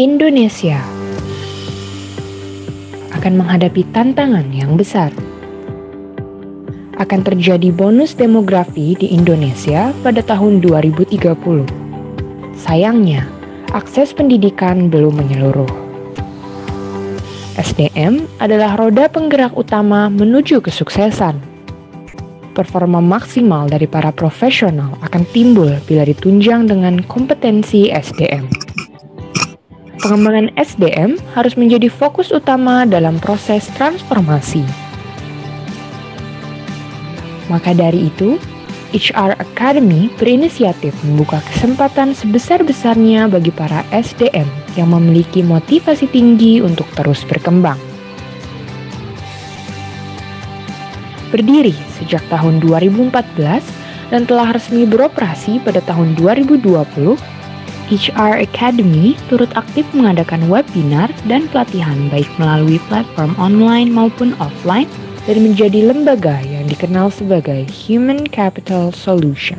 Indonesia akan menghadapi tantangan yang besar. Akan terjadi bonus demografi di Indonesia pada tahun 2030. Sayangnya, akses pendidikan belum menyeluruh. SDM adalah roda penggerak utama menuju kesuksesan. Performa maksimal dari para profesional akan timbul bila ditunjang dengan kompetensi SDM pengembangan SDM harus menjadi fokus utama dalam proses transformasi. Maka dari itu, HR Academy berinisiatif membuka kesempatan sebesar-besarnya bagi para SDM yang memiliki motivasi tinggi untuk terus berkembang. Berdiri sejak tahun 2014 dan telah resmi beroperasi pada tahun 2020, HR Academy turut aktif mengadakan webinar dan pelatihan baik melalui platform online maupun offline dan menjadi lembaga yang dikenal sebagai Human Capital Solution.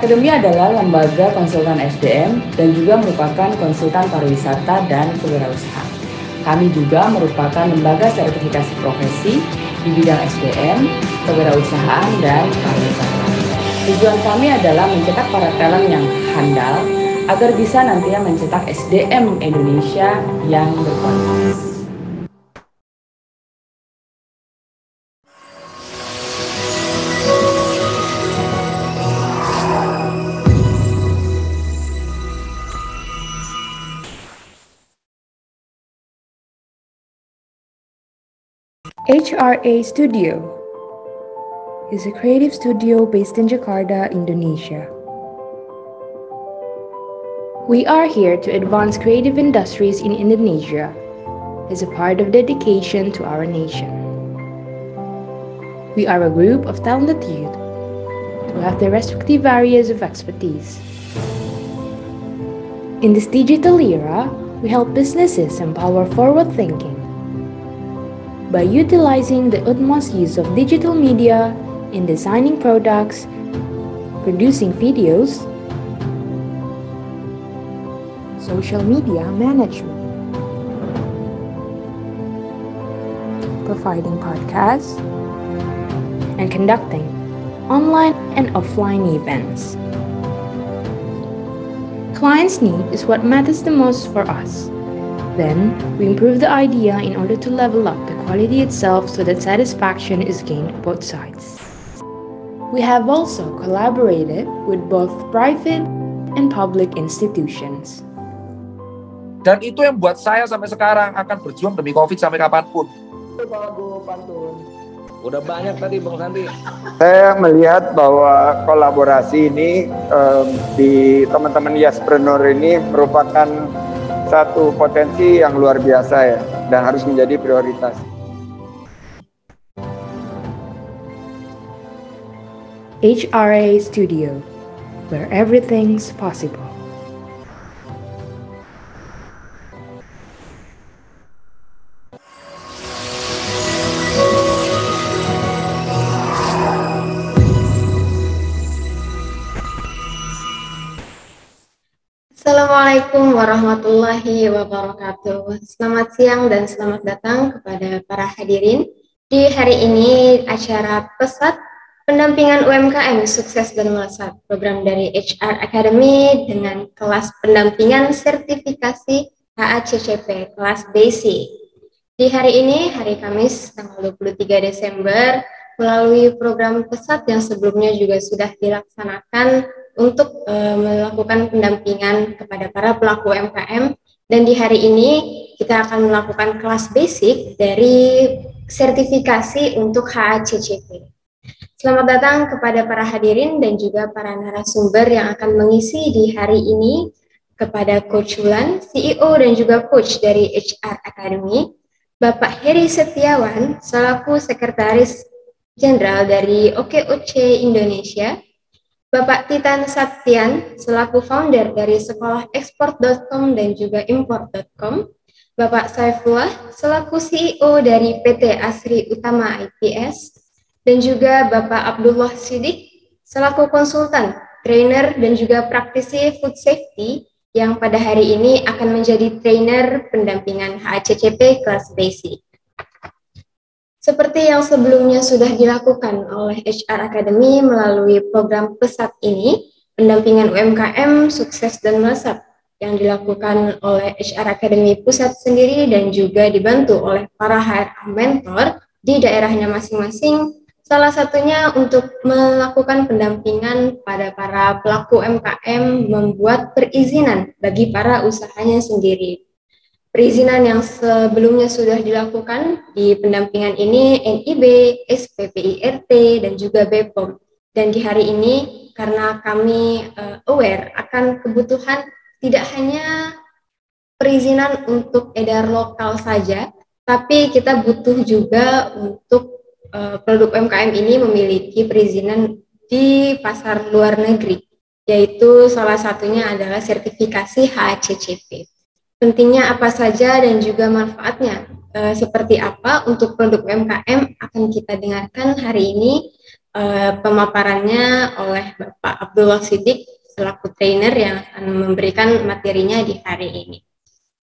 Akademi adalah lembaga konsultan SDM dan juga merupakan konsultan pariwisata dan kewirausahaan. Kami juga merupakan lembaga sertifikasi profesi di bidang SDM, kewirausahaan, dan pariwisata. Tujuan kami adalah mencetak para talent yang handal agar bisa nantinya mencetak SDM Indonesia yang berkualitas. HRA Studio is a creative studio based in Jakarta, Indonesia. We are here to advance creative industries in Indonesia as a part of dedication to our nation. We are a group of talented youth who have their respective areas of expertise. In this digital era, we help businesses empower forward thinking by utilizing the utmost use of digital media in designing products, producing videos, social media management, providing podcasts, and conducting online and offline events. Clients' need is what matters the most for us. Then, we improve the idea in order to level up quality itself so that satisfaction is gained both sides. We have also collaborated with both private and public institutions. Dan itu yang buat saya sampai sekarang akan berjuang demi COVID sampai kapanpun. Udah banyak tadi Bang Sandi. Saya melihat bahwa kolaborasi ini um, di teman-teman Yaspreneur ini merupakan satu potensi yang luar biasa ya dan harus menjadi prioritas. HRA Studio, where everything's possible. Assalamualaikum warahmatullahi wabarakatuh. Selamat siang dan selamat datang kepada para hadirin di hari ini acara pesat Pendampingan UMKM sukses dan melesat, program dari HR Academy dengan kelas pendampingan sertifikasi HACCP kelas basic. Di hari ini, hari Kamis, tanggal 23 Desember, melalui program pesat yang sebelumnya juga sudah dilaksanakan untuk e, melakukan pendampingan kepada para pelaku UMKM. Dan di hari ini, kita akan melakukan kelas basic dari sertifikasi untuk HACCP. Selamat datang kepada para hadirin dan juga para narasumber yang akan mengisi di hari ini kepada Coach Wulan, CEO dan juga Coach dari HR Academy, Bapak Heri Setiawan, selaku Sekretaris Jenderal dari OKOC Indonesia, Bapak Titan Saptian, selaku founder dari sekolah ekspor.com dan juga import.com, Bapak Saifullah, selaku CEO dari PT Asri Utama IPS, dan juga Bapak Abdullah Sidik selaku konsultan, trainer, dan juga praktisi food safety yang pada hari ini akan menjadi trainer pendampingan HACCP kelas basic. Seperti yang sebelumnya sudah dilakukan oleh HR Academy melalui program PESAT ini, pendampingan UMKM sukses dan melesat yang dilakukan oleh HR Academy Pusat sendiri dan juga dibantu oleh para HR mentor di daerahnya masing-masing Salah satunya untuk melakukan pendampingan pada para pelaku MKM membuat perizinan bagi para usahanya sendiri. Perizinan yang sebelumnya sudah dilakukan di pendampingan ini NIB, SPPIRT, dan juga BPOM. Dan di hari ini karena kami eh, aware akan kebutuhan tidak hanya perizinan untuk edar lokal saja, tapi kita butuh juga untuk Eh, produk UMKM ini memiliki perizinan di pasar luar negeri, yaitu salah satunya adalah sertifikasi HACCP. Pentingnya apa saja dan juga manfaatnya, e, seperti apa untuk produk UMKM akan kita dengarkan hari ini e, pemaparannya oleh Bapak Abdullah Sidik selaku trainer yang akan memberikan materinya di hari ini.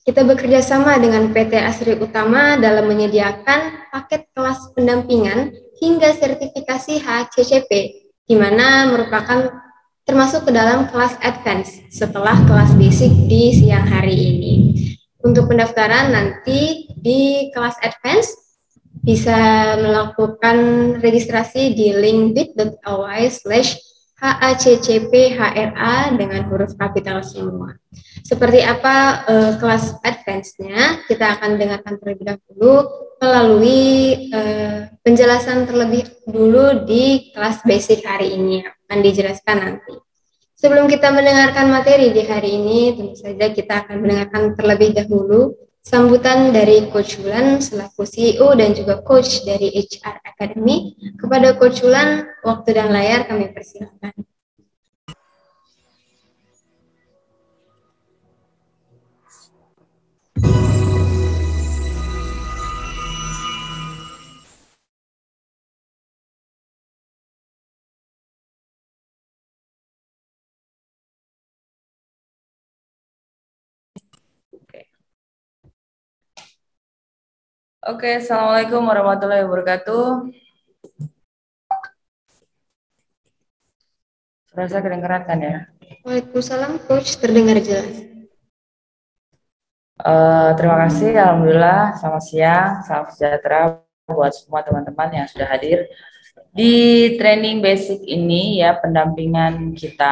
Kita bekerja sama dengan PT Asri Utama dalam menyediakan paket kelas pendampingan hingga sertifikasi HCCP, di mana merupakan termasuk ke dalam kelas advance setelah kelas basic di siang hari ini. Untuk pendaftaran nanti di kelas advance bisa melakukan registrasi di link bit.ly slash HACCPHRA dengan huruf kapital semua. Seperti apa uh, kelas advance-nya, kita akan dengarkan terlebih dahulu melalui uh, penjelasan terlebih dulu di kelas basic hari ini akan dijelaskan nanti. Sebelum kita mendengarkan materi di hari ini, tentu saja kita akan mendengarkan terlebih dahulu sambutan dari Coach Wulan selaku CEO dan juga coach dari HR Academy. Kepada Coach Wulan, waktu dan layar kami persilahkan. Oke, assalamualaikum warahmatullahi wabarakatuh. Terasa kedengeran kan ya? Waalaikumsalam, Coach. Terdengar jelas. Uh, terima kasih, Alhamdulillah. Selamat siang, salam sejahtera buat semua teman-teman yang sudah hadir di training basic ini ya pendampingan kita.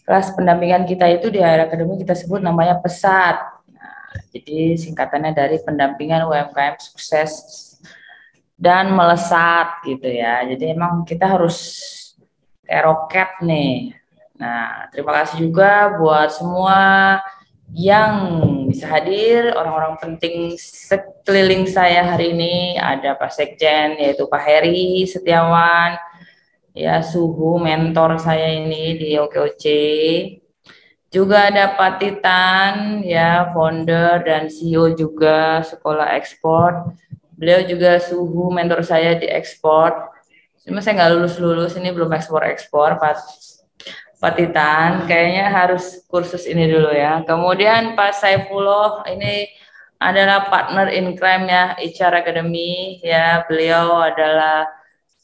Kelas pendampingan kita itu di akhir akademi kita sebut namanya pesat jadi singkatannya dari pendampingan UMKM sukses dan melesat gitu ya. Jadi emang kita harus kayak nih. Nah, terima kasih juga buat semua yang bisa hadir, orang-orang penting sekeliling saya hari ini ada Pak Sekjen yaitu Pak Heri Setiawan, ya suhu mentor saya ini di OKOC, juga ada Pak Titan ya, founder dan CEO juga sekolah ekspor. Beliau juga suhu mentor saya di ekspor. Cuma saya nggak lulus-lulus, ini belum ekspor-ekspor, Pak. Pak Titan, kayaknya harus kursus ini dulu ya. Kemudian Pak Saifullah, ini adalah partner in crime ya, Icar Academy ya. Beliau adalah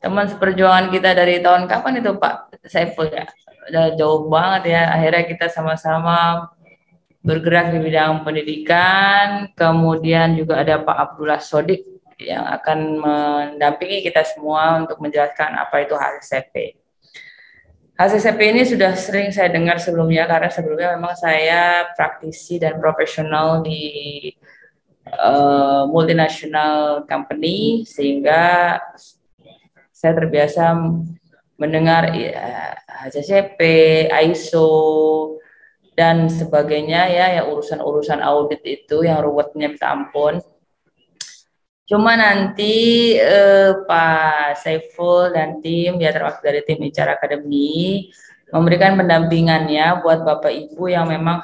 teman seperjuangan kita dari tahun kapan itu Pak Saiful ya? udah jauh banget ya akhirnya kita sama-sama bergerak di bidang pendidikan kemudian juga ada Pak Abdullah Sodik yang akan mendampingi kita semua untuk menjelaskan apa itu HCCP. HCCP ini sudah sering saya dengar sebelumnya karena sebelumnya memang saya praktisi dan profesional di uh, multinational company sehingga saya terbiasa mendengar iya, HCCP, ISO dan sebagainya ya ya urusan-urusan audit itu yang ruwetnya minta ampun. Cuma nanti eh, Pak Saiful dan tim ya terwakil dari tim Icara Akademi memberikan pendampingannya buat Bapak Ibu yang memang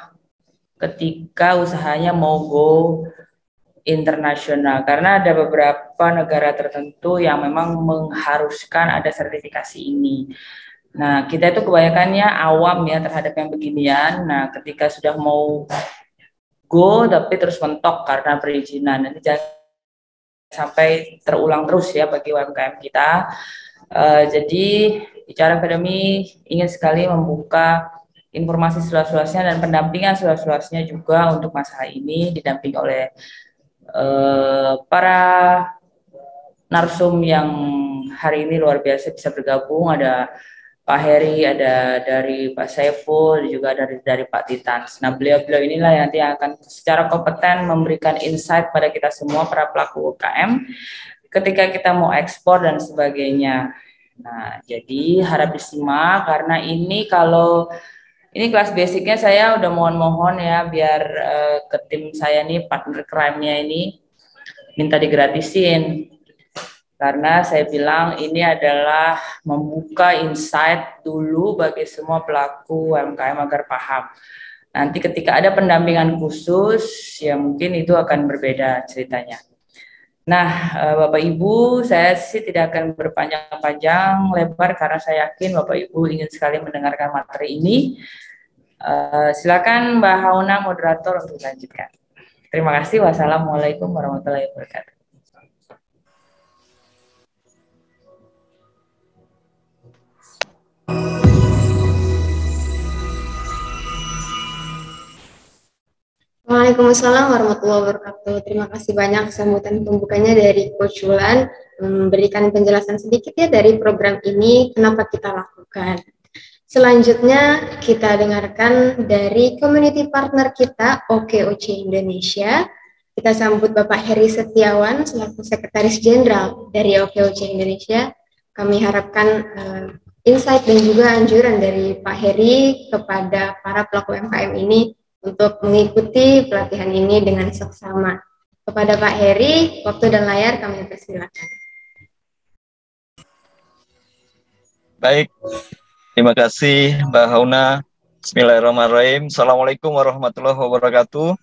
ketika usahanya mau go internasional karena ada beberapa negara tertentu yang memang mengharuskan ada sertifikasi ini. Nah, kita itu kebanyakannya awam ya terhadap yang beginian. Nah, ketika sudah mau go tapi terus mentok karena perizinan. Nanti jangan sampai terulang terus ya bagi UMKM kita. Uh, jadi bicara akademi ingin sekali membuka informasi seluas-luasnya dan pendampingan seluas-luasnya juga untuk masalah ini didamping oleh Eh, para narsum yang hari ini luar biasa bisa bergabung ada Pak Heri, ada dari Pak Saiful, juga dari dari Pak Titan. Nah, beliau-beliau inilah yang nanti akan secara kompeten memberikan insight pada kita semua para pelaku UKM ketika kita mau ekspor dan sebagainya. Nah, jadi harap disimak karena ini kalau ini kelas basicnya saya udah mohon-mohon ya biar uh, ke tim saya nih partner crime-nya ini minta digratisin karena saya bilang ini adalah membuka insight dulu bagi semua pelaku UMKM agar paham. Nanti ketika ada pendampingan khusus, ya mungkin itu akan berbeda ceritanya. Nah, eh, Bapak Ibu, saya sih tidak akan berpanjang-panjang lebar karena saya yakin Bapak Ibu ingin sekali mendengarkan materi ini Eh, silakan Mbak Hauna moderator untuk lanjutkan. Terima kasih. Wassalamualaikum warahmatullahi wabarakatuh. Waalaikumsalam warahmatullahi wabarakatuh. Terima kasih banyak sambutan pembukanya dari Coach Wulan memberikan penjelasan sedikit ya dari program ini kenapa kita lakukan. Selanjutnya kita dengarkan dari community partner kita OKOC Indonesia. Kita sambut Bapak Heri Setiawan selaku Sekretaris Jenderal dari OKOC Indonesia. Kami harapkan uh, insight dan juga anjuran dari Pak Heri kepada para pelaku UMKM ini untuk mengikuti pelatihan ini dengan seksama. Kepada Pak Heri, waktu dan layar kami persilakan. Baik, Terima kasih Mbak Hauna. Bismillahirrahmanirrahim. Assalamualaikum warahmatullahi wabarakatuh.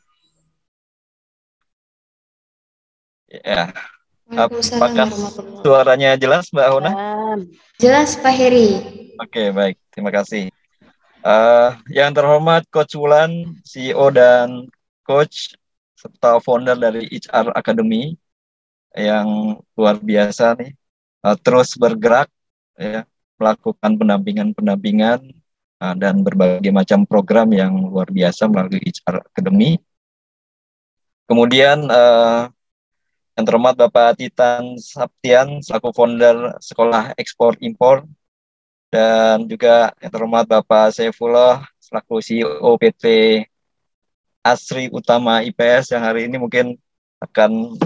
Ya. Apakah suaranya jelas Mbak Hauna? Jelas Pak Heri. Oke, baik. Terima kasih. Uh, yang terhormat Coach Wulan, CEO dan Coach serta founder dari HR Academy yang luar biasa nih uh, terus bergerak ya melakukan pendampingan-pendampingan uh, dan berbagai macam program yang luar biasa melalui HR Academy. Kemudian uh, yang terhormat Bapak Titan Saptian selaku founder Sekolah Ekspor Impor dan juga yang terhormat Bapak Saifullah selaku CEO PT Asri Utama IPS yang hari ini mungkin akan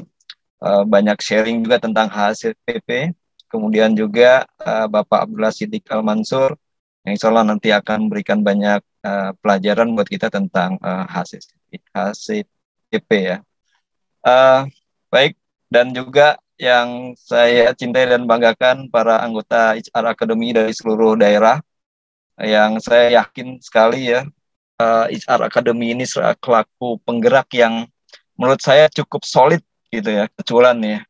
uh, banyak sharing juga tentang hasil PP kemudian juga uh, Bapak Abdullah Siddiq Al Mansur yang insya Allah nanti akan memberikan banyak uh, pelajaran buat kita tentang uh, eh, HCTP ya. Uh, baik dan juga yang saya cintai dan banggakan para anggota HR Akademi dari seluruh daerah yang saya yakin sekali ya uh, HR Academy ini selaku penggerak yang menurut saya cukup solid gitu ya kecuali ya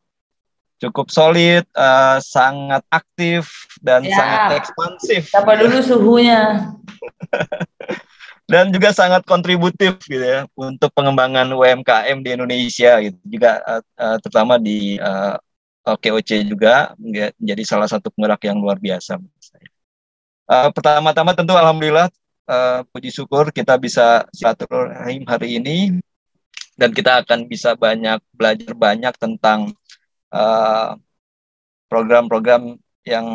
cukup solid, uh, sangat aktif dan ya. sangat ekspansif. Tambah dulu suhunya. dan juga sangat kontributif gitu ya untuk pengembangan UMKM di Indonesia gitu. Juga eh, eh, terutama di uh, KOC juga menjadi salah satu penggerak yang luar biasa menurut saya. Uh, pertama-tama tentu alhamdulillah uh, puji syukur kita bisa silaturahim hari ini dan kita akan bisa banyak belajar banyak tentang Eh, program-program uh, yang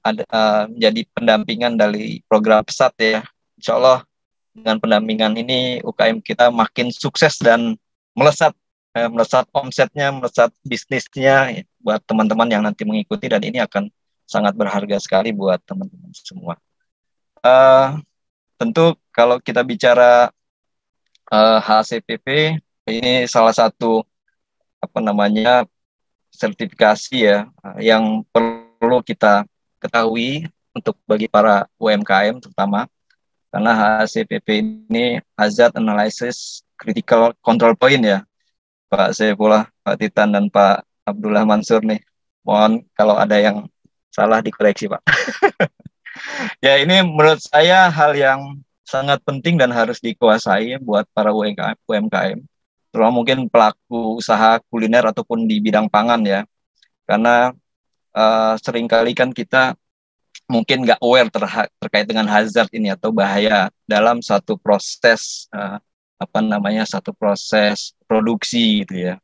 ada uh, menjadi pendampingan dari program pesat ya. Insya Allah dengan pendampingan ini UKM kita makin sukses dan melesat eh, melesat omsetnya, melesat bisnisnya buat teman-teman yang nanti mengikuti dan ini akan sangat berharga sekali buat teman-teman semua. Uh, tentu kalau kita bicara uh, HCPP ini salah satu apa namanya sertifikasi ya yang perlu kita ketahui untuk bagi para UMKM terutama karena HACPP ini Hazard Analysis Critical Control Point ya Pak Saifullah, Pak Titan dan Pak Abdullah Mansur nih. Mohon kalau ada yang salah dikoreksi Pak. ya ini menurut saya hal yang sangat penting dan harus dikuasai buat para UMKM terutama mungkin pelaku usaha kuliner ataupun di bidang pangan ya karena uh, seringkali kan kita mungkin nggak aware terha- terkait dengan hazard ini atau bahaya dalam satu proses uh, apa namanya satu proses produksi gitu ya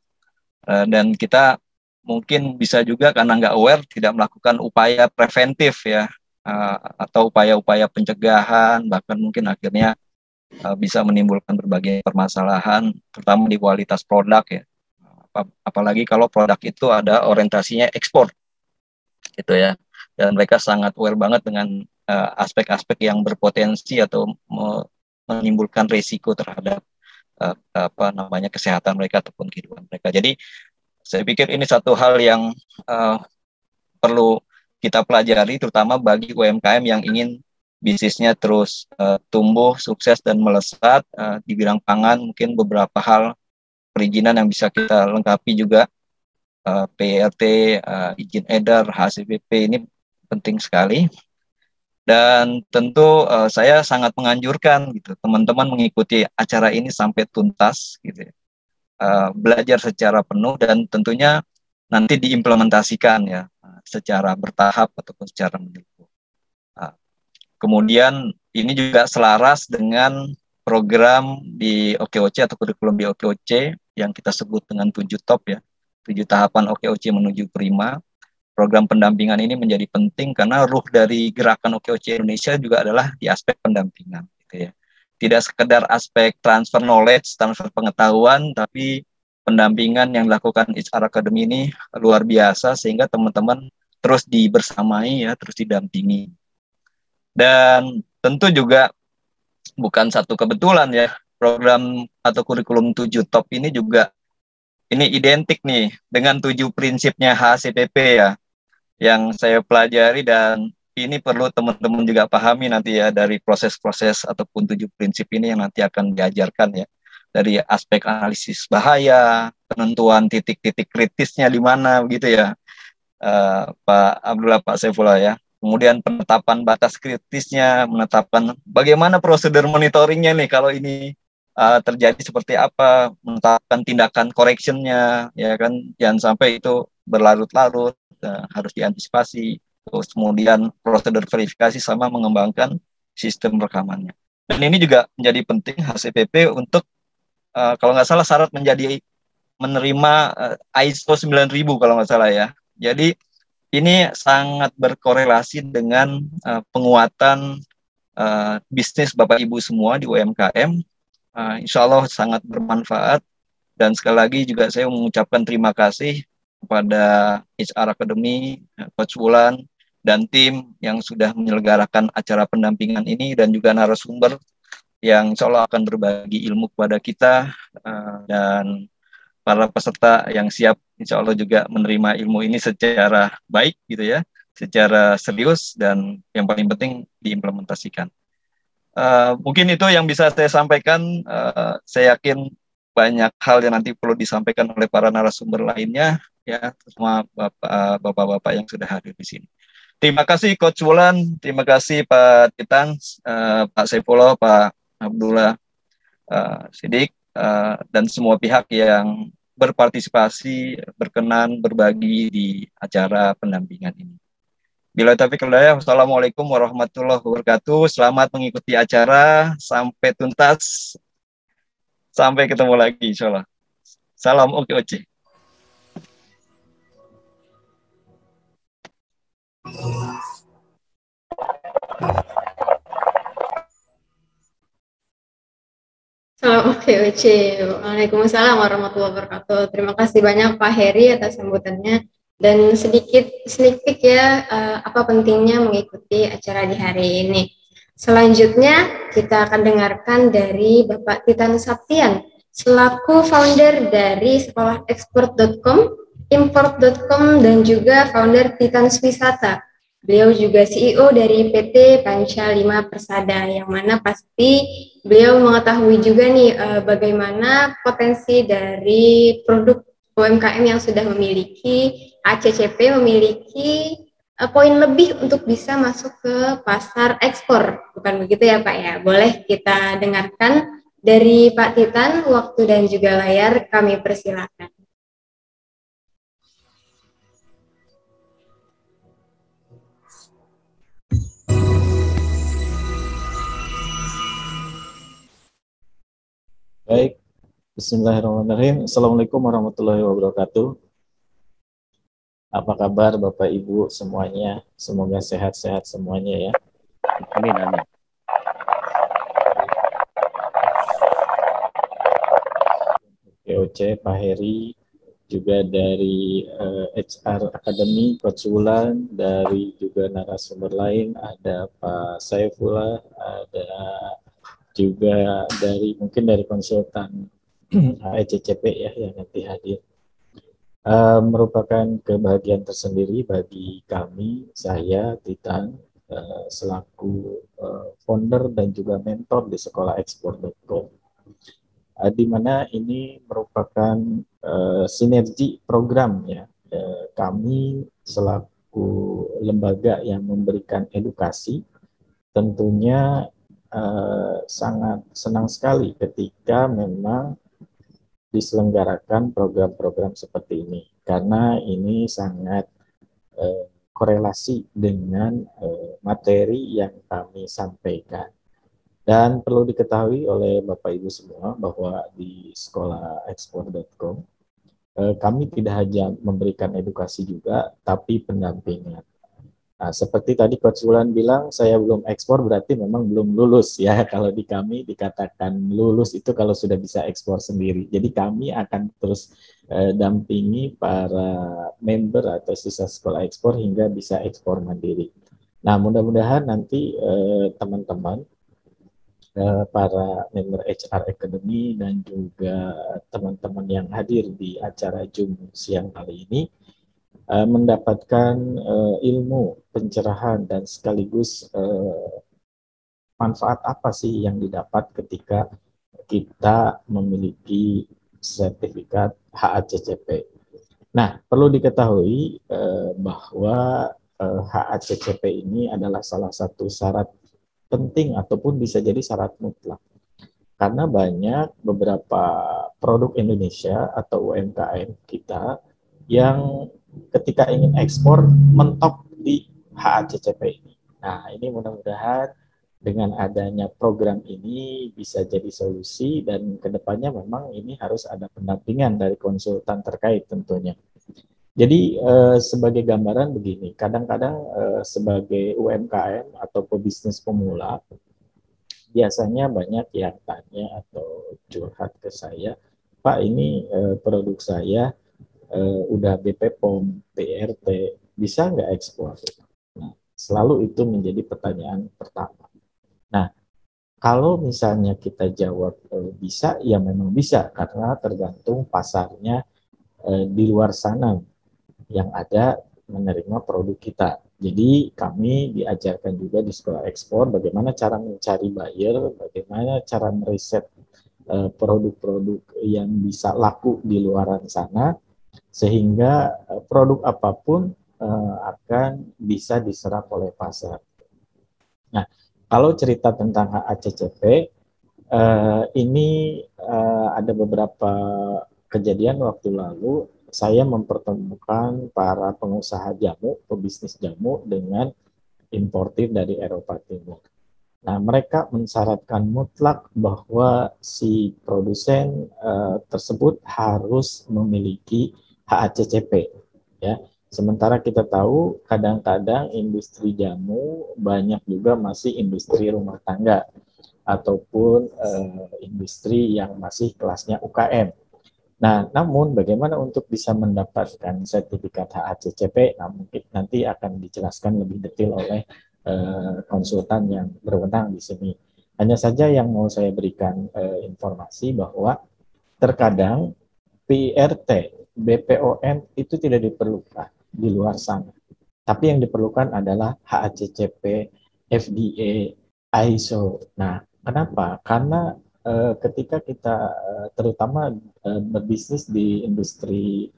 uh, dan kita mungkin bisa juga karena nggak aware tidak melakukan upaya preventif ya uh, atau upaya-upaya pencegahan bahkan mungkin akhirnya Eh, bisa menimbulkan berbagai permasalahan, terutama di kualitas produk ya. apalagi kalau produk itu ada orientasinya ekspor, gitu ya. Dan mereka sangat aware banget dengan eh, aspek-aspek uh, yang berpotensi atau menimbulkan risiko terhadap uh, apa namanya kesehatan mereka ataupun kehidupan mereka. Jadi saya pikir ini satu hal yang uh, perlu kita pelajari, terutama bagi UMKM yang ingin bisnisnya terus uh, tumbuh, sukses dan melesat uh, di bidang pangan mungkin beberapa hal perizinan yang bisa kita lengkapi juga uh, eh, PRT, e uh, izin edar, HCPP ini penting sekali. Dan tentu uh, saya sangat menganjurkan gitu teman-teman mengikuti acara ini sampai tuntas gitu. Uh, belajar secara penuh dan tentunya nanti diimplementasikan ya secara bertahap ataupun secara menyeluruh. Ah, Kemudian ini juga selaras dengan program di OKOC atau kurikulum di OKOC yang kita sebut dengan tujuh top ya, tujuh tahapan OKOC menuju prima. Program pendampingan ini menjadi penting karena ruh dari gerakan OKOC Indonesia juga adalah di aspek pendampingan gitu ya. Tidak sekedar aspek transfer knowledge, transfer pengetahuan, tapi pendampingan yang dilakukan HR Academy ini luar biasa sehingga teman-teman terus dibersamai ya, terus didampingi dan tentu juga bukan satu kebetulan ya, program atau kurikulum tujuh top ini juga ini identik nih dengan tujuh prinsipnya HCPP ya yang saya pelajari dan ini perlu teman-teman juga pahami nanti ya dari proses-proses ataupun tujuh prinsip ini yang nanti akan diajarkan ya dari aspek analisis bahaya penentuan titik-titik kritisnya di mana begitu ya uh, Pak Abdullah Pak Saifullah ya kemudian penetapan batas kritisnya, menetapkan bagaimana prosedur monitoringnya nih kalau ini uh, terjadi seperti apa, menetapkan tindakan correctionnya, ya kan, jangan sampai itu berlarut-larut, uh, harus diantisipasi. Terus kemudian prosedur verifikasi sama mengembangkan sistem rekamannya. Dan ini juga menjadi penting HCPP e untuk uh, kalau nggak salah syarat menjadi menerima uh, ISO 9000 kalau nggak salah ya. Jadi ini sangat berkorelasi dengan uh, penguatan uh, bisnis Bapak Ibu semua di UMKM. Uh, eh, insya Allah sangat bermanfaat. Dan sekali lagi juga saya mengucapkan terima kasih kepada HR Academy, Coach Wulan, dan tim yang sudah menyelenggarakan acara pendampingan ini dan juga narasumber yang insya Allah akan berbagi ilmu kepada kita uh, dan para peserta yang siap insya Allah juga menerima ilmu ini secara baik gitu ya, secara serius dan yang paling penting diimplementasikan. Uh, mungkin itu yang bisa saya sampaikan. Uh, saya yakin banyak hal yang nanti perlu disampaikan oleh para narasumber lainnya ya, semua eh, bapak-bapak yang sudah hadir di sini. Terima kasih Coach Wulan, terima kasih Pak Titan, uh, Pak Saifullah, Pak Abdullah uh, Sidik, uh, dan semua pihak yang berpartisipasi, berkenan, berbagi di acara pendampingan ini. Bila tapi hidayah, wassalamualaikum warahmatullahi wabarakatuh. Selamat mengikuti acara sampai tuntas. Sampai ketemu lagi insya Allah. Salam oke oke. Salam VOC. Waalaikumsalam warahmatullahi wabarakatuh. Terima kasih banyak Pak Heri atas sambutannya dan sedikit sneak peek ya eh, apa pentingnya mengikuti acara di hari ini. Selanjutnya kita akan dengarkan dari Bapak Titan Saptian selaku founder dari sekolah export.com, import.com dan juga founder Titan Wisata. Beliau juga CEO dari PT Pancalima 5 Persada, yang mana pasti beliau mengetahui juga nih e, bagaimana potensi dari produk UMKM yang sudah memiliki, ACCP memiliki e, poin lebih untuk bisa masuk ke pasar ekspor. Bukan begitu ya Pak ya? Boleh kita dengarkan dari Pak Titan, waktu dan juga layar kami persilakan. Baik, Bismillahirrahmanirrahim. Assalamualaikum warahmatullahi wabarakatuh. Apa kabar Bapak Ibu semuanya? Semoga sehat-sehat semuanya ya. Amin, amin. POC Pak Heri, juga dari uh, eh, HR Academy Coach Wulan, dari juga narasumber lain ada Pak Saifullah, ada juga dari mungkin dari konsultan ECCP eh, ya yang nanti hadir. Uh, merupakan kebahagiaan tersendiri bagi kami, saya Titan uh, selaku uh, founder dan juga mentor di sekolah ekspor.com. Uh, di mana ini merupakan uh, sinergi program ya uh, kami selaku lembaga yang memberikan edukasi tentunya Eh, sangat senang sekali ketika memang diselenggarakan program-program seperti ini karena ini sangat eh, korelasi dengan eh, materi yang kami sampaikan. Dan perlu diketahui oleh Bapak Ibu semua bahwa di sekolah ekspor.com eh, kami tidak hanya memberikan edukasi juga tapi pendampingan. Nah, seperti tadi Coach Wulan bilang, saya belum ekspor berarti memang belum lulus ya. Kalau di kami dikatakan lulus itu kalau sudah bisa ekspor sendiri. Jadi kami akan terus eh, dampingi para member atau siswa sekolah ekspor hingga bisa ekspor mandiri. Nah, mudah-mudahan nanti eh, teman-teman eh, para member HR Academy dan juga teman-teman yang hadir di acara Zoom siang kali ini uh, mendapatkan uh, ilmu, pencerahan dan sekaligus uh, manfaat apa sih yang didapat ketika kita memiliki sertifikat HACCP. Nah, perlu diketahui eh, bahwa eh, HACCP ini adalah salah satu syarat penting ataupun bisa jadi syarat mutlak. Karena banyak beberapa produk Indonesia atau UMKM kita yang ketika ingin ekspor mentok di HACCP ini. Nah, ini mudah-mudahan dengan adanya program ini bisa jadi solusi dan kedepannya memang ini harus ada pendampingan dari konsultan terkait tentunya. Jadi eh, sebagai gambaran begini, kadang-kadang eh, sebagai UMKM atau pebisnis pemula biasanya banyak yang tanya atau curhat ke saya, Pak ini eh, produk saya uh, udah BPOM, PRT e bisa nggak ekspor? Nah, selalu itu menjadi pertanyaan pertama. Nah, kalau misalnya kita jawab uh, bisa, ya memang bisa karena tergantung pasarnya uh, di luar sana yang ada menerima produk kita. Jadi kami diajarkan juga di sekolah ekspor bagaimana cara mencari buyer, bagaimana cara meriset produk-produk yang bisa laku di luaran sana sehingga eh, produk apapun eh, akan bisa diserap oleh pasar. Nah, kalau cerita tentang HACCP, eh, ini ada beberapa kejadian waktu lalu saya mempertemukan para pengusaha jamu, pebisnis jamu dengan importir dari Eropa Timur. Nah, mereka mensyaratkan mutlak bahwa si produsen uh, tersebut harus memiliki HACCP ya. Sementara kita tahu kadang-kadang industri jamu banyak juga masih industri rumah tangga ataupun eh, industri yang masih kelasnya UKM. Nah, namun bagaimana untuk bisa mendapatkan sertifikat HACCP? Nah, mungkin nanti akan dijelaskan lebih detail oleh eh, konsultan yang berwenang di sini. Hanya saja yang mau saya berikan eh, informasi bahwa terkadang PRT BPOM itu tidak diperlukan di luar sana. Tapi yang diperlukan adalah HACCP, FDA, ISO. Nah, kenapa? Karena eh, ketika kita eh, terutama eh, berbisnis di industri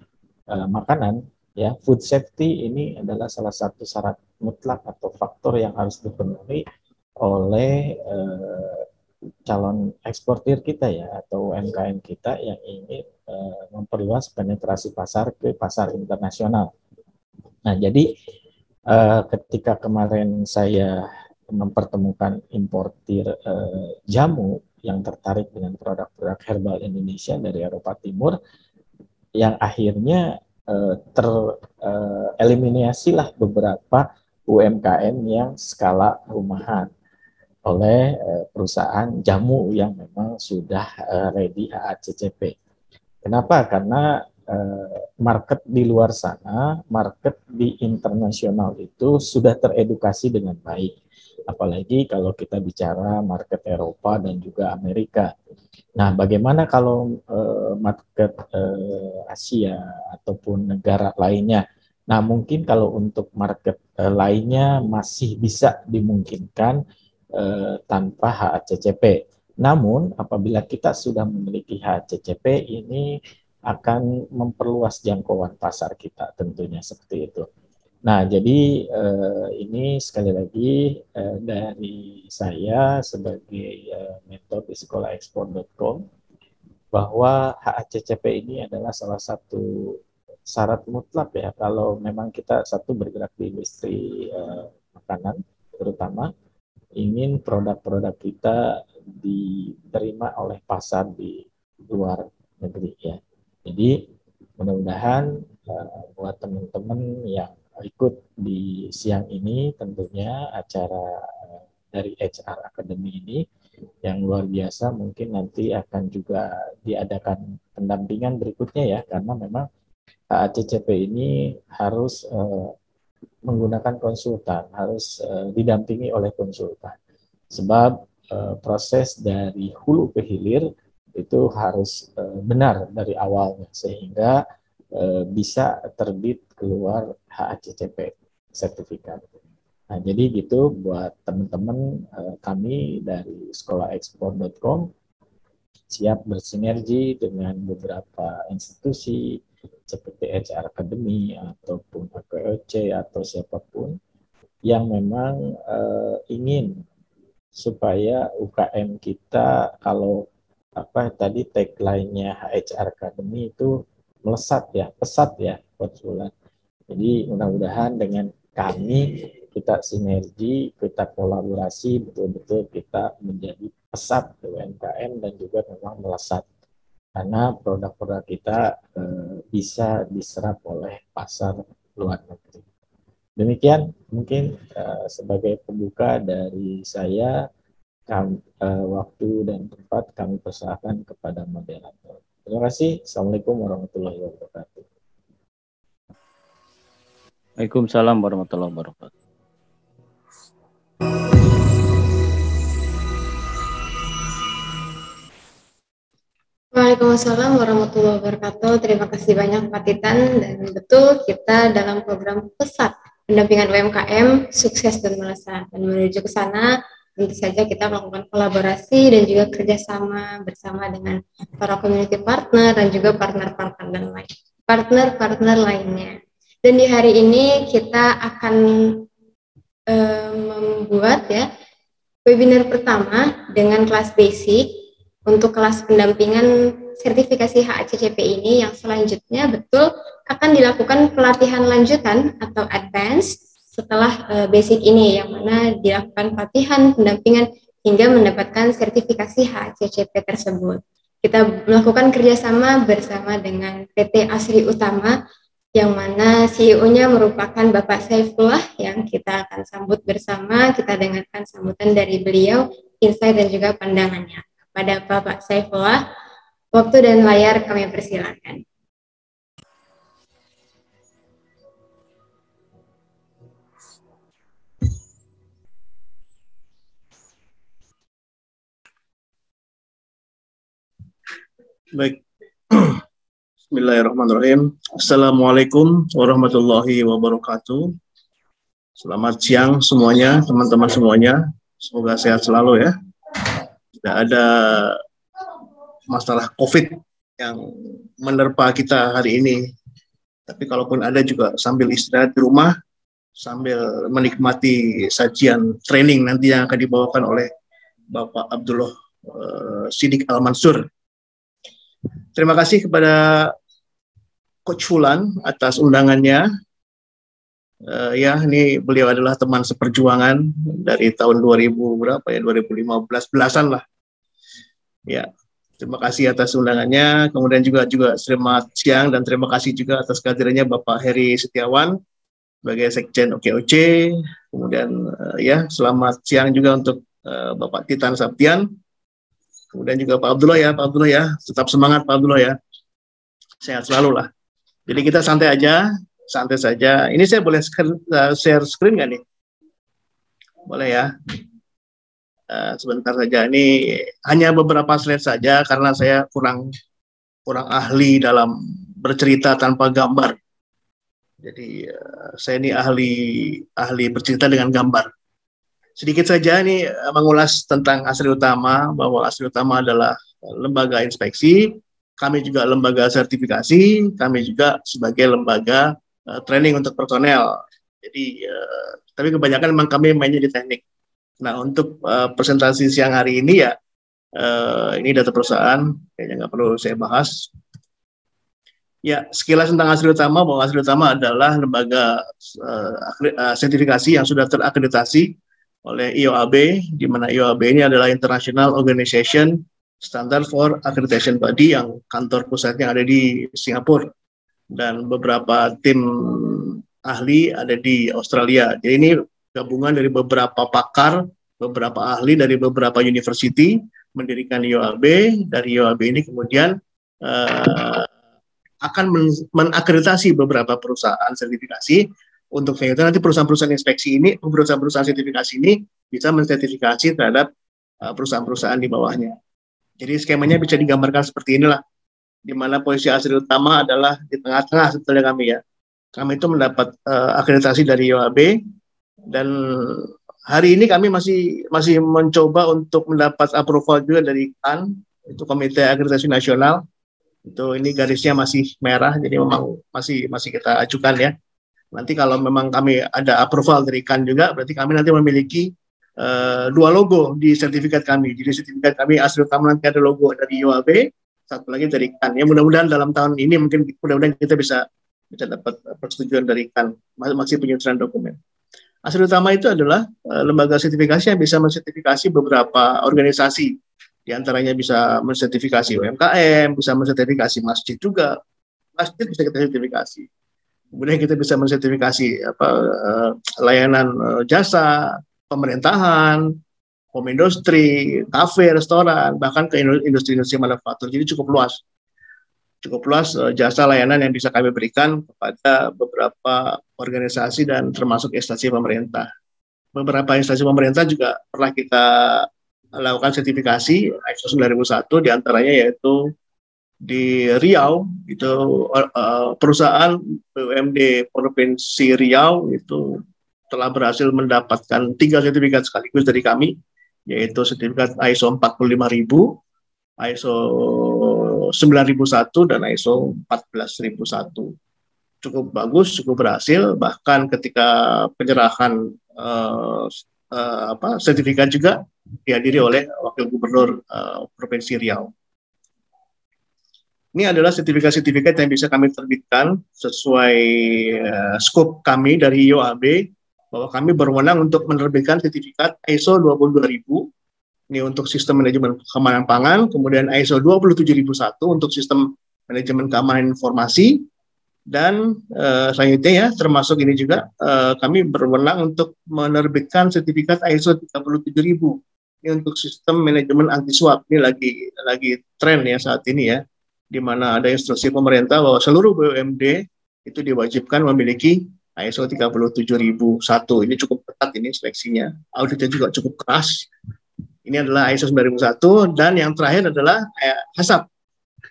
makanan, ya food safety ini adalah salah satu syarat mutlak atau faktor yang harus dipenuhi oleh calon eksportir kita ya atau UMKM kita yang ingin Eh, memperluas penetrasi pasar ke pasar internasional. Nah, jadi eh, ketika kemarin saya mempertemukan importir eh, jamu yang tertarik dengan produk-produk herbal Indonesia dari Eropa Timur, yang akhirnya tereliminasilah beberapa UMKM yang skala rumahan oleh perusahaan jamu yang memang sudah ready AACCP. Kenapa? Karena eh, market di luar sana, market di internasional itu sudah teredukasi dengan baik. Apalagi kalau kita bicara market Eropa dan juga Amerika. Nah, bagaimana kalau eh, market eh, Asia ataupun negara lainnya? Nah, mungkin kalau untuk market lainnya masih bisa dimungkinkan tanpa HACCP. Namun, apabila kita sudah memiliki HCCP, ini akan memperluas jangkauan pasar kita tentunya seperti itu. Nah, jadi eh, ini sekali lagi eh, dari saya sebagai eh, mentor di ekspor.com bahwa HACCP ini adalah salah satu syarat mutlak ya kalau memang kita satu bergerak di industri eh, makanan terutama ingin produk-produk kita diterima oleh pasar di luar negeri ya. Jadi mudah-mudahan uh, buat teman-teman yang ikut di siang ini tentunya acara eh, dari HR Academy ini yang luar biasa mungkin nanti akan juga diadakan pendampingan berikutnya ya karena memang eh, ACCP ini harus uh, menggunakan konsultan, harus uh, didampingi oleh konsultan. Sebab Eh, proses dari hulu ke hilir itu harus eh, benar dari awalnya sehingga eh, bisa terbit keluar HACCP sertifikat. Nah, jadi gitu buat teman-teman kami dari ekspor.com siap bersinergi dengan beberapa institusi seperti HR Academy ataupun APOC atau siapapun yang memang uh, ingin supaya UKM kita kalau apa tadi tagline-nya HR Academy itu melesat ya, pesat ya Coach Bulan. Jadi mudah-mudahan dengan kami kita sinergi, kita kolaborasi betul-betul kita menjadi pesat UMKM dan juga memang melesat karena produk-produk kita e, bisa diserap oleh pasar luar negeri. Demikian mungkin uh, sebagai pembuka dari saya kami, uh, eh, waktu dan tempat kami persilahkan kepada moderator. Terima kasih. Assalamualaikum warahmatullahi wabarakatuh. Waalaikumsalam warahmatullahi wabarakatuh. Waalaikumsalam warahmatullahi wabarakatuh. Terima kasih banyak Pak Titan dan betul kita dalam program pesat pendampingan UMKM sukses dan melesat dan menuju ke sana tentu saja kita melakukan kolaborasi dan juga kerjasama bersama dengan para community partner dan juga partner-partner dan lain partner-partner lainnya dan di hari ini kita akan e, membuat ya webinar pertama dengan kelas basic untuk kelas pendampingan sertifikasi HACCP ini yang selanjutnya betul akan dilakukan pelatihan lanjutan atau advance setelah uh, basic ini yang mana dilakukan pelatihan pendampingan hingga mendapatkan sertifikasi HACCP tersebut. Kita melakukan kerjasama bersama dengan PT Asri Utama yang mana CEO-nya merupakan Bapak Saifullah yang kita akan sambut bersama, kita dengarkan sambutan dari beliau, insight dan juga pandangannya. Kepada Bapak Saifullah, waktu dan layar kami persilakan. Baik. Bismillahirrahmanirrahim. Assalamualaikum warahmatullahi wabarakatuh. Selamat siang semuanya, teman-teman semuanya. Semoga sehat selalu ya. Tidak ada masalah COVID yang menerpa kita hari ini. Tapi kalaupun ada juga sambil istirahat di rumah, sambil menikmati sajian training nanti yang akan dibawakan oleh Bapak Abdullah eh, Sidik Al Mansur Terima kasih kepada Coach Fulan atas undangannya. Uh, ya, ini beliau adalah teman seperjuangan dari tahun 2000 berapa ya? 2015 belasan lah. Ya, terima kasih atas undangannya. Kemudian juga juga selamat siang dan terima kasih juga atas kehadirannya Bapak Heri Setiawan sebagai Sekjen OKOC. Kemudian uh, ya, selamat siang juga untuk uh, Bapak Titan Sabtian kemudian juga Pak Abdullah ya Pak Abdullah ya tetap semangat Pak Abdullah ya sehat selalu lah jadi kita santai aja santai saja ini saya boleh eh, share screen nggak nih boleh ya uh, sebentar saja ini hanya beberapa slide saja karena saya kurang kurang ahli dalam bercerita tanpa gambar jadi uh, saya ini ahli ahli bercerita dengan gambar sedikit saja nih eh, mengulas tentang asli utama bahwa asli utama adalah eh, lembaga inspeksi, kami juga lembaga sertifikasi, kami juga sebagai lembaga uh, training untuk personel. Jadi uh, tapi kebanyakan memang kami mainnya di teknik. Nah untuk uh, presentasi siang hari ini ya uh, ini data perusahaan kayaknya nggak perlu saya bahas. Ya, sekilas tentang asli utama bahwa asli utama adalah lembaga uh, sertifikasi yang sudah terakreditasi oleh IOAB, di mana IOAB ini adalah International Organization Standard for Accreditation Body yang kantor pusatnya ada di Singapura dan beberapa tim ahli ada di Australia. Jadi ini gabungan dari beberapa pakar, beberapa ahli dari beberapa university mendirikan IOAB. Dari IOAB ini kemudian uh, akan men menakreditasi beberapa perusahaan sertifikasi untuk VIOTA gitu, nanti perusahaan-perusahaan inspeksi ini, perusahaan-perusahaan sertifikasi ini bisa mensertifikasi terhadap eh, perusahaan-perusahaan di bawahnya. Jadi skemanya bisa digambarkan seperti inilah, di mana posisi asli utama adalah di tengah-tengah sebetulnya kami ya. Kami itu mendapat uh, akreditasi dari UAB dan hari ini kami masih masih mencoba untuk mendapat approval juga dari KAN, itu Komite Akreditasi Nasional. Itu ini garisnya masih merah, jadi memang masih masih kita ajukan ya Nanti kalau memang kami ada approval dari KAN juga, berarti kami nanti memiliki uh, dua logo di sertifikat kami. Jadi sertifikat kami asli utama nanti ada logo dari UAB, satu lagi dari KAN. Ya mudah-mudahan dalam tahun ini mungkin mudah-mudahan kita bisa bisa dapat eh, persetujuan dari KAN, masih penyusunan dokumen. Asli utama itu adalah uh, lembaga sertifikasi yang bisa mensertifikasi beberapa organisasi. Di antaranya bisa mensertifikasi UMKM, bisa mensertifikasi masjid juga. Masjid bisa kita sertifikasi kemudian kita bisa mensertifikasi apa uh, layanan uh, jasa pemerintahan home industry kafe restoran bahkan ke industri-industri manufaktur jadi cukup luas cukup luas eh, jasa layanan yang bisa kami berikan kepada beberapa organisasi dan termasuk instansi pemerintah beberapa instansi pemerintah juga pernah kita lakukan sertifikasi ISO 9001 diantaranya yaitu di Riau itu uh, perusahaan BUMD Provinsi Riau itu telah berhasil mendapatkan tiga sertifikat sekaligus dari kami yaitu sertifikat ISO 45000, ISO 9001 dan ISO 14001. Cukup bagus, cukup berhasil bahkan ketika penyerahan uh, uh, apa sertifikat juga dihadiri oleh Wakil Gubernur uh, Provinsi Riau. Ini adalah sertifikat-sertifikat yang bisa kami terbitkan sesuai uh, eh, skop kami dari IOAB bahwa kami berwenang untuk menerbitkan sertifikat ISO 22000 ini untuk sistem manajemen keamanan pangan, kemudian ISO 27001 untuk sistem manajemen keamanan informasi dan uh, selanjutnya ya termasuk ini juga uh, kami berwenang untuk menerbitkan sertifikat ISO 37000 ini untuk sistem manajemen anti suap ini lagi lagi tren ya saat ini ya di mana ada instruksi pemerintah bahwa seluruh BUMD itu diwajibkan memiliki ISO 37001. Ini cukup ketat ini seleksinya. Auditnya juga cukup keras. Ini adalah ISO 9001 dan yang terakhir adalah eh, HASAP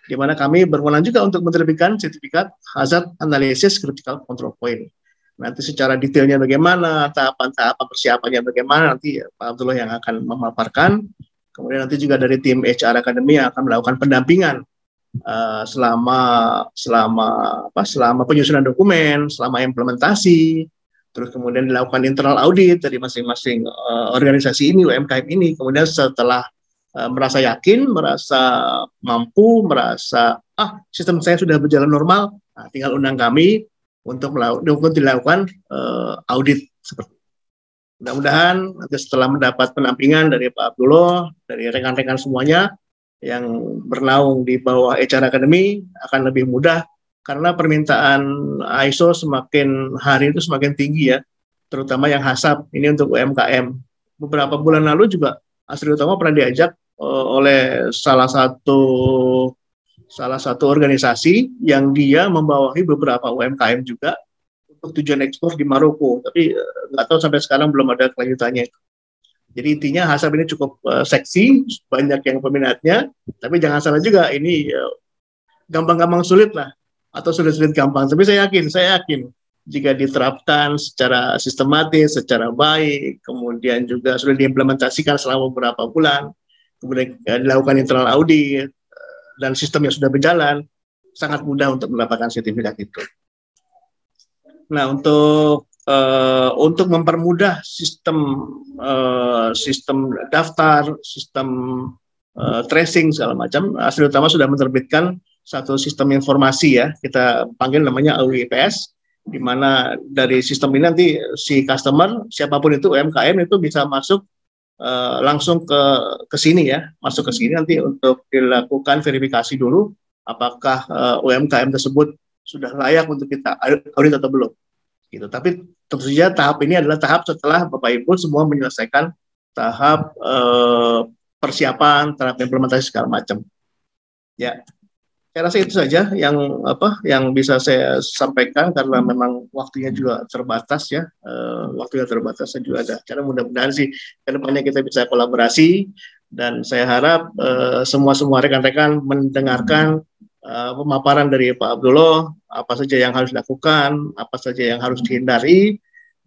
di mana kami berwenang juga untuk menerbitkan sertifikat hazard analysis critical control point. Nanti secara detailnya bagaimana, tahapan-tahapan persiapannya bagaimana, nanti Pak Abdullah yang akan memaparkan. Kemudian nanti juga dari tim HR Academy yang akan melakukan pendampingan uh, selama selama apa selama penyusunan dokumen, selama implementasi, terus kemudian dilakukan internal audit dari masing-masing uh, organisasi ini UMKM ini, kemudian setelah uh, merasa yakin, merasa mampu, merasa ah sistem saya sudah berjalan normal, nah, tinggal undang kami untuk melakukan dilakukan uh, audit seperti Mudah-mudahan setelah mendapat penampingan dari Pak Abdullah, dari rekan-rekan semuanya, yang bernaung di bawah HR Academy akan lebih mudah karena permintaan ISO semakin hari itu semakin tinggi ya, terutama yang HASAP ini untuk UMKM. Beberapa bulan lalu juga Asri Utama pernah diajak eh, oleh salah satu salah satu organisasi yang dia membawahi beberapa UMKM juga untuk tujuan ekspor di Maroko, tapi eh, nggak tahu sampai sekarang belum ada kelanjutannya. Jadi intinya Hasan ini cukup uh, seksi, banyak yang peminatnya, tapi jangan salah juga ini eh, gampang-gampang uh, sulit lah atau sulit-sulit gampang. Tapi saya yakin, saya yakin jika diterapkan secara sistematis, secara baik, kemudian juga sudah diimplementasikan selama beberapa bulan, kemudian uh, dilakukan internal audit dan sistem yang sudah berjalan, sangat mudah untuk mendapatkan sertifikat itu. Nah, untuk uh, untuk mempermudah sistem uh, sistem daftar, sistem uh, tracing segala macam. Hasil utama sudah menerbitkan satu sistem informasi ya, kita panggil namanya AUIPS di mana dari sistem ini nanti si customer siapapun itu UMKM itu bisa masuk uh, langsung ke ke sini ya, masuk ke sini nanti untuk dilakukan verifikasi dulu apakah uh, UMKM tersebut sudah layak untuk kita audit atau belum gitu. Tapi tentu saja tahap ini adalah tahap setelah Bapak Ibu semua menyelesaikan tahap eh, persiapan, terhadap implementasi segala macam. Ya, saya rasa itu saja yang apa yang bisa saya sampaikan karena memang waktunya juga terbatas ya eh, waktunya terbatas saya juga ada karena mudah-mudahan sih kedepannya kita bisa kolaborasi dan saya harap eh, semua semua rekan-rekan mendengarkan Eh, pemaparan dari Pak Abdullah apa saja yang harus dilakukan, apa saja yang harus dihindari.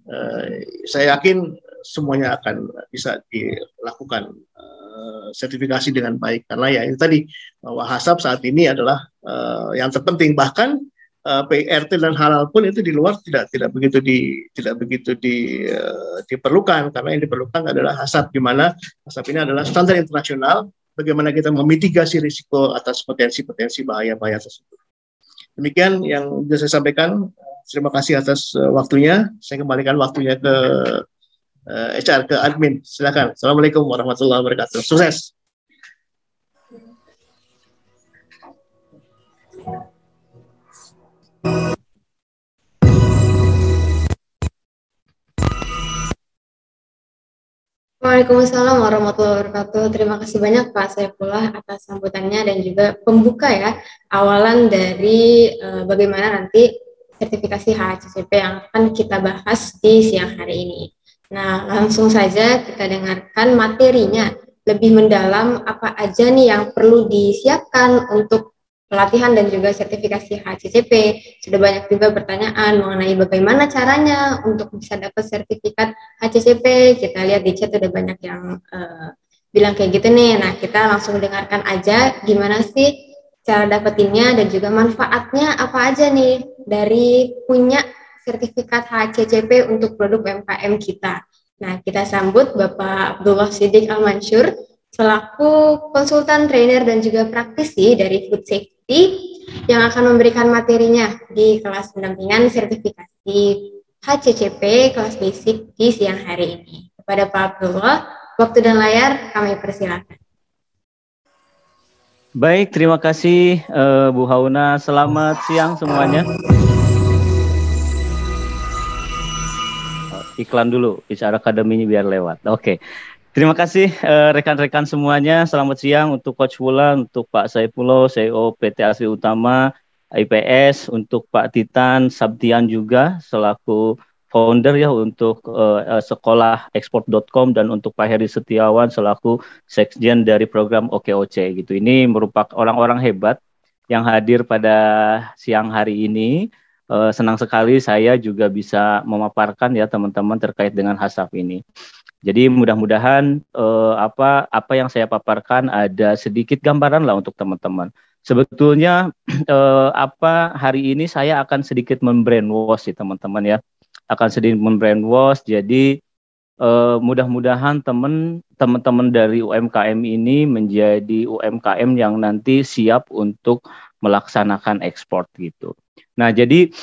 Uh, saya yakin semuanya akan bisa dilakukan uh, sertifikasi dengan baik karena ya itu tadi bahwa HASAP saat ini adalah uh, yang terpenting bahkan uh, PRT dan halal pun itu di luar tidak tidak begitu di tidak begitu di, uh, diperlukan karena yang diperlukan adalah HASAP di mana HASAP ini adalah standar internasional bagaimana kita memitigasi risiko atas potensi-potensi bahaya-bahaya tersebut. Demikian yang bisa saya sampaikan. Terima kasih atas eh, waktunya. Saya kembalikan waktunya ke uh, eh, HR, ke admin. Silakan. Assalamualaikum warahmatullahi wabarakatuh. Sukses. Waalaikumsalam warahmatullahi wabarakatuh. Terima kasih banyak Pak Saifullah atas sambutannya dan juga pembuka ya awalan dari e, bagaimana nanti sertifikasi HACCP yang akan kita bahas di siang hari ini. Nah, langsung saja kita dengarkan materinya lebih mendalam apa aja nih yang perlu disiapkan untuk pelatihan dan juga sertifikasi HCCP. Sudah banyak juga pertanyaan mengenai bagaimana caranya untuk bisa dapat sertifikat HCCP. Kita lihat di chat sudah banyak yang uh, bilang kayak gitu nih. Nah, kita langsung dengarkan aja gimana sih cara dapetinnya dan juga manfaatnya apa aja nih dari punya sertifikat HCCP untuk produk UMKM kita. Nah, kita sambut Bapak Abdullah Sidik Al-Mansur, selaku konsultan trainer dan juga praktisi dari Food Safety peneliti yang akan memberikan materinya di kelas pendampingan sertifikasi HCCP kelas basic di siang hari ini. Kepada Pak Abdullah, waktu dan layar kami persilakan. Baik, terima kasih uh, Bu Hauna. Selamat siang semuanya. Iklan dulu, bicara akademinya biar lewat. Oke, okay. Terima kasih eh, rekan-rekan uh, semuanya. Selamat siang untuk Coach Wulan, untuk Pak Saipulo, CEO PT Asri Utama IPS, untuk Pak Titan Sabdian juga selaku founder ya untuk uh, sekolah ekspor.com dan untuk Pak Heri Setiawan selaku sekjen dari program OKOC gitu. Ini merupakan orang-orang hebat yang hadir pada siang hari ini. Uh, senang sekali saya juga bisa memaparkan ya teman-teman terkait dengan HASAP ini. Jadi mudah-mudahan eh, apa apa yang saya paparkan ada sedikit gambaran lah untuk teman-teman. Sebetulnya eh, apa hari ini saya akan sedikit membrainwash sih teman-teman ya, akan sedikit membrainwash. Jadi eh, mudah-mudahan teman teman-teman dari UMKM ini menjadi UMKM yang nanti siap untuk melaksanakan ekspor gitu. Nah jadi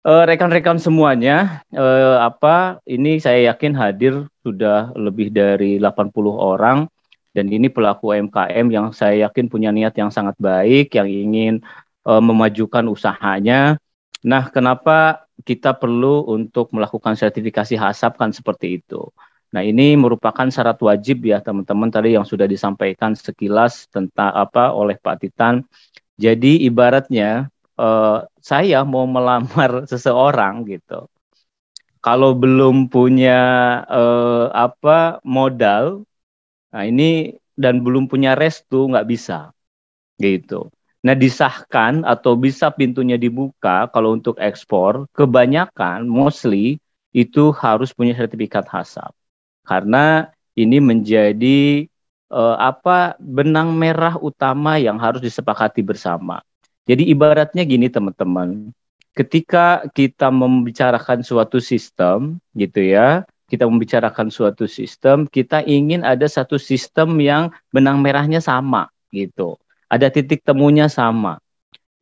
Eh, rekan-rekan uh, semuanya uh, apa ini saya yakin hadir sudah lebih dari 80 orang dan ini pelaku UMKM yang saya yakin punya niat yang sangat baik yang ingin uh, memajukan usahanya. Nah, kenapa kita perlu untuk melakukan sertifikasi HASAP kan seperti itu. Nah, ini merupakan syarat wajib ya teman-teman tadi yang sudah disampaikan sekilas tentang apa oleh Pak Titan. Jadi ibaratnya uh, saya mau melamar seseorang gitu kalau belum punya uh, apa modal nah ini dan belum punya restu nggak bisa gitu nah disahkan atau bisa pintunya dibuka kalau untuk ekspor kebanyakan mostly itu harus punya sertifikat hasab karena ini menjadi uh, apa benang merah utama yang harus disepakati bersama jadi ibaratnya gini teman-teman, ketika kita membicarakan suatu sistem gitu ya, kita membicarakan suatu sistem, kita ingin ada satu sistem yang benang merahnya sama gitu. Ada titik temunya sama.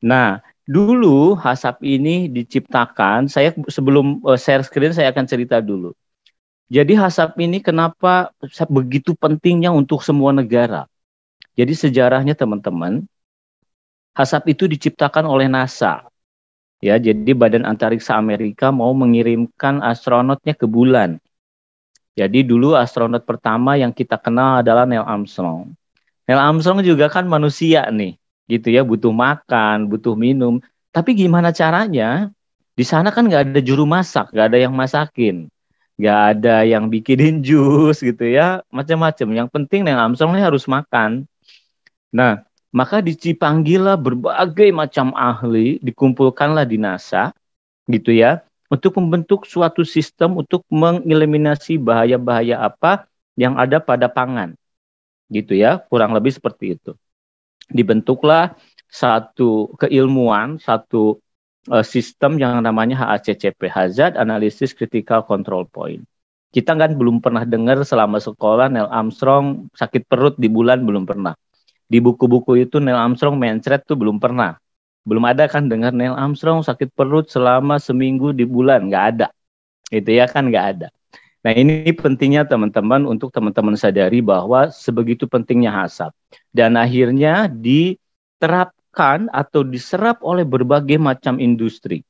Nah, dulu HASAP ini diciptakan, saya sebelum eh, share screen saya akan cerita dulu. Jadi HASAP ini kenapa begitu pentingnya untuk semua negara? Jadi sejarahnya teman-teman, HASAP itu diciptakan oleh NASA. Ya, jadi Badan Antariksa Amerika mau mengirimkan astronotnya ke bulan. Jadi dulu astronot pertama yang kita kenal adalah Neil Armstrong. Neil Armstrong juga kan manusia nih, gitu ya, butuh makan, butuh minum. Tapi gimana caranya? Di sana kan nggak ada juru masak, nggak ada yang masakin, nggak ada yang bikinin jus gitu ya, macam-macam. Yang penting Neil Armstrong ini harus makan. Nah, maka dipanggillah berbagai macam ahli, dikumpulkanlah di NASA, gitu ya, untuk membentuk suatu sistem untuk mengeliminasi bahaya-bahaya apa yang ada pada pangan. Gitu ya, kurang lebih seperti itu. Dibentuklah satu keilmuan, satu uh, sistem yang namanya HACCP, Hazard Analysis Critical Control Point. Kita kan belum pernah dengar selama sekolah Neil Armstrong sakit perut di bulan belum pernah di buku-buku itu Neil Armstrong mencret tuh belum pernah. Belum ada kan dengar Neil Armstrong sakit perut selama seminggu di bulan, nggak ada. Itu ya kan nggak ada. Nah ini pentingnya teman-teman untuk teman-teman sadari bahwa sebegitu pentingnya hasap Dan akhirnya diterapkan atau diserap oleh berbagai macam industri.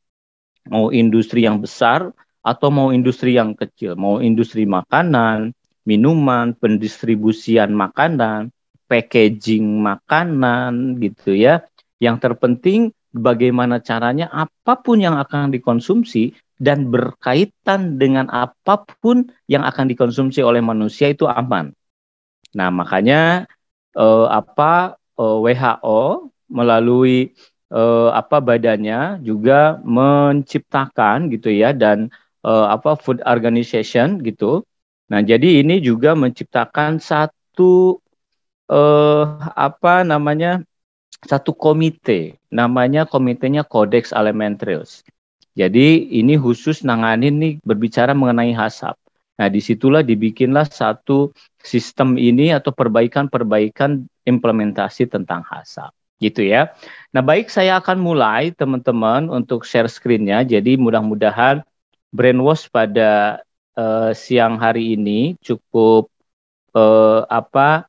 Mau industri yang besar atau mau industri yang kecil. Mau industri makanan, minuman, pendistribusian makanan, packaging makanan gitu ya. Yang terpenting bagaimana caranya apapun yang akan dikonsumsi dan berkaitan dengan apapun yang akan dikonsumsi oleh manusia itu aman. Nah, makanya eh, apa eh, WHO melalui eh, apa badannya juga menciptakan gitu ya dan eh, apa food organization gitu. Nah, jadi ini juga menciptakan satu eh, apa namanya satu komite, namanya komitenya Codex Alimentarius. Jadi ini khusus nanganin nih berbicara mengenai hasap Nah, disitulah dibikinlah satu sistem ini atau perbaikan-perbaikan implementasi tentang HASAP. Gitu ya. Nah, baik saya akan mulai teman-teman untuk share screen Jadi mudah-mudahan brainwash pada uh, siang hari ini cukup uh, apa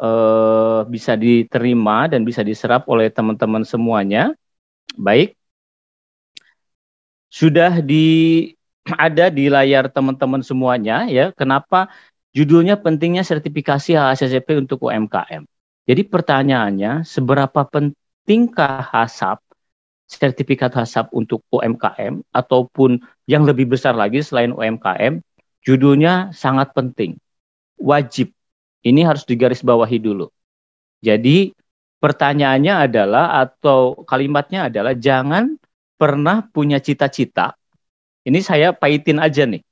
eh, bisa diterima dan bisa diserap oleh teman-teman semuanya. Baik, sudah di ada di layar teman-teman semuanya ya. Kenapa judulnya pentingnya sertifikasi HACCP untuk UMKM. Jadi pertanyaannya, seberapa pentingkah HASAP, sertifikat HASAP untuk UMKM ataupun yang lebih besar lagi selain UMKM, judulnya sangat penting, wajib ini harus digarisbawahi dulu. Jadi pertanyaannya adalah atau kalimatnya adalah jangan pernah punya cita-cita. Ini saya paitin aja nih.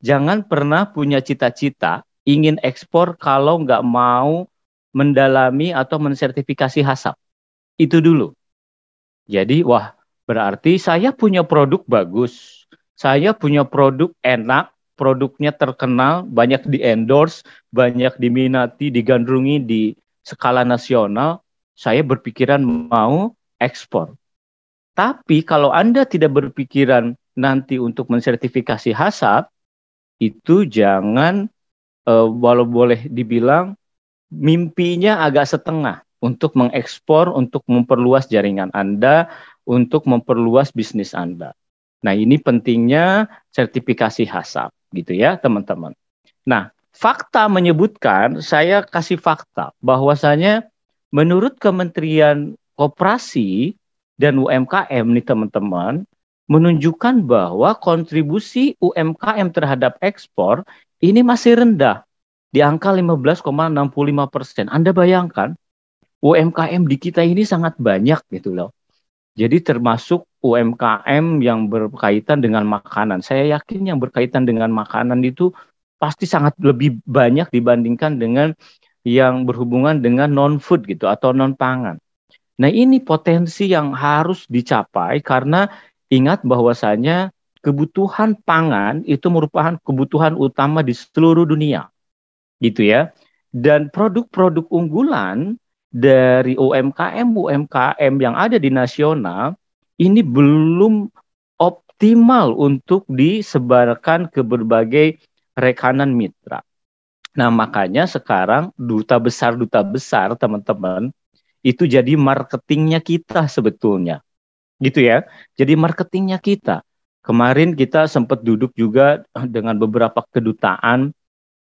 Jangan pernah punya cita-cita ingin ekspor kalau nggak mau mendalami atau mensertifikasi HASAP Itu dulu. Jadi wah berarti saya punya produk bagus, saya punya produk enak, produknya terkenal, banyak di endorse, banyak diminati, digandrungi di skala nasional, saya berpikiran mau ekspor. Tapi kalau Anda tidak berpikiran nanti untuk mensertifikasi HASAP, itu jangan eh, walau boleh dibilang mimpinya agak setengah untuk mengekspor, untuk memperluas jaringan Anda, untuk memperluas bisnis Anda. Nah, ini pentingnya sertifikasi HASAP gitu ya teman-teman. Nah, fakta menyebutkan, saya kasih fakta bahwasanya menurut Kementerian Koperasi dan UMKM nih teman-teman, menunjukkan bahwa kontribusi UMKM terhadap ekspor ini masih rendah di angka 15,65 persen. Anda bayangkan UMKM di kita ini sangat banyak gitu loh. Jadi termasuk UMKM yang berkaitan dengan makanan. Saya yakin yang berkaitan dengan makanan itu pasti sangat lebih banyak dibandingkan dengan yang berhubungan dengan non food gitu atau non pangan. Nah, ini potensi yang harus dicapai karena ingat bahwasanya kebutuhan pangan itu merupakan kebutuhan utama di seluruh dunia. Gitu ya. Dan produk-produk unggulan dari UMKM UMKM yang ada di nasional ini belum optimal untuk disebarkan ke berbagai rekanan mitra. Nah, makanya sekarang duta besar-duta besar, teman-teman, itu jadi marketingnya kita sebetulnya. Gitu ya. Jadi marketingnya kita. Kemarin kita sempat duduk juga dengan beberapa kedutaan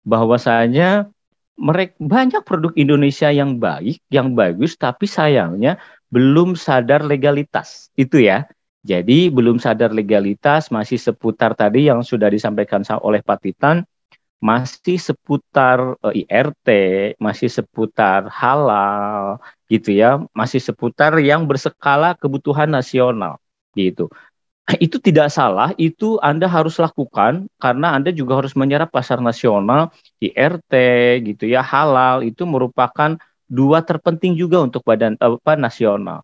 bahwasanya mereka banyak produk Indonesia yang baik, yang bagus, tapi sayangnya belum sadar legalitas. Itu ya. Jadi belum sadar legalitas, masih seputar tadi yang sudah disampaikan oleh Pak Titan, masih seputar uh, eh, IRT, masih seputar halal, gitu ya, masih seputar yang berskala kebutuhan nasional, gitu. itu tidak salah, itu Anda harus lakukan karena Anda juga harus menyerap pasar nasional, IRT gitu ya, halal itu merupakan dua terpenting juga untuk badan apa nasional.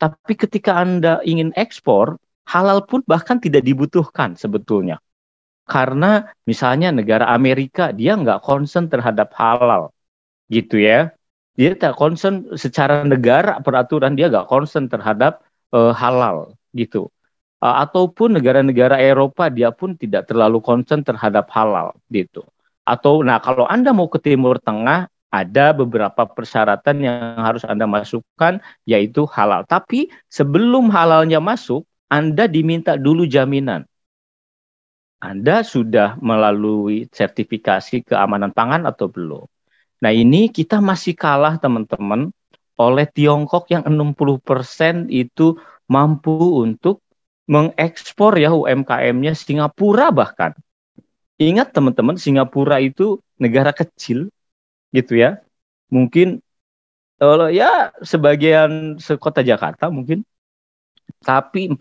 Tapi ketika Anda ingin ekspor, halal pun bahkan tidak dibutuhkan sebetulnya. Karena misalnya negara Amerika dia nggak concern terhadap halal gitu ya. Dia tak concern secara negara peraturan dia nggak concern terhadap uh, halal gitu uh, ataupun negara-negara Eropa dia pun tidak terlalu concern terhadap halal gitu. Atau nah kalau Anda mau ke Timur Tengah ada beberapa persyaratan yang harus Anda masukkan yaitu halal. Tapi sebelum halalnya masuk, Anda diminta dulu jaminan. Anda sudah melalui sertifikasi keamanan pangan atau belum? Nah, ini kita masih kalah teman-teman oleh Tiongkok yang 60% itu mampu untuk mengekspor ya UMKM-nya Singapura bahkan. Ingat teman-teman, Singapura itu negara kecil gitu ya. Mungkin kalau eh, ya sebagian sekota Jakarta mungkin tapi 41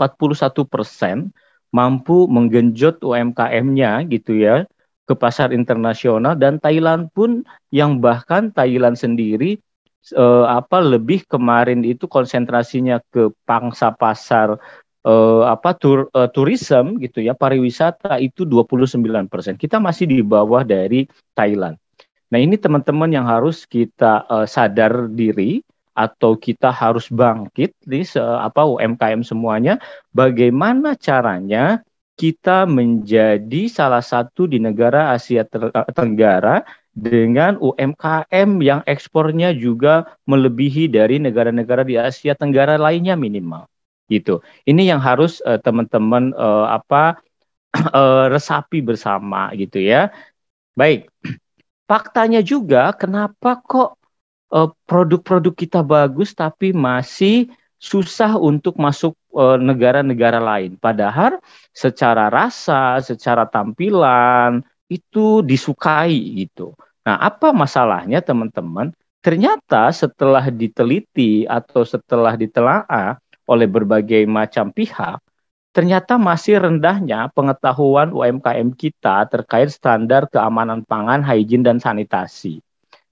mampu menggenjot UMKM-nya gitu ya ke pasar internasional dan Thailand pun yang bahkan Thailand sendiri eh, apa lebih kemarin itu konsentrasinya ke pangsa pasar uh, apa tur, uh, eh, tourism gitu ya pariwisata itu 29 persen kita masih di bawah dari Thailand. Nah ini teman-teman yang harus kita uh, sadar diri atau kita harus bangkit di apa UMKM semuanya bagaimana caranya kita menjadi salah satu di negara Asia Tenggara dengan UMKM yang ekspornya juga melebihi dari negara-negara di Asia Tenggara lainnya minimal gitu. Ini yang harus eh, teman-teman uh, apa uh, resapi bersama gitu ya. Baik. Faktanya juga kenapa kok produk-produk kita bagus tapi masih susah untuk masuk negara-negara lain. Padahal secara rasa, secara tampilan itu disukai gitu. Nah, apa masalahnya teman-teman? Ternyata setelah diteliti atau setelah ditelaah oleh berbagai macam pihak, ternyata masih rendahnya pengetahuan UMKM kita terkait standar keamanan pangan, hygiene, dan sanitasi.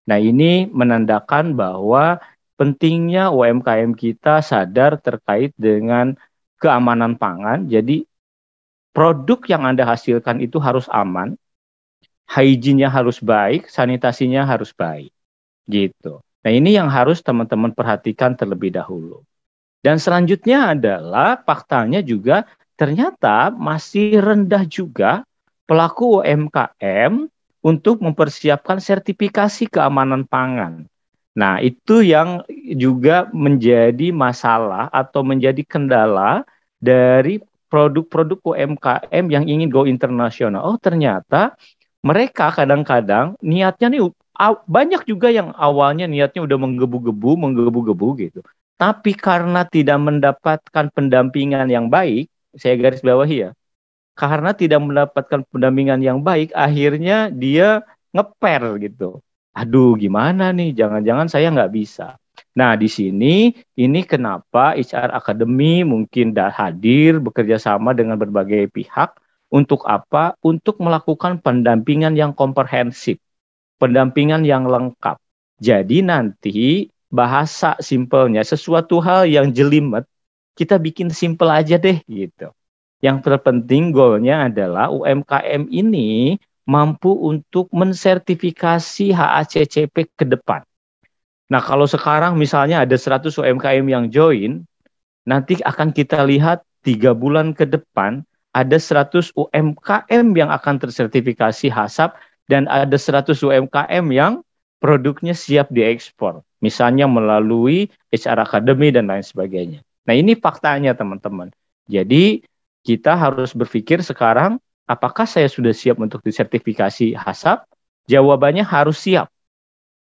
Nah, ini menandakan bahwa pentingnya UMKM kita sadar terkait dengan keamanan pangan. Jadi, produk yang Anda hasilkan itu harus aman, hygiene-nya harus baik, sanitasinya harus baik. Gitu. Nah, ini yang harus teman-teman perhatikan terlebih dahulu. Dan selanjutnya adalah faktanya juga ternyata masih rendah juga pelaku UMKM untuk mempersiapkan sertifikasi keamanan pangan. Nah, itu yang juga menjadi masalah atau menjadi kendala dari produk-produk UMKM yang ingin go internasional. Oh, ternyata mereka kadang-kadang niatnya nih banyak juga yang awalnya niatnya udah menggebu-gebu, menggebu-gebu gitu. Tapi karena tidak mendapatkan pendampingan yang baik, saya garis bawahi ya, karena tidak mendapatkan pendampingan yang baik, akhirnya dia ngeper gitu. Aduh, gimana nih? Jangan-jangan saya nggak bisa. Nah, di sini ini kenapa HR Academy mungkin dah hadir bekerja sama dengan berbagai pihak untuk apa? Untuk melakukan pendampingan yang komprehensif, pendampingan yang lengkap. Jadi nanti bahasa simpelnya sesuatu hal yang jelimet kita bikin simpel aja deh gitu. Yang terpenting goalnya adalah UMKM ini mampu untuk mensertifikasi HACCP ke depan. Nah kalau sekarang misalnya ada 100 UMKM yang join, nanti akan kita lihat tiga bulan ke depan ada 100 UMKM yang akan tersertifikasi HASAP dan ada 100 UMKM yang produknya siap diekspor, misalnya melalui HR Academy dan lain sebagainya. Nah, ini faktanya teman-teman. Jadi, kita harus berpikir sekarang apakah saya sudah siap untuk disertifikasi HASAP? Jawabannya harus siap.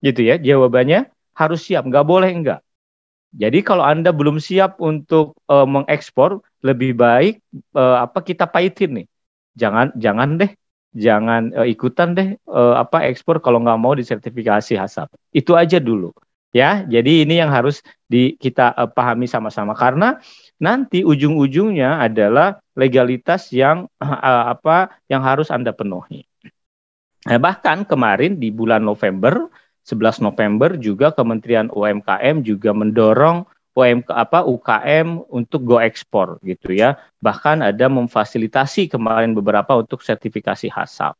Gitu ya, jawabannya harus siap, nggak boleh enggak. Jadi kalau Anda belum siap untuk e, mengekspor, lebih baik e, apa kita pahitin nih. Jangan jangan deh jangan uh, ikutan deh uh, apa ekspor kalau nggak mau disertifikasi HACCP. Itu aja dulu ya. Jadi ini yang harus di, kita uh, pahami sama-sama karena nanti ujung-ujungnya adalah legalitas yang uh, apa yang harus Anda penuhi. Nah, bahkan kemarin di bulan November 11 November juga Kementerian UMKM juga mendorong UMK apa UKM untuk go ekspor gitu ya. Bahkan ada memfasilitasi kemarin beberapa untuk sertifikasi HACCP.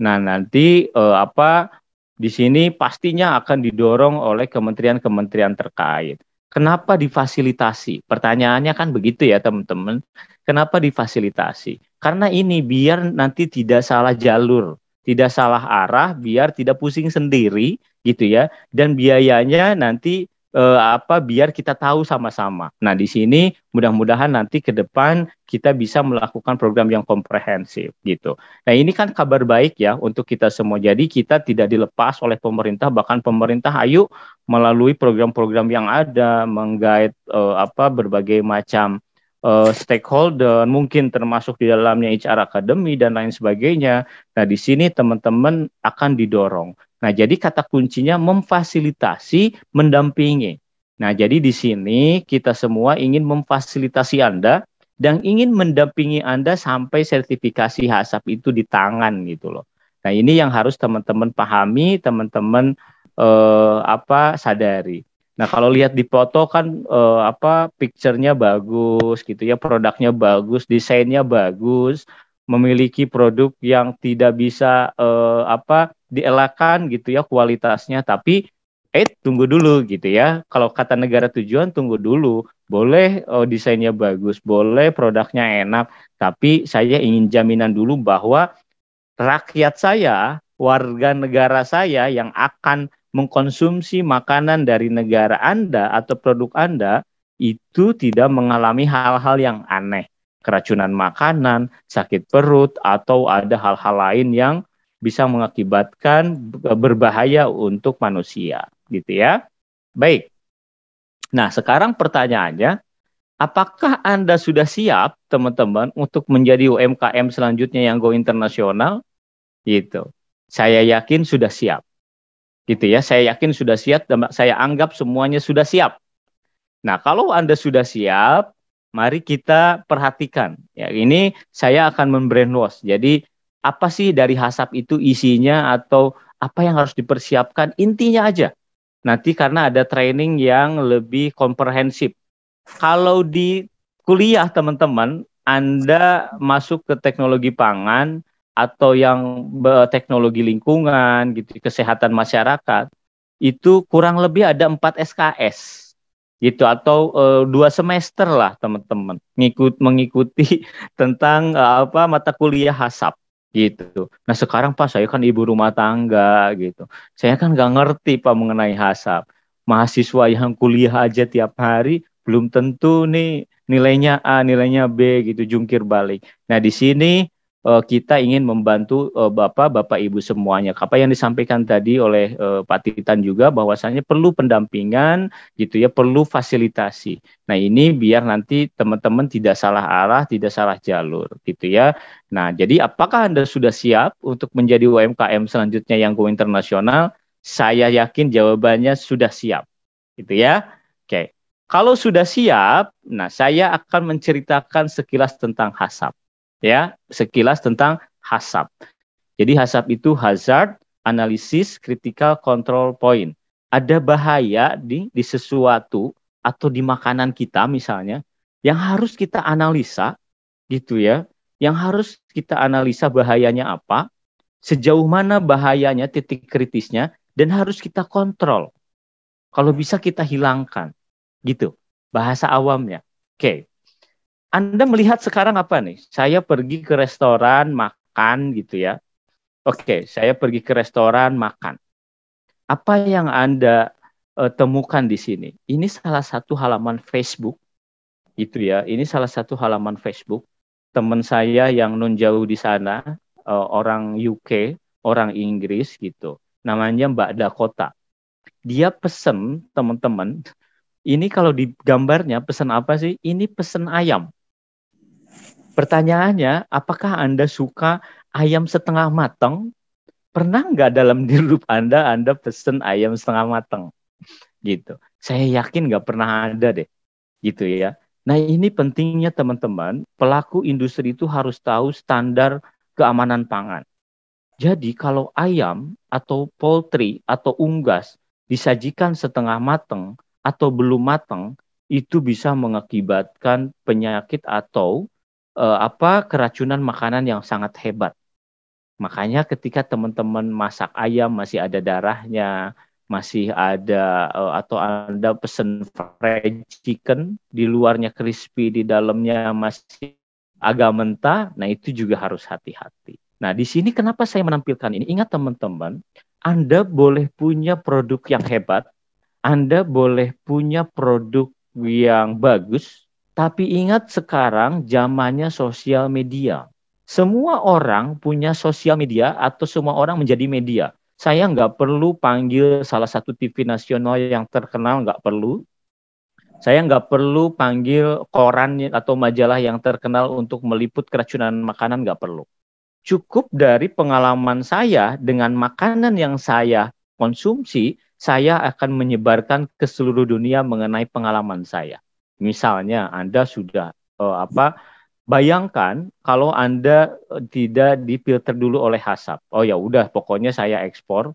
Nah, nanti eh, apa di sini pastinya akan didorong oleh kementerian-kementerian terkait. Kenapa difasilitasi? Pertanyaannya kan begitu ya, teman-teman. Kenapa difasilitasi? Karena ini biar nanti tidak salah jalur, tidak salah arah, biar tidak pusing sendiri gitu ya. Dan biayanya nanti Eh, apa biar kita tahu sama-sama. Nah, di sini mudah-mudahan nanti ke depan kita bisa melakukan program yang komprehensif gitu. Nah, ini kan kabar baik ya untuk kita semua. Jadi kita tidak dilepas oleh pemerintah bahkan pemerintah ayo melalui program-program yang ada menggait eh, apa berbagai macam eh, stakeholder, mungkin termasuk di dalamnya HR academy dan lain sebagainya. Nah, di sini teman-teman akan didorong. Nah, jadi kata kuncinya memfasilitasi, mendampingi. Nah, jadi di sini kita semua ingin memfasilitasi Anda dan ingin mendampingi Anda sampai sertifikasi HASAP itu di tangan gitu loh. Nah, ini yang harus teman-teman pahami, teman-teman eh, apa sadari. Nah, kalau lihat di foto kan eh, apa picture-nya bagus gitu ya, produknya bagus, desainnya bagus, memiliki produk yang tidak bisa eh, apa dielakkan gitu ya kualitasnya tapi eh tunggu dulu gitu ya kalau kata negara tujuan tunggu dulu boleh oh, desainnya bagus boleh produknya enak tapi saya ingin jaminan dulu bahwa rakyat saya warga negara saya yang akan mengkonsumsi makanan dari negara Anda atau produk Anda itu tidak mengalami hal-hal yang aneh keracunan makanan sakit perut atau ada hal-hal lain yang bisa mengakibatkan berbahaya untuk manusia, gitu ya. Baik. Nah, sekarang pertanyaannya, apakah Anda sudah siap, teman-teman, untuk menjadi UMKM selanjutnya yang go internasional? Gitu. Saya yakin sudah siap. Gitu ya, saya yakin sudah siap dan saya anggap semuanya sudah siap. Nah, kalau Anda sudah siap, mari kita perhatikan. Ya, ini saya akan membrainwash. Jadi apa sih dari hasap itu isinya atau apa yang harus dipersiapkan intinya aja nanti karena ada training yang lebih komprehensif kalau di kuliah teman-teman anda masuk ke teknologi pangan atau yang teknologi lingkungan gitu kesehatan masyarakat itu kurang lebih ada empat SKS gitu atau e, dua semester lah teman-teman mengikuti tentang e, apa mata kuliah hasap gitu. Nah sekarang Pak saya kan ibu rumah tangga gitu. Saya kan nggak ngerti Pak mengenai hasab. Mahasiswa yang kuliah aja tiap hari belum tentu nih nilainya A, nilainya B gitu, jungkir balik. Nah di sini Eh, kita ingin membantu eh, Bapak, Bapak Ibu semuanya. Apa yang disampaikan tadi oleh eh, Pak Titan juga bahwasannya perlu pendampingan gitu ya, perlu fasilitasi. Nah, ini biar nanti teman-teman tidak salah arah, tidak salah jalur gitu ya. Nah, jadi apakah Anda sudah siap untuk menjadi UMKM selanjutnya yang go internasional? Saya yakin jawabannya sudah siap. Gitu ya. Oke. Kalau sudah siap, nah saya akan menceritakan sekilas tentang HASAP ya sekilas tentang HASAP. Jadi HASAP itu hazard analisis critical control point. Ada bahaya di di sesuatu atau di makanan kita misalnya yang harus kita analisa gitu ya. Yang harus kita analisa bahayanya apa, sejauh mana bahayanya titik kritisnya dan harus kita kontrol. Kalau bisa kita hilangkan gitu bahasa awamnya. Oke. Okay. Anda melihat sekarang apa nih? Saya pergi ke restoran makan gitu ya. Oke, saya pergi ke restoran makan. Apa yang Anda uh, temukan di sini? Ini salah satu halaman Facebook gitu ya. Ini salah satu halaman Facebook teman saya yang non jauh di sana, uh, orang UK, orang Inggris gitu. Namanya Mbak Dakota. Dia pesen teman-teman ini kalau di gambarnya pesan apa sih? Ini pesan ayam. Pertanyaannya, apakah Anda suka ayam setengah matang? Pernah nggak dalam hidup Anda, Anda pesen ayam setengah matang? Gitu. Saya yakin nggak pernah ada deh. Gitu ya. Nah ini pentingnya teman-teman, pelaku industri itu harus tahu standar keamanan pangan. Jadi kalau ayam atau poultry atau unggas disajikan setengah matang atau belum matang, itu bisa mengakibatkan penyakit atau uh, apa keracunan makanan yang sangat hebat. Makanya ketika teman-teman masak ayam masih ada darahnya, masih ada uh, atau Anda pesen fried chicken di luarnya crispy, di dalamnya masih agak mentah, nah itu juga harus hati-hati. Nah, di sini kenapa saya menampilkan ini? Ingat teman-teman, Anda boleh punya produk yang hebat, Anda boleh punya produk yang bagus, tapi ingat sekarang zamannya sosial media. Semua orang punya sosial media atau semua orang menjadi media. Saya nggak perlu panggil salah satu TV nasional yang terkenal, nggak perlu. Saya nggak perlu panggil koran atau majalah yang terkenal untuk meliput keracunan makanan, nggak perlu. Cukup dari pengalaman saya dengan makanan yang saya konsumsi, saya akan menyebarkan ke seluruh dunia mengenai pengalaman saya. Misalnya Anda sudah uh, apa bayangkan kalau Anda eh, tidak dipilter dulu oleh HASAP. Oh ya udah pokoknya saya ekspor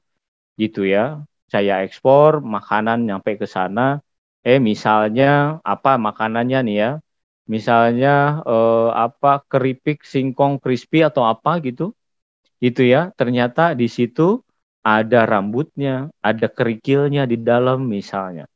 gitu ya. Saya ekspor makanan nyampe ke sana. Eh misalnya apa makanannya nih ya? Misalnya eh, apa keripik singkong crispy atau apa gitu. Itu ya, ternyata di situ ada rambutnya, ada kerikilnya di dalam misalnya.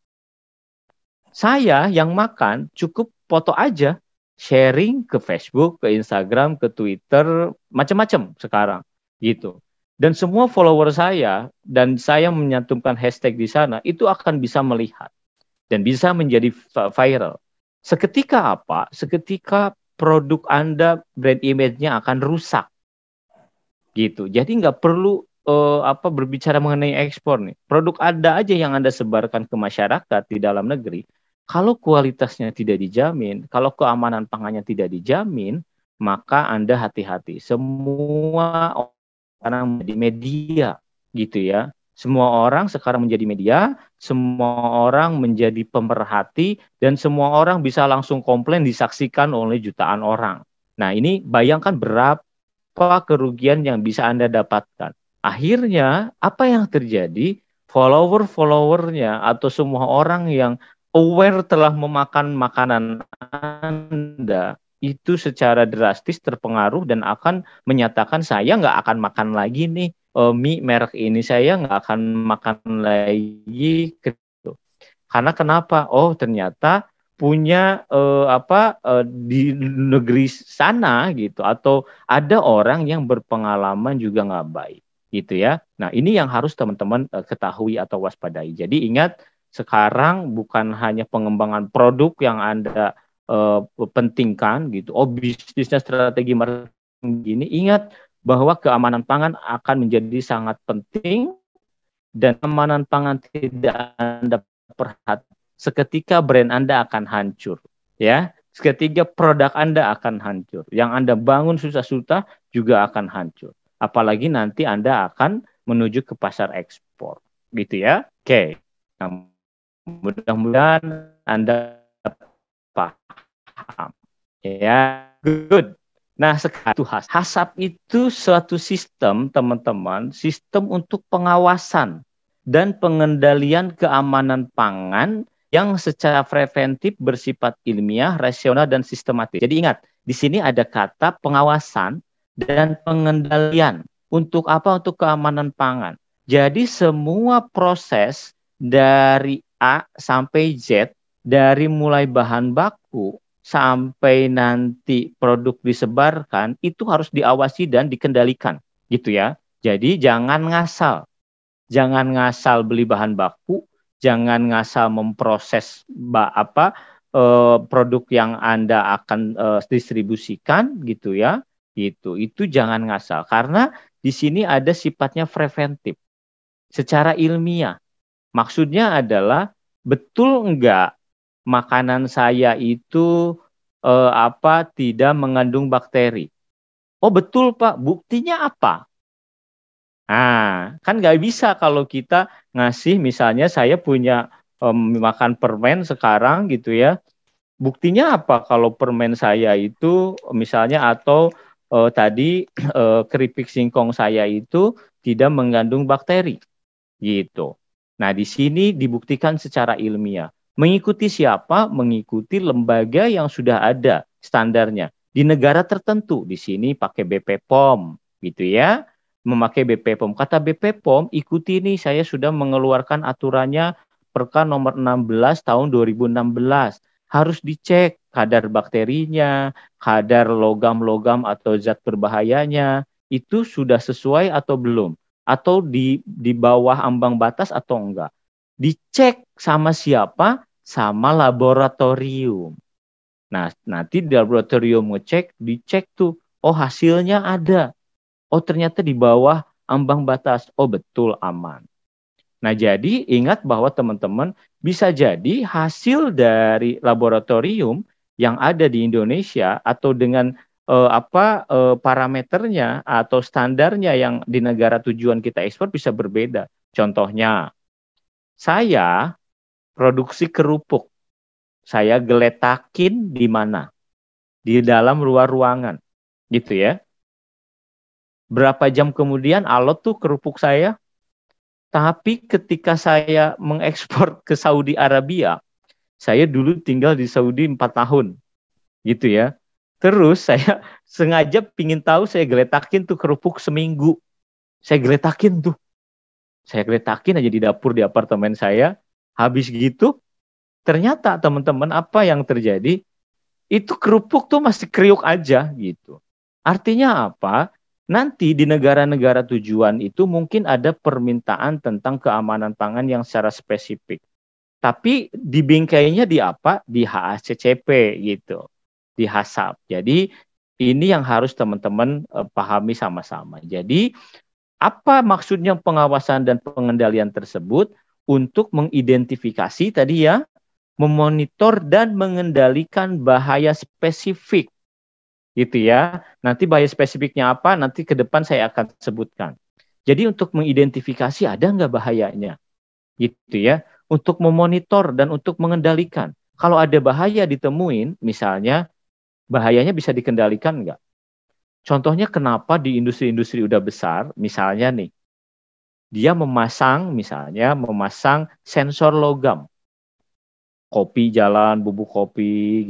Saya yang makan cukup foto aja, sharing ke Facebook, ke Instagram, ke Twitter, macam-macam sekarang gitu. Dan semua follower saya dan saya menyantumkan hashtag di sana itu akan bisa melihat dan bisa menjadi viral. Seketika apa? Seketika produk Anda brand image-nya akan rusak. Gitu. Jadi nggak perlu uh, apa berbicara mengenai ekspor nih. Produk Anda aja yang Anda sebarkan ke masyarakat di dalam negeri kalau kualitasnya tidak dijamin, kalau keamanan pangannya tidak dijamin, maka Anda hati-hati. Semua orang menjadi media gitu ya. Semua orang sekarang menjadi media, semua orang menjadi pemerhati, dan semua orang bisa langsung komplain disaksikan oleh jutaan orang. Nah ini bayangkan berapa kerugian yang bisa Anda dapatkan. Akhirnya apa yang terjadi? Follower-followernya atau semua orang yang aware telah memakan makanan Anda itu secara drastis terpengaruh dan akan menyatakan saya nggak akan makan lagi nih uh, mie merek ini saya nggak akan makan lagi gitu. Karena kenapa? Oh ternyata punya uh, apa uh, di negeri sana gitu atau ada orang yang berpengalaman juga nggak baik gitu ya. Nah ini yang harus teman-teman uh, ketahui atau waspadai. Jadi ingat sekarang bukan hanya pengembangan produk yang Anda uh, pentingkan gitu. Oh, bisnisnya strategi marketing gini. Ingat bahwa keamanan pangan akan menjadi sangat penting dan keamanan pangan tidak Anda perhatikan seketika brand Anda akan hancur, ya. Seketika produk Anda akan hancur. Yang Anda bangun susah-susah juga akan hancur. Apalagi nanti Anda akan menuju ke pasar ekspor, gitu ya. Oke. Okay. Mudah-mudahan Anda paham. Ya, good. Nah, sekarang hasap has. itu suatu sistem, teman-teman, sistem untuk pengawasan dan pengendalian keamanan pangan yang secara preventif bersifat ilmiah, rasional, dan sistematis. Jadi ingat, di sini ada kata pengawasan dan pengendalian. Untuk apa? Untuk keamanan pangan. Jadi semua proses dari A sampai Z dari mulai bahan baku sampai nanti produk disebarkan itu harus diawasi dan dikendalikan gitu ya. Jadi jangan ngasal. Jangan ngasal beli bahan baku, jangan ngasal memproses apa eh, produk yang Anda akan eh, distribusikan gitu ya. Itu itu jangan ngasal karena di sini ada sifatnya preventif. Secara ilmiah Maksudnya adalah betul enggak makanan saya itu eh, apa tidak mengandung bakteri? Oh betul Pak, buktinya apa? Nah, kan nggak bisa kalau kita ngasih misalnya saya punya um, makan permen sekarang gitu ya. Buktinya apa kalau permen saya itu misalnya atau uh, tadi uh, keripik singkong saya itu tidak mengandung bakteri gitu. Nah, di sini dibuktikan secara ilmiah. Mengikuti siapa? Mengikuti lembaga yang sudah ada standarnya. Di negara tertentu, di sini pakai BP POM, gitu ya. Memakai BP POM. Kata BP POM, ikuti ini saya sudah mengeluarkan aturannya Perka nomor 16 tahun 2016. Harus dicek kadar bakterinya, kadar logam-logam atau zat berbahayanya, itu sudah sesuai atau belum atau di di bawah ambang batas atau enggak. Dicek sama siapa? Sama laboratorium. Nah, nanti di laboratorium ngecek, dicek tuh, oh hasilnya ada. Oh, ternyata di bawah ambang batas. Oh, betul aman. Nah, jadi ingat bahwa teman-teman bisa jadi hasil dari laboratorium yang ada di Indonesia atau dengan eh, apa eh, parameternya atau standarnya yang di negara tujuan kita ekspor bisa berbeda. Contohnya, saya produksi kerupuk, saya geletakin di mana? Di dalam luar ruangan, gitu ya. Berapa jam kemudian alot tuh kerupuk saya? Tapi ketika saya mengekspor ke Saudi Arabia, saya dulu tinggal di Saudi 4 tahun, gitu ya Terus saya sengaja pingin tahu saya geletakin tuh kerupuk seminggu. Saya geletakin tuh. Saya geletakin aja di dapur di apartemen saya. Habis gitu ternyata teman-teman apa yang terjadi? Itu kerupuk tuh masih kriuk aja gitu. Artinya apa? Nanti di negara-negara tujuan itu mungkin ada permintaan tentang keamanan pangan yang secara spesifik. Tapi dibingkainya di apa? Di HACCP gitu dihasap. Jadi ini yang harus teman-teman uh, pahami sama-sama. Jadi apa maksudnya pengawasan dan pengendalian tersebut untuk mengidentifikasi tadi ya, memonitor dan mengendalikan bahaya spesifik. Gitu ya. Nanti bahaya spesifiknya apa? Nanti ke depan saya akan sebutkan. Jadi untuk mengidentifikasi ada nggak bahayanya? Gitu ya. Untuk memonitor dan untuk mengendalikan. Kalau ada bahaya ditemuin, misalnya bahayanya bisa dikendalikan nggak? Contohnya kenapa di industri-industri udah besar, misalnya nih, dia memasang misalnya memasang sensor logam kopi jalan bubuk kopi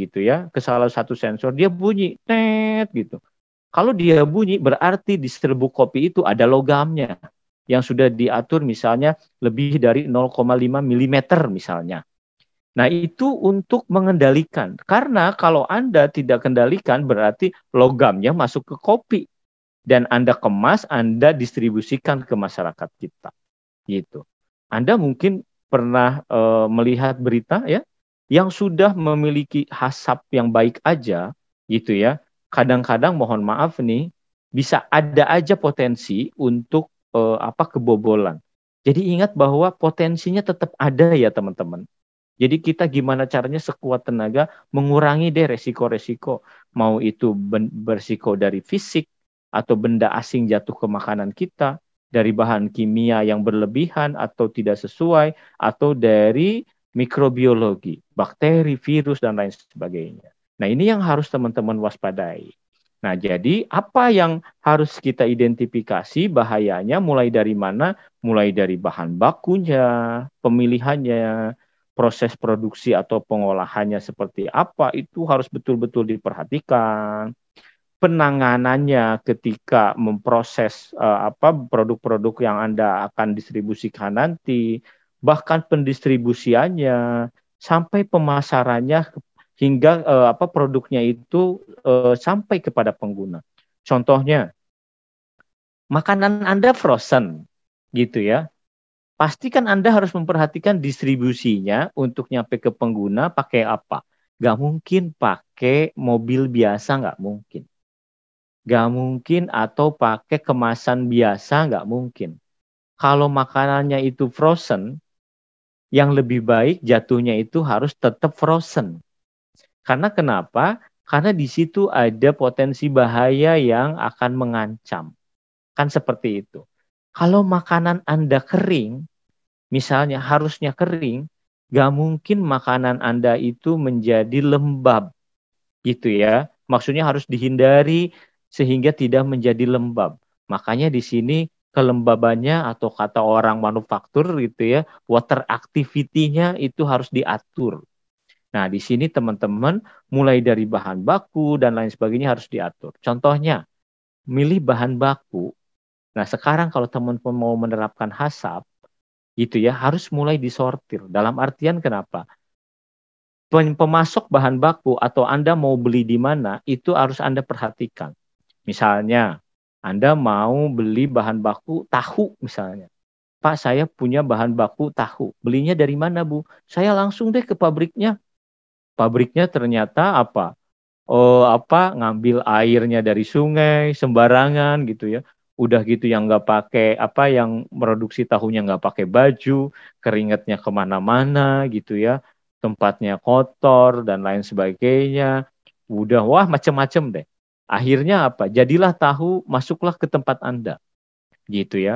gitu ya ke salah satu sensor dia bunyi net gitu kalau dia bunyi berarti di serbuk kopi itu ada logamnya yang sudah diatur misalnya lebih dari 0,5 mm misalnya Nah, itu untuk mengendalikan. Karena kalau Anda tidak kendalikan berarti logamnya masuk ke kopi dan Anda kemas, Anda distribusikan ke masyarakat kita. Gitu. Anda mungkin pernah e, melihat berita ya yang sudah memiliki hasap yang baik aja gitu ya. Kadang-kadang mohon maaf nih bisa ada aja potensi untuk e, apa kebobolan. Jadi ingat bahwa potensinya tetap ada ya teman-teman. Jadi kita gimana caranya sekuat tenaga mengurangi deh resiko-resiko. Mau itu bersiko dari fisik atau benda asing jatuh ke makanan kita, dari bahan kimia yang berlebihan atau tidak sesuai, atau dari mikrobiologi, bakteri, virus, dan lain sebagainya. Nah ini yang harus teman-teman waspadai. Nah, jadi apa yang harus kita identifikasi bahayanya mulai dari mana? Mulai dari bahan bakunya, pemilihannya, proses produksi atau pengolahannya seperti apa itu harus betul-betul diperhatikan penanganannya ketika memproses uh, apa produk-produk yang Anda akan distribusikan nanti, bahkan pendistribusiannya sampai pemasarannya hingga uh, apa produknya itu uh, sampai kepada pengguna. Contohnya makanan Anda frozen gitu ya pastikan Anda harus memperhatikan distribusinya untuk nyampe ke pengguna pakai apa. Gak mungkin pakai mobil biasa, gak mungkin. Gak mungkin atau pakai kemasan biasa, gak mungkin. Kalau makanannya itu frozen, yang lebih baik jatuhnya itu harus tetap frozen. Karena kenapa? Karena di situ ada potensi bahaya yang akan mengancam. Kan seperti itu. Kalau makanan Anda kering, misalnya harusnya kering, gak mungkin makanan Anda itu menjadi lembab. Gitu ya. Maksudnya harus dihindari sehingga tidak menjadi lembab. Makanya di sini kelembabannya atau kata orang manufaktur gitu ya, water activity-nya itu harus diatur. Nah, di sini teman-teman mulai dari bahan baku dan lain sebagainya harus diatur. Contohnya, milih bahan baku. Nah, sekarang kalau teman-teman mau menerapkan HASAP, itu ya harus mulai disortir. Dalam artian kenapa? Pemasok bahan baku atau Anda mau beli di mana itu harus Anda perhatikan. Misalnya Anda mau beli bahan baku tahu misalnya. Pak saya punya bahan baku tahu. Belinya dari mana Bu? Saya langsung deh ke pabriknya. Pabriknya ternyata apa? Oh, apa ngambil airnya dari sungai sembarangan gitu ya udah gitu yang nggak pakai apa yang produksi tahunya nggak pakai baju keringatnya kemana-mana gitu ya tempatnya kotor dan lain sebagainya udah wah macem-macem deh akhirnya apa jadilah tahu masuklah ke tempat anda gitu ya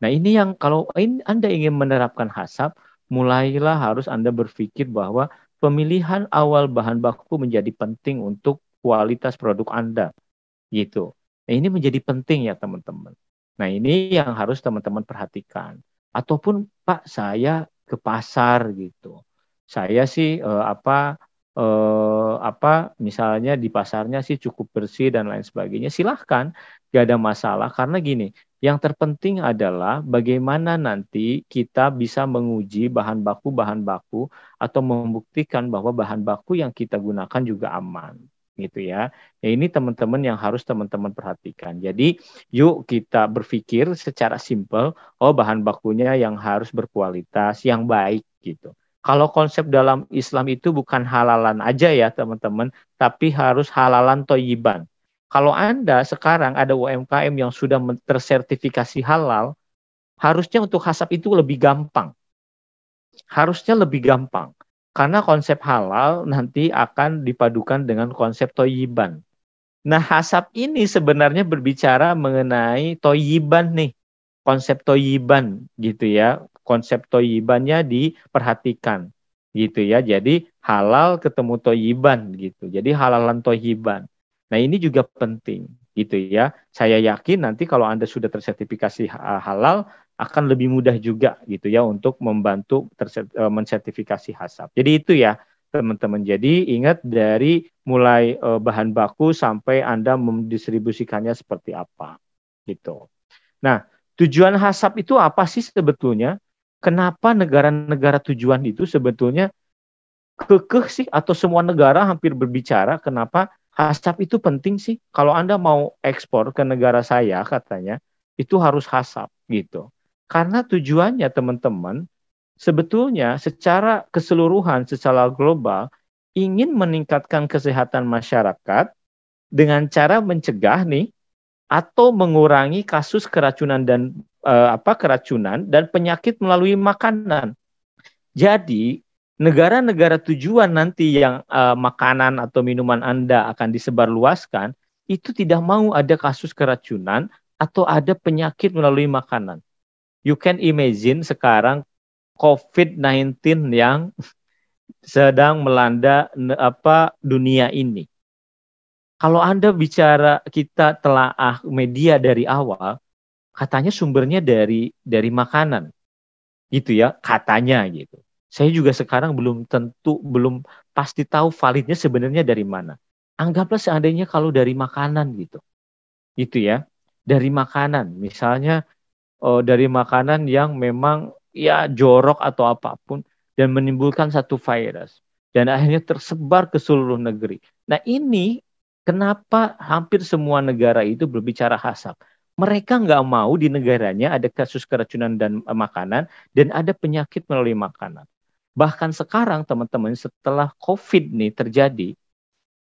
nah ini yang kalau ini anda ingin menerapkan hasap mulailah harus anda berpikir bahwa pemilihan awal bahan baku menjadi penting untuk kualitas produk anda gitu Nah, ini menjadi penting ya teman-teman. Nah, ini yang harus teman-teman perhatikan. Ataupun Pak, saya ke pasar gitu. Saya sih eh, apa eh, apa misalnya di pasarnya sih cukup bersih dan lain sebagainya. Silahkan, gak ada masalah karena gini, yang terpenting adalah bagaimana nanti kita bisa menguji bahan baku-bahan baku atau membuktikan bahwa bahan baku yang kita gunakan juga aman gitu ya. ya ini teman-teman yang harus teman-teman perhatikan. Jadi yuk kita berpikir secara simpel, oh bahan bakunya yang harus berkualitas, yang baik gitu. Kalau konsep dalam Islam itu bukan halalan aja ya teman-teman, tapi harus halalan toyiban. Kalau Anda sekarang ada UMKM yang sudah tersertifikasi halal, harusnya untuk hasap itu lebih gampang. Harusnya lebih gampang karena konsep halal nanti akan dipadukan dengan konsep toyiban. Nah, hasab ini sebenarnya berbicara mengenai toyiban nih. Konsep toyiban gitu ya. Konsep toyibannya diperhatikan gitu ya. Jadi halal ketemu toyiban gitu. Jadi halalan toyiban. Nah, ini juga penting gitu ya. Saya yakin nanti kalau Anda sudah tersertifikasi ah, halal, akan lebih mudah juga gitu ya untuk membantu e, mensertifikasi HASAP. Jadi itu ya teman-teman. Jadi ingat dari mulai uh, bahan baku sampai Anda mendistribusikannya seperti apa gitu. Nah, tujuan HASAP itu apa sih sebetulnya? Kenapa negara-negara tujuan itu sebetulnya kekeh sih atau semua negara hampir berbicara kenapa HASAP itu penting sih? Kalau Anda mau ekspor ke negara saya katanya itu harus HASAP gitu. Karena tujuannya teman-teman, sebetulnya secara keseluruhan, secara global, ingin meningkatkan kesehatan masyarakat dengan cara mencegah nih atau mengurangi kasus keracunan dan e, apa keracunan dan penyakit melalui makanan. Jadi negara-negara tujuan nanti yang e, makanan atau minuman Anda akan disebarluaskan itu tidak mau ada kasus keracunan atau ada penyakit melalui makanan you can imagine sekarang COVID-19 yang sedang melanda apa dunia ini. Kalau Anda bicara kita telaah media dari awal, katanya sumbernya dari dari makanan. Gitu ya, katanya gitu. Saya juga sekarang belum tentu belum pasti tahu validnya sebenarnya dari mana. Anggaplah seandainya kalau dari makanan gitu. Gitu ya. Dari makanan, misalnya uh, dari makanan yang memang ya jorok atau apapun dan menimbulkan satu virus dan akhirnya tersebar ke seluruh negeri. Nah, ini kenapa hampir semua negara itu berbicara HASAP. Mereka nggak mau di negaranya ada kasus keracunan dan eh, makanan dan ada penyakit melalui makanan. Bahkan sekarang teman-teman setelah COVID nih terjadi,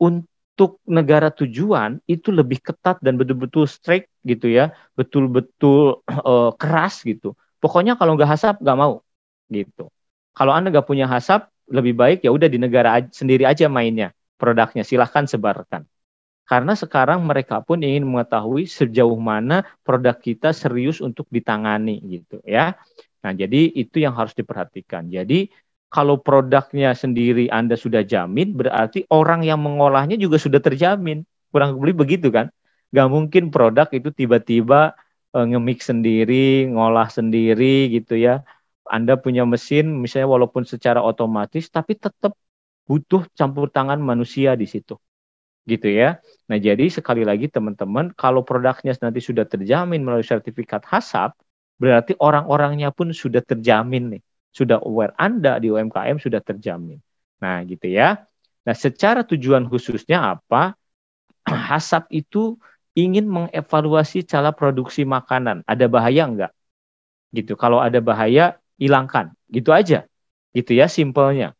untuk untuk negara tujuan itu lebih ketat dan betul-betul strict gitu ya, betul-betul uh, keras gitu. Pokoknya kalau nggak hasap nggak mau gitu. Kalau anda nggak punya hasap, lebih baik ya udah di negara sendiri aja mainnya produknya, silahkan sebarkan. Karena sekarang mereka pun ingin mengetahui sejauh mana produk kita serius untuk ditangani gitu ya. Nah jadi itu yang harus diperhatikan. Jadi kalau produknya sendiri Anda sudah jamin, berarti orang yang mengolahnya juga sudah terjamin. Kurang lebih begitu kan? Gak mungkin produk itu tiba-tiba e, eh, ngemik sendiri, ngolah sendiri gitu ya. Anda punya mesin misalnya walaupun secara otomatis, tapi tetap butuh campur tangan manusia di situ. Gitu ya. Nah jadi sekali lagi teman-teman, kalau produknya nanti sudah terjamin melalui sertifikat HASAP, berarti orang-orangnya pun sudah terjamin nih sudah aware Anda di UMKM sudah terjamin. Nah, gitu ya. Nah, secara tujuan khususnya apa? Hasap itu ingin mengevaluasi cara produksi makanan. Ada bahaya enggak? Gitu. Kalau ada bahaya, hilangkan. Gitu aja. Gitu ya simpelnya.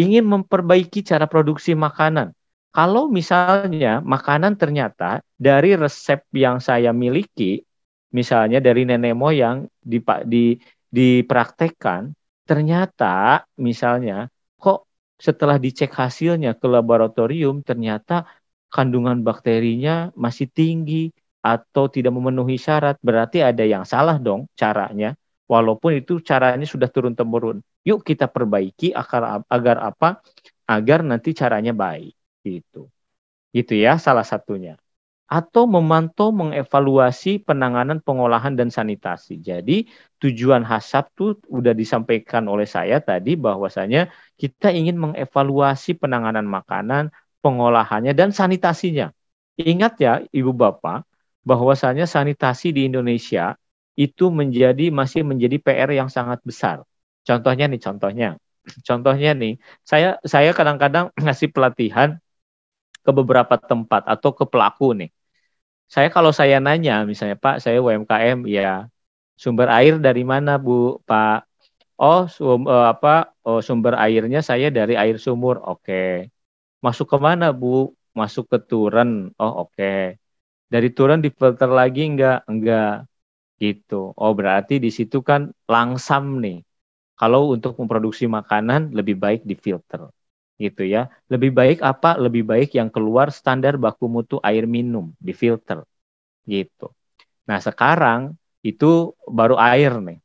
Ingin memperbaiki cara produksi makanan. Kalau misalnya makanan ternyata dari resep yang saya miliki, misalnya dari nenek moyang di, di dipraktekkan Ternyata misalnya kok setelah dicek hasilnya ke laboratorium ternyata kandungan bakterinya masih tinggi atau tidak memenuhi syarat, berarti ada yang salah dong caranya. Walaupun itu caranya sudah turun temurun. Yuk kita perbaiki agar agar apa? Agar nanti caranya baik gitu. Gitu ya salah satunya atau memantau mengevaluasi penanganan pengolahan dan sanitasi. Jadi tujuan HASAP tuh sudah disampaikan oleh saya tadi bahwasanya kita ingin mengevaluasi penanganan makanan, pengolahannya dan sanitasinya. Ingat ya Ibu Bapak bahwasanya sanitasi di Indonesia itu menjadi masih menjadi PR yang sangat besar. Contohnya nih contohnya. Contohnya nih, saya saya kadang-kadang ngasih pelatihan ke beberapa tempat atau ke pelaku nih saya kalau saya nanya misalnya Pak saya UMKM ya sumber air dari mana Bu Pak oh sum, uh, apa oh, sumber airnya saya dari air sumur oke okay. masuk ke mana Bu masuk ke turan oh oke okay. dari di difilter lagi enggak enggak gitu oh berarti di situ kan langsam nih kalau untuk memproduksi makanan lebih baik difilter gitu ya. Lebih baik apa? Lebih baik yang keluar standar baku mutu air minum di filter gitu. Nah, sekarang itu baru air nih.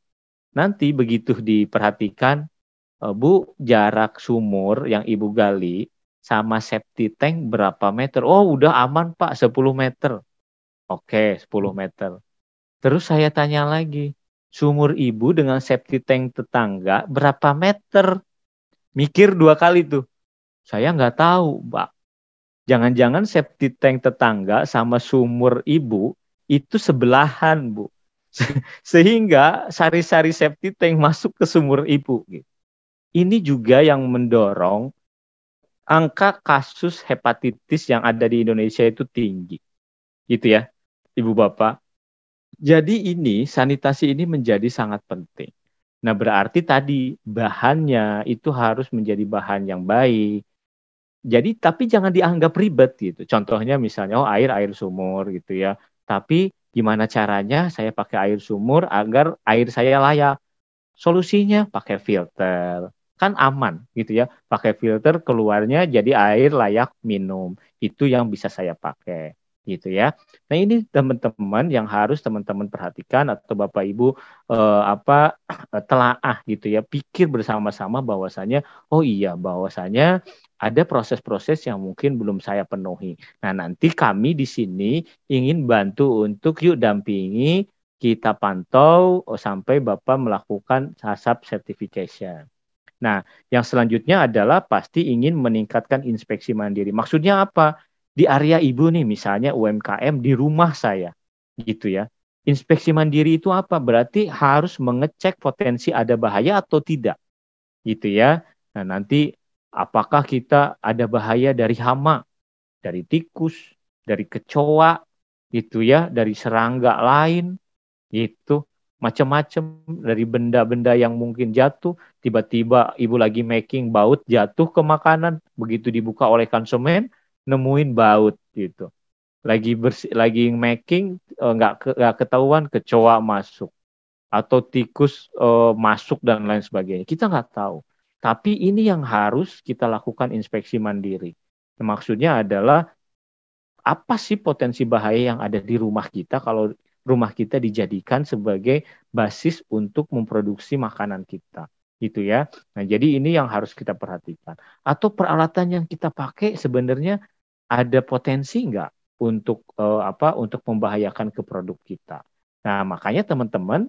Nanti begitu diperhatikan eh, Bu jarak sumur yang Ibu gali sama septi tank berapa meter? Oh, udah aman Pak, 10 meter. Oke, 10 meter. Terus saya tanya lagi, sumur ibu dengan septi tank tetangga berapa meter? Mikir dua kali tuh saya nggak tahu, Mbak. Jangan-jangan septic tank tetangga sama sumur ibu itu sebelahan, Bu. Sehingga sari-sari septic tank masuk ke sumur ibu. Gitu. Ini juga yang mendorong angka kasus hepatitis yang ada di Indonesia itu tinggi. Gitu ya, Ibu Bapak. Jadi ini, sanitasi ini menjadi sangat penting. Nah, berarti tadi bahannya itu harus menjadi bahan yang baik, jadi tapi jangan dianggap ribet gitu. Contohnya misalnya oh air air sumur gitu ya. Tapi gimana caranya saya pakai air sumur agar air saya layak? Solusinya pakai filter. Kan aman gitu ya. Pakai filter keluarnya jadi air layak minum. Itu yang bisa saya pakai gitu ya. Nah ini teman-teman yang harus teman-teman perhatikan atau bapak ibu eh, apa eh, telaah gitu ya, pikir bersama-sama bahwasanya oh iya bahwasanya ada proses-proses yang mungkin belum saya penuhi. Nah nanti kami di sini ingin bantu untuk yuk dampingi kita pantau oh, sampai bapak melakukan HASAP certification. Nah, yang selanjutnya adalah pasti ingin meningkatkan inspeksi mandiri. Maksudnya apa? di area ibu nih misalnya UMKM di rumah saya gitu ya. Inspeksi mandiri itu apa? Berarti harus mengecek potensi ada bahaya atau tidak. Gitu ya. Nah, nanti apakah kita ada bahaya dari hama, dari tikus, dari kecoa gitu ya, dari serangga lain gitu, macam-macam dari benda-benda yang mungkin jatuh, tiba-tiba ibu lagi making baut jatuh ke makanan, begitu dibuka oleh konsumen, nemuin baut gitu. Lagi bersih, lagi making nggak uh, eh, nggak ke, ketahuan kecoa masuk atau tikus uh, masuk dan lain sebagainya. Kita nggak tahu. Tapi ini yang harus kita lakukan inspeksi mandiri. Maksudnya adalah apa sih potensi bahaya yang ada di rumah kita kalau rumah kita dijadikan sebagai basis untuk memproduksi makanan kita gitu ya. Nah, jadi ini yang harus kita perhatikan. Atau peralatan yang kita pakai sebenarnya ada potensi nggak untuk uh, apa untuk membahayakan ke produk kita. Nah, makanya teman-teman,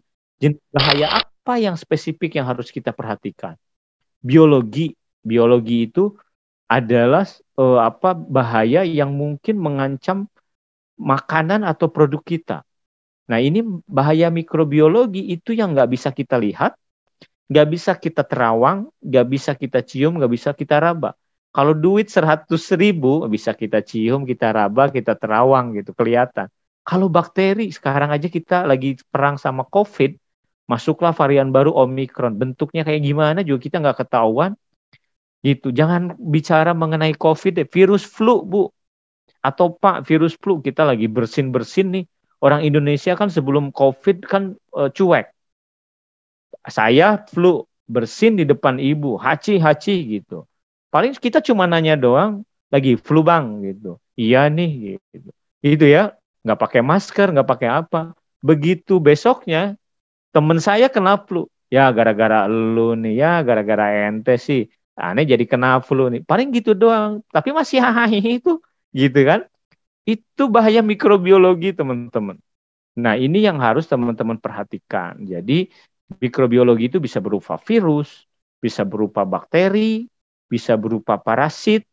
bahaya apa yang spesifik yang harus kita perhatikan? Biologi, biologi itu adalah uh, apa bahaya yang mungkin mengancam makanan atau produk kita. Nah, ini bahaya mikrobiologi itu yang nggak bisa kita lihat, nggak bisa kita terawang, nggak bisa kita cium, nggak bisa kita raba. Kalau duit seratus ribu bisa kita cium, kita raba, kita terawang gitu, kelihatan. Kalau bakteri sekarang aja kita lagi perang sama COVID, masuklah varian baru Omicron. Bentuknya kayak gimana juga kita nggak ketahuan. Gitu. Jangan bicara mengenai COVID, deh. virus flu, Bu. Atau Pak, virus flu kita lagi bersin-bersin nih. Orang Indonesia kan sebelum COVID kan e, cuek. Saya flu bersin di depan ibu, haci-haci gitu Paling kita cuma nanya doang lagi flu bang gitu. Iya nih gitu. Itu ya, nggak pakai masker, nggak pakai apa. Begitu besoknya temen saya kena flu. Ya gara-gara lu nih, ya gara-gara ente sih. Aneh jadi kena flu nih. Paling gitu doang. Tapi masih hahaha itu gitu kan. Itu bahaya mikrobiologi teman-teman. Nah ini yang harus teman-teman perhatikan. Jadi mikrobiologi itu bisa berupa virus, bisa berupa bakteri, bisa berupa parasit,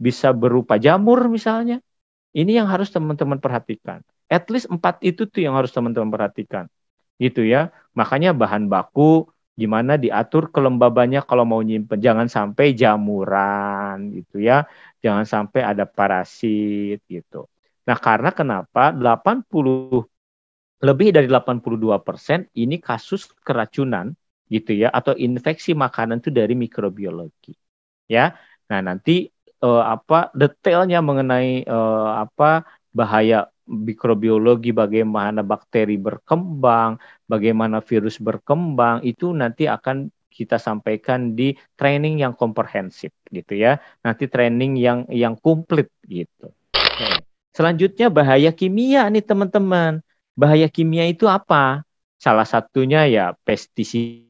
bisa berupa jamur misalnya. Ini yang harus teman-teman perhatikan. At least empat itu tuh yang harus teman-teman perhatikan. Gitu ya. Makanya bahan baku gimana diatur kelembabannya kalau mau nyimpen. Jangan sampai jamuran gitu ya. Jangan sampai ada parasit gitu. Nah karena kenapa 80 lebih dari 82 persen ini kasus keracunan gitu ya atau infeksi makanan itu dari mikrobiologi ya. Nah, nanti uh, apa detailnya mengenai uh, apa bahaya mikrobiologi bagaimana bakteri berkembang, bagaimana virus berkembang itu nanti akan kita sampaikan di training yang komprehensif gitu ya. Nanti training yang yang komplit gitu. Selanjutnya bahaya kimia nih teman-teman. Bahaya kimia itu apa? Salah satunya ya pestisida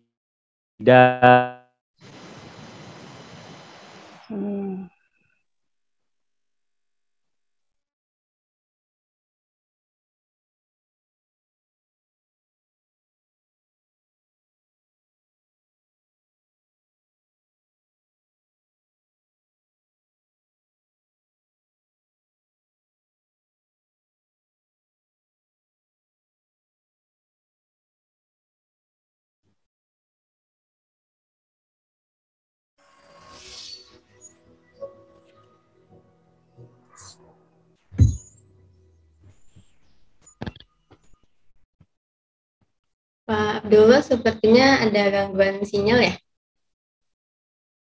dulu sepertinya ada gangguan sinyal ya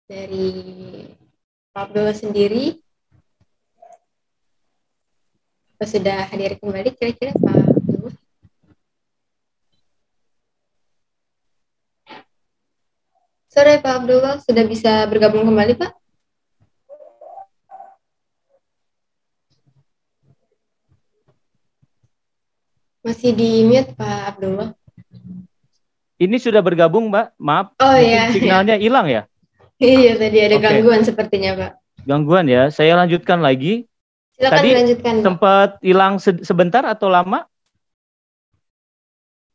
dari Pak Abdul sendiri sudah hadir kembali kira-kira Pak Abdul Sore Pak Abdul sudah bisa bergabung kembali Pak masih di mute Pak Abdullah. Ini sudah bergabung, Mbak. Maaf. Oh iya. Signalnya hilang ya? Iya, tadi ada okay. gangguan sepertinya, Pak. Gangguan ya. Saya lanjutkan lagi. Silakan tadi dilanjutkan. Sempat hilang sebentar atau lama?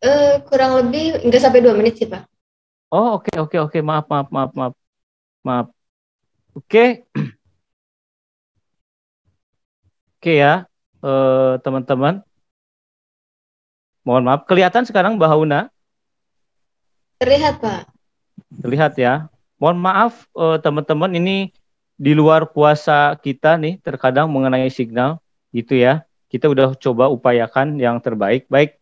Uh, kurang lebih enggak sampai dua menit sih, Pak. Oh, oke okay, oke okay, oke. Okay. Maaf maaf maaf maaf. Maaf. Oke. Okay. Oke okay ya, eh, teman-teman. Eh, Mohon maaf, kelihatan sekarang Mbak Hauna? Terlihat, Pak. Terlihat ya. Mohon maaf eh, teman-teman uh, ini di luar puasa kita nih terkadang mengenai signal gitu ya. Kita udah coba upayakan yang terbaik. Baik.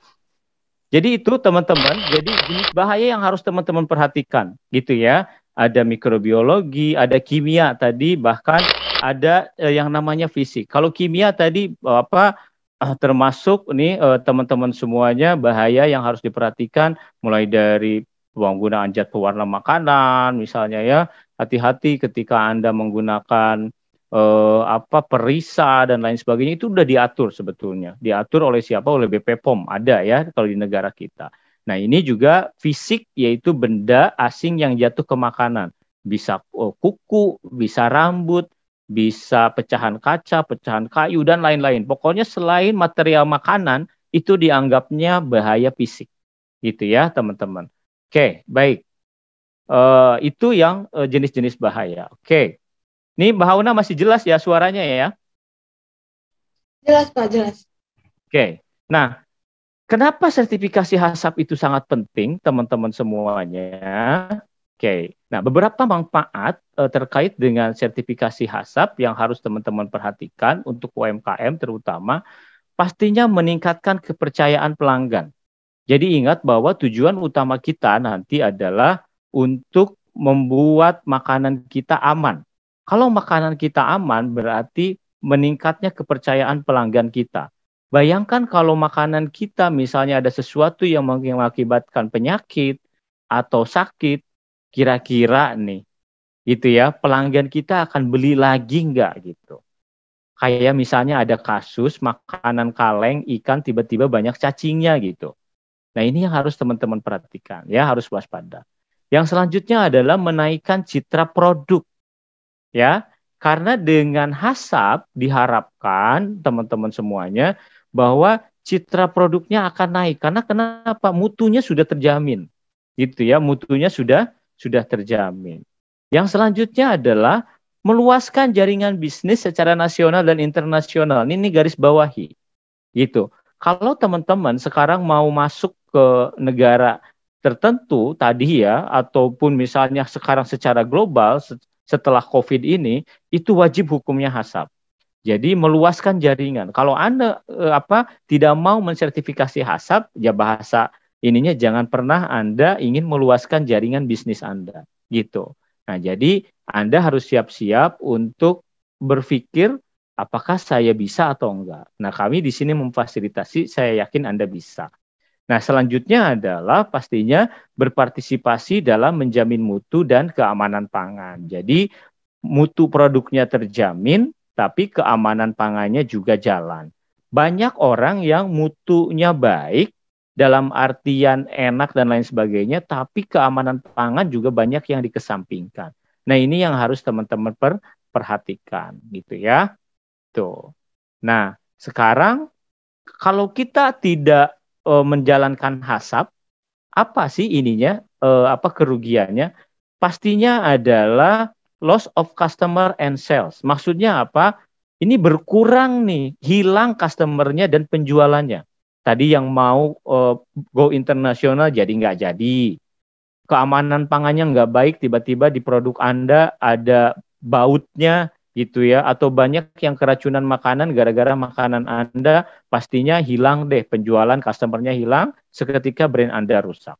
Jadi itu teman-teman, jadi jenis bahaya yang harus teman-teman perhatikan gitu ya. Ada mikrobiologi, ada kimia tadi, bahkan ada uh, yang namanya fisik. Kalau kimia tadi apa eh, termasuk nih teman-teman semuanya bahaya yang harus diperhatikan mulai dari penggunaan zat pewarna makanan misalnya ya hati-hati ketika anda menggunakan eh, apa perisa dan lain sebagainya itu sudah diatur sebetulnya diatur oleh siapa oleh BP POM ada ya kalau di negara kita nah ini juga fisik yaitu benda asing yang jatuh ke makanan bisa eh, kuku bisa rambut bisa pecahan kaca pecahan kayu dan lain-lain pokoknya selain material makanan itu dianggapnya bahaya fisik gitu ya teman-teman Oke, baik. Uh, itu yang jenis eh, jenis-jenis bahaya. Oke. Ini Mbak Hauna masih jelas ya suaranya ya? Jelas Pak, jelas. Oke. Nah, kenapa sertifikasi HASAP itu sangat penting teman-teman semuanya? Oke. Nah, beberapa manfaat uh, terkait dengan sertifikasi HASAP yang harus teman-teman perhatikan untuk UMKM terutama pastinya meningkatkan kepercayaan pelanggan jadi ingat bahwa tujuan utama kita nanti adalah untuk membuat makanan kita aman. Kalau makanan kita aman berarti meningkatnya kepercayaan pelanggan kita. Bayangkan kalau makanan kita misalnya ada sesuatu yang mengakibatkan penyakit atau sakit, kira-kira nih, gitu ya, pelanggan kita akan beli lagi nggak gitu. Kayak misalnya ada kasus makanan kaleng ikan tiba-tiba banyak cacingnya gitu. Nah, ini yang harus teman-teman perhatikan, ya, harus waspada. Yang selanjutnya adalah menaikkan citra produk. Ya, karena dengan hasap diharapkan teman-teman semuanya bahwa citra produknya akan naik karena kenapa? Mutunya sudah terjamin. Gitu ya, mutunya sudah sudah terjamin. Yang selanjutnya adalah meluaskan jaringan bisnis secara nasional dan internasional. Ini, ini garis bawahi. Gitu. Kalau teman-teman sekarang mau masuk ke negara tertentu tadi ya ataupun misalnya sekarang secara global setelah Covid ini itu wajib hukumnya hasab. Jadi meluaskan jaringan. Kalau Anda eh, apa tidak mau mensertifikasi hasab, ya bahasa ininya jangan pernah Anda ingin meluaskan jaringan bisnis Anda gitu. Nah, jadi Anda harus siap-siap untuk berpikir apakah saya bisa atau enggak. Nah, kami di sini memfasilitasi, saya yakin Anda bisa Nah, selanjutnya adalah pastinya berpartisipasi dalam menjamin mutu dan keamanan pangan. Jadi, mutu produknya terjamin, tapi keamanan pangannya juga jalan. Banyak orang yang mutunya baik dalam artian enak dan lain sebagainya, tapi keamanan pangan juga banyak yang dikesampingkan. Nah, ini yang harus teman-teman per perhatikan gitu ya. Tuh. Nah, sekarang kalau kita tidak uh, menjalankan hasab apa sih ininya uh, apa kerugiannya pastinya adalah loss of customer and sales maksudnya apa ini berkurang nih hilang customernya dan penjualannya tadi yang mau uh, go internasional jadi nggak jadi keamanan pangannya nggak baik tiba-tiba di produk anda ada bautnya gitu ya atau banyak yang keracunan makanan gara-gara makanan Anda pastinya hilang deh penjualan customernya hilang seketika brand Anda rusak.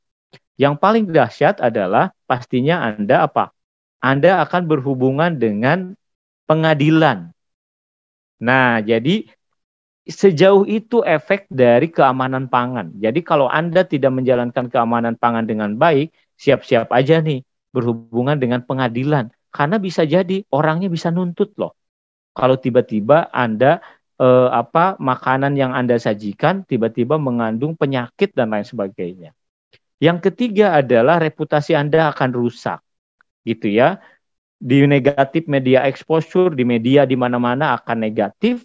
Yang paling dahsyat adalah pastinya Anda apa? Anda akan berhubungan dengan pengadilan. Nah, jadi sejauh itu efek dari keamanan pangan. Jadi kalau Anda tidak menjalankan keamanan pangan dengan baik, siap-siap aja nih berhubungan dengan pengadilan karena bisa jadi orangnya bisa nuntut loh. Kalau tiba-tiba Anda eh, apa makanan yang Anda sajikan tiba-tiba mengandung penyakit dan lain sebagainya. Yang ketiga adalah reputasi Anda akan rusak. Gitu ya. Di negatif media exposure, di media di mana-mana akan negatif,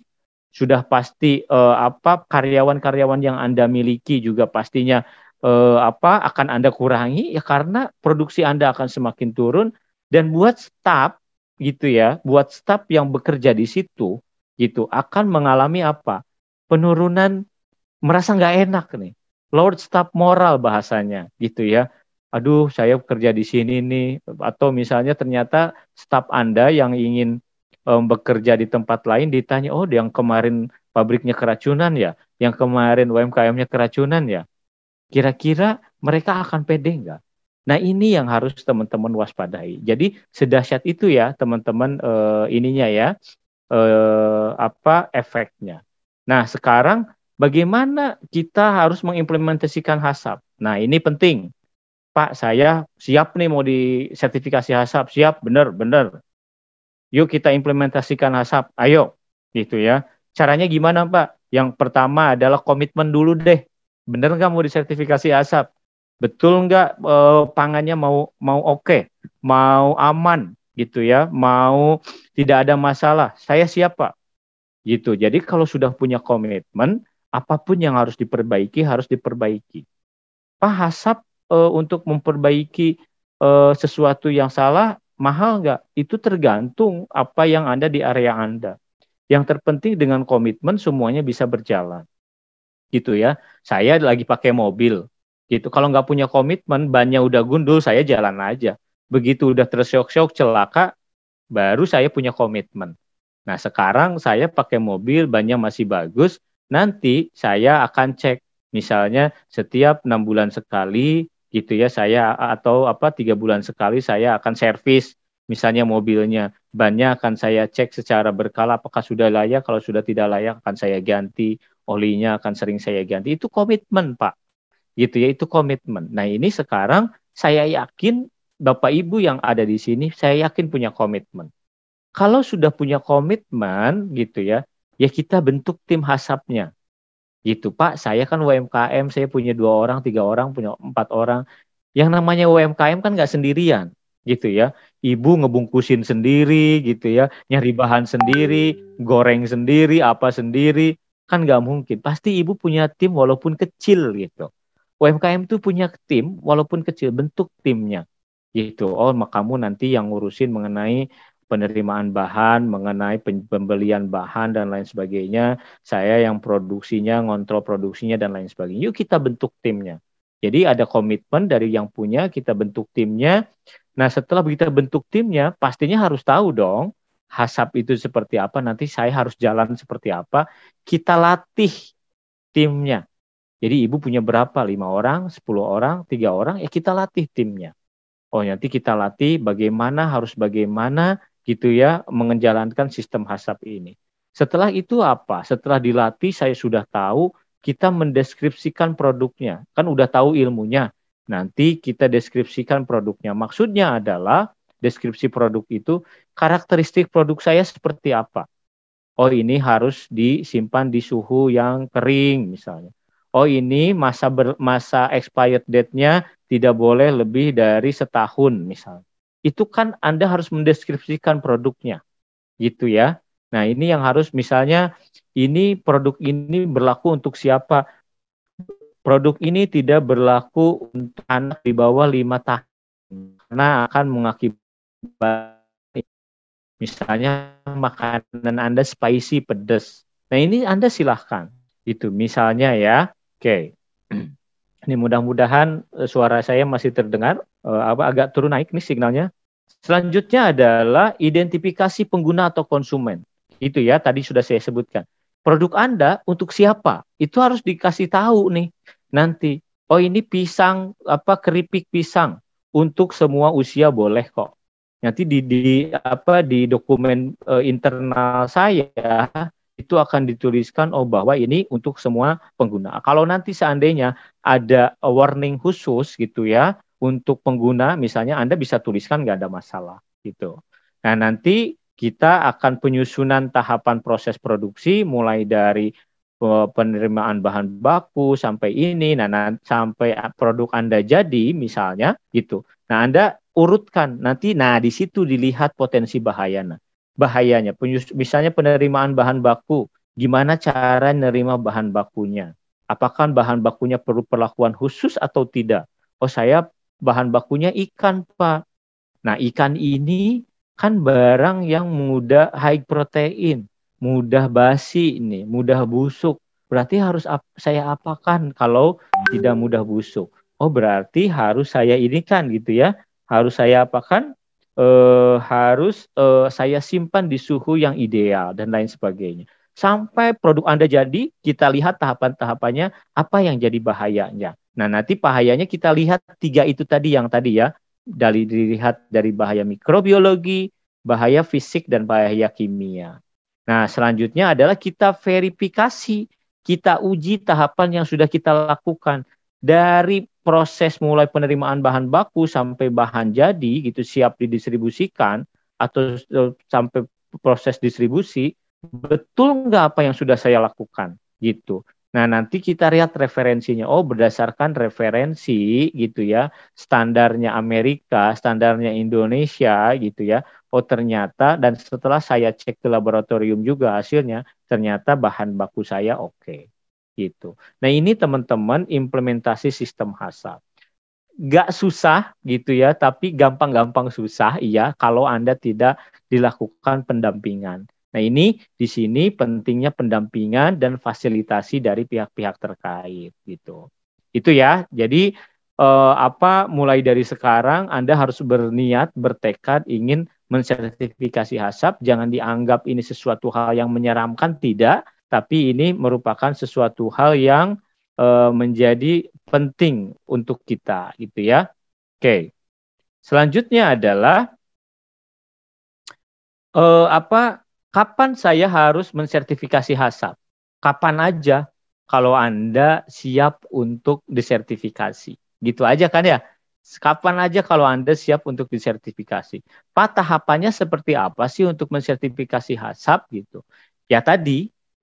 sudah pasti eh, apa karyawan-karyawan yang Anda miliki juga pastinya eh, apa akan Anda kurangi ya karena produksi Anda akan semakin turun dan buat staff gitu ya, buat staff yang bekerja di situ gitu akan mengalami apa? Penurunan merasa nggak enak nih. Lord staff moral bahasanya gitu ya. Aduh, saya kerja di sini nih atau misalnya ternyata staff Anda yang ingin um, bekerja di tempat lain ditanya, "Oh, yang kemarin pabriknya keracunan ya, yang kemarin UMKM-nya keracunan ya." Kira-kira mereka akan pede nggak? Nah ini yang harus teman-teman waspadai. Jadi sedahsyat itu ya teman-teman eh, ininya ya eh, apa efeknya. Nah sekarang bagaimana kita harus mengimplementasikan HASAP? Nah ini penting. Pak saya siap nih mau di sertifikasi HASAP siap bener bener. Yuk kita implementasikan HASAP. Ayo gitu ya. Caranya gimana Pak? Yang pertama adalah komitmen dulu deh. Bener nggak mau disertifikasi ASAP? betul nggak eh, pangannya mau mau oke, okay, mau aman gitu ya, mau tidak ada masalah. Saya siapa? Gitu. Jadi kalau sudah punya komitmen, apapun yang harus diperbaiki harus diperbaiki. Pak Hasap e, untuk memperbaiki e, sesuatu yang salah mahal nggak? Itu tergantung apa yang ada di area Anda. Yang terpenting dengan komitmen semuanya bisa berjalan. Gitu ya. Saya lagi pakai mobil, gitu kalau nggak punya komitmen bannya udah gundul saya jalan aja begitu udah tersyok-syok celaka baru saya punya komitmen nah sekarang saya pakai mobil bannya masih bagus nanti saya akan cek misalnya setiap enam bulan sekali gitu ya saya atau apa tiga bulan sekali saya akan servis misalnya mobilnya bannya akan saya cek secara berkala apakah sudah layak kalau sudah tidak layak akan saya ganti olinya akan sering saya ganti itu komitmen pak gitu ya itu komitmen. Nah ini sekarang saya yakin Bapak Ibu yang ada di sini saya yakin punya komitmen. Kalau sudah punya komitmen gitu ya, ya kita bentuk tim hasapnya. Gitu Pak, saya kan UMKM, saya punya dua orang, tiga orang, punya empat orang. Yang namanya UMKM kan nggak sendirian gitu ya. Ibu ngebungkusin sendiri gitu ya, nyari bahan sendiri, goreng sendiri, apa sendiri. Kan nggak mungkin. Pasti ibu punya tim walaupun kecil gitu UMKM tuh punya tim walaupun kecil bentuk timnya gitu oh kamu nanti yang ngurusin mengenai penerimaan bahan mengenai pembelian bahan dan lain sebagainya saya yang produksinya ngontrol produksinya dan lain sebagainya yuk kita bentuk timnya jadi ada komitmen dari yang punya kita bentuk timnya nah setelah kita bentuk timnya pastinya harus tahu dong hasap itu seperti apa nanti saya harus jalan seperti apa kita latih timnya jadi ibu punya berapa? Lima orang, sepuluh orang, tiga orang, ya kita latih timnya. Oh nanti kita latih bagaimana harus bagaimana gitu ya mengenjalankan sistem Hasap ini. Setelah itu apa? Setelah dilatih saya sudah tahu kita mendeskripsikan produknya. Kan udah tahu ilmunya. Nanti kita deskripsikan produknya. Maksudnya adalah deskripsi produk itu karakteristik produk saya seperti apa. Oh ini harus disimpan di suhu yang kering misalnya oh ini masa ber, masa expired date-nya tidak boleh lebih dari setahun misalnya. Itu kan Anda harus mendeskripsikan produknya. Gitu ya. Nah, ini yang harus misalnya ini produk ini berlaku untuk siapa? Produk ini tidak berlaku untuk anak di bawah lima tahun karena akan mengakibatkan misalnya makanan Anda spicy pedas. Nah, ini Anda silahkan itu misalnya ya Oke. Okay. Ini mudah-mudahan eh, suara saya masih terdengar. Eh, apa agak turun naik nih signalnya. Selanjutnya adalah identifikasi pengguna atau konsumen. Itu ya tadi sudah saya sebutkan. Produk Anda untuk siapa? Itu harus dikasih tahu nih nanti. Oh ini pisang apa keripik pisang untuk semua usia boleh kok. Nanti di, di apa di dokumen uh, internal saya itu akan dituliskan oh bahwa ini untuk semua pengguna. Kalau nanti seandainya ada warning khusus gitu ya untuk pengguna misalnya Anda bisa tuliskan nggak ada masalah gitu. Nah, nanti kita akan penyusunan tahapan proses produksi mulai dari e, penerimaan bahan baku sampai ini nah, nah sampai produk Anda jadi misalnya gitu. Nah, Anda urutkan nanti nah di situ dilihat potensi bahayanya bahayanya. Misalnya penerimaan bahan baku, gimana cara nerima bahan bakunya? Apakah bahan bakunya perlu perlakuan khusus atau tidak? Oh saya bahan bakunya ikan pak. Nah ikan ini kan barang yang mudah high protein, mudah basi ini, mudah busuk. Berarti harus ap saya apakan kalau tidak mudah busuk? Oh berarti harus saya ini kan gitu ya? Harus saya apakan? eh, harus eh, saya simpan di suhu yang ideal dan lain sebagainya. Sampai produk Anda jadi, kita lihat tahapan-tahapannya apa yang jadi bahayanya. Nah, nanti bahayanya kita lihat tiga itu tadi yang tadi ya, dari dilihat dari bahaya mikrobiologi, bahaya fisik dan bahaya kimia. Nah, selanjutnya adalah kita verifikasi, kita uji tahapan yang sudah kita lakukan dari proses mulai penerimaan bahan baku sampai bahan jadi gitu siap didistribusikan atau sampai proses distribusi betul nggak apa yang sudah saya lakukan gitu. Nah nanti kita lihat referensinya. Oh berdasarkan referensi gitu ya standarnya Amerika, standarnya Indonesia gitu ya. Oh ternyata dan setelah saya cek ke laboratorium juga hasilnya ternyata bahan baku saya oke. Okay gitu. Nah ini teman-teman implementasi sistem hasap. Gak susah gitu ya, tapi gampang-gampang susah iya kalau Anda tidak dilakukan pendampingan. Nah ini di sini pentingnya pendampingan dan fasilitasi dari pihak-pihak terkait gitu. Itu ya, jadi eh, apa mulai dari sekarang Anda harus berniat, bertekad ingin mensertifikasi HASAP, jangan dianggap ini sesuatu hal yang menyeramkan, tidak, tapi ini merupakan sesuatu hal yang e, menjadi penting untuk kita gitu ya. Oke. Selanjutnya adalah e, apa kapan saya harus mensertifikasi HASAP? Kapan aja kalau Anda siap untuk disertifikasi. Gitu aja kan ya. Kapan aja kalau Anda siap untuk disertifikasi. Pak, tahapannya seperti apa sih untuk mensertifikasi HASAP gitu? Ya tadi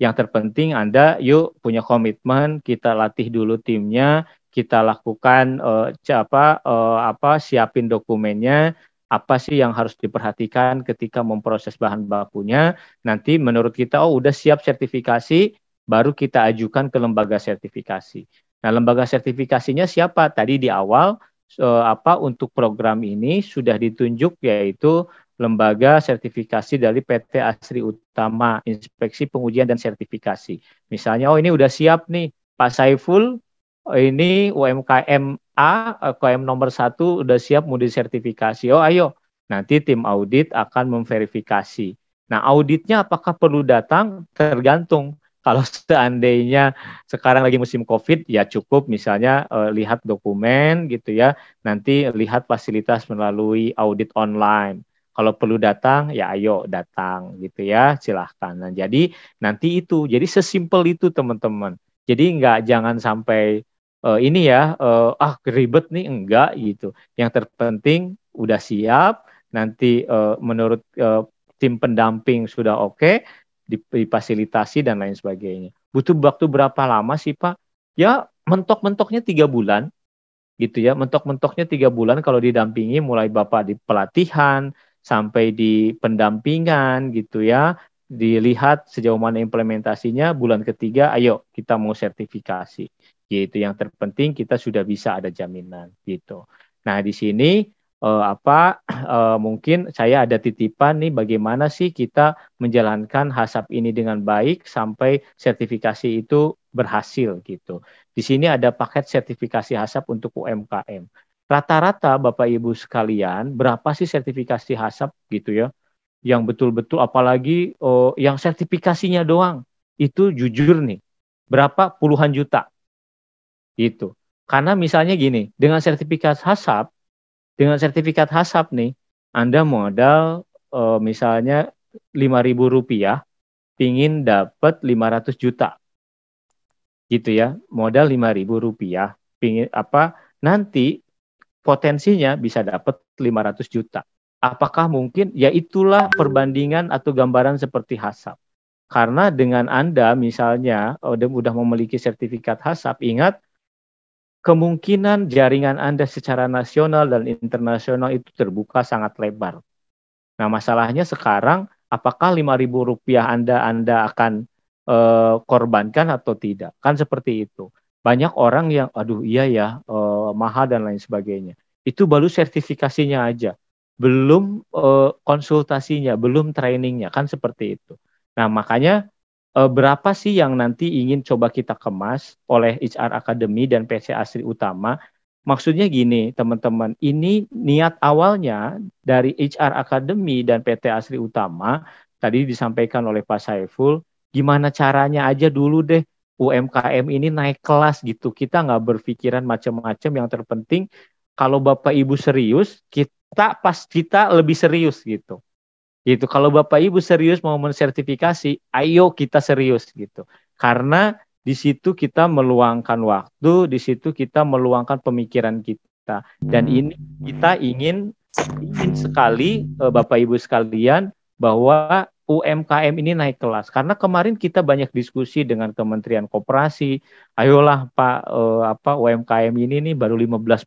yang terpenting Anda yuk punya komitmen, kita latih dulu timnya, kita lakukan uh, apa uh, apa siapin dokumennya, apa sih yang harus diperhatikan ketika memproses bahan bakunya. Nanti menurut kita, oh udah siap sertifikasi, baru kita ajukan ke lembaga sertifikasi. Nah, lembaga sertifikasinya siapa? Tadi di awal eh, apa untuk program ini sudah ditunjuk yaitu lembaga sertifikasi dari PT Asri Utama Inspeksi Pengujian dan Sertifikasi. Misalnya, oh ini udah siap nih Pak Saiful, ini UMKM A, UMKM nomor satu udah siap mau disertifikasi. Oh ayo, nanti tim audit akan memverifikasi. Nah auditnya apakah perlu datang? Tergantung. Kalau seandainya sekarang lagi musim COVID, ya cukup misalnya eh, lihat dokumen gitu ya. Nanti lihat fasilitas melalui audit online kalau perlu datang, ya ayo datang gitu ya, silahkan. Nah, jadi nanti itu, jadi sesimpel itu teman-teman. Jadi nggak jangan sampai uh, ini ya, uh, ah ribet nih enggak gitu. Yang terpenting udah siap, nanti uh, menurut uh, tim pendamping sudah oke, okay, difasilitasi dan lain sebagainya. Butuh waktu berapa lama sih Pak? Ya mentok-mentoknya tiga bulan gitu ya mentok-mentoknya tiga bulan kalau didampingi mulai bapak di pelatihan sampai di pendampingan gitu ya dilihat sejauh mana implementasinya bulan ketiga ayo kita mau sertifikasi yaitu yang terpenting kita sudah bisa ada jaminan gitu nah di sini eh, apa eh, mungkin saya ada titipan nih bagaimana sih kita menjalankan hasap ini dengan baik sampai sertifikasi itu berhasil gitu di sini ada paket sertifikasi hasap untuk UMKM rata-rata Bapak Ibu sekalian, berapa sih sertifikasi HASAP gitu ya? Yang betul-betul apalagi oh, yang sertifikasinya doang itu jujur nih. Berapa puluhan juta. Itu. Karena misalnya gini, dengan sertifikat HASAP, dengan sertifikat HASAP nih, Anda modal oh, misalnya rp rupiah, pingin dapat 500 juta. Gitu ya, modal rp rupiah, pingin apa nanti potensinya bisa dapat 500 juta. Apakah mungkin? Ya itulah perbandingan atau gambaran seperti HASAP. Karena dengan Anda misalnya sudah oh, memiliki sertifikat HASAP, ingat kemungkinan jaringan Anda secara nasional dan internasional itu terbuka sangat lebar. Nah, masalahnya sekarang apakah Rp5.000 Anda Anda akan eh, korbankan atau tidak? Kan seperti itu. Banyak orang yang aduh iya ya uh, mahal dan lain sebagainya. Itu baru sertifikasinya aja, belum uh, konsultasinya, belum trainingnya kan seperti itu. Nah makanya uh, berapa sih yang nanti ingin coba kita kemas oleh HR Academy dan PC Asri Utama? Maksudnya gini, teman-teman, ini niat awalnya dari HR Academy dan PT Asri Utama tadi disampaikan oleh Pak Saiful, gimana caranya aja dulu deh UMKM ini naik kelas gitu. Kita nggak berpikiran macam-macam. Yang terpenting kalau Bapak Ibu serius, kita pas kita lebih serius gitu. Gitu. Kalau Bapak Ibu serius mau mensertifikasi, ayo kita serius gitu. Karena di situ kita meluangkan waktu, di situ kita meluangkan pemikiran kita. Dan hmm. ini kita ingin ingin sekali eh, Bapak Ibu sekalian bahwa UMKM ini naik kelas? Karena kemarin kita banyak diskusi dengan Kementerian Koperasi, ayolah Pak eh, apa UMKM ini nih baru 15%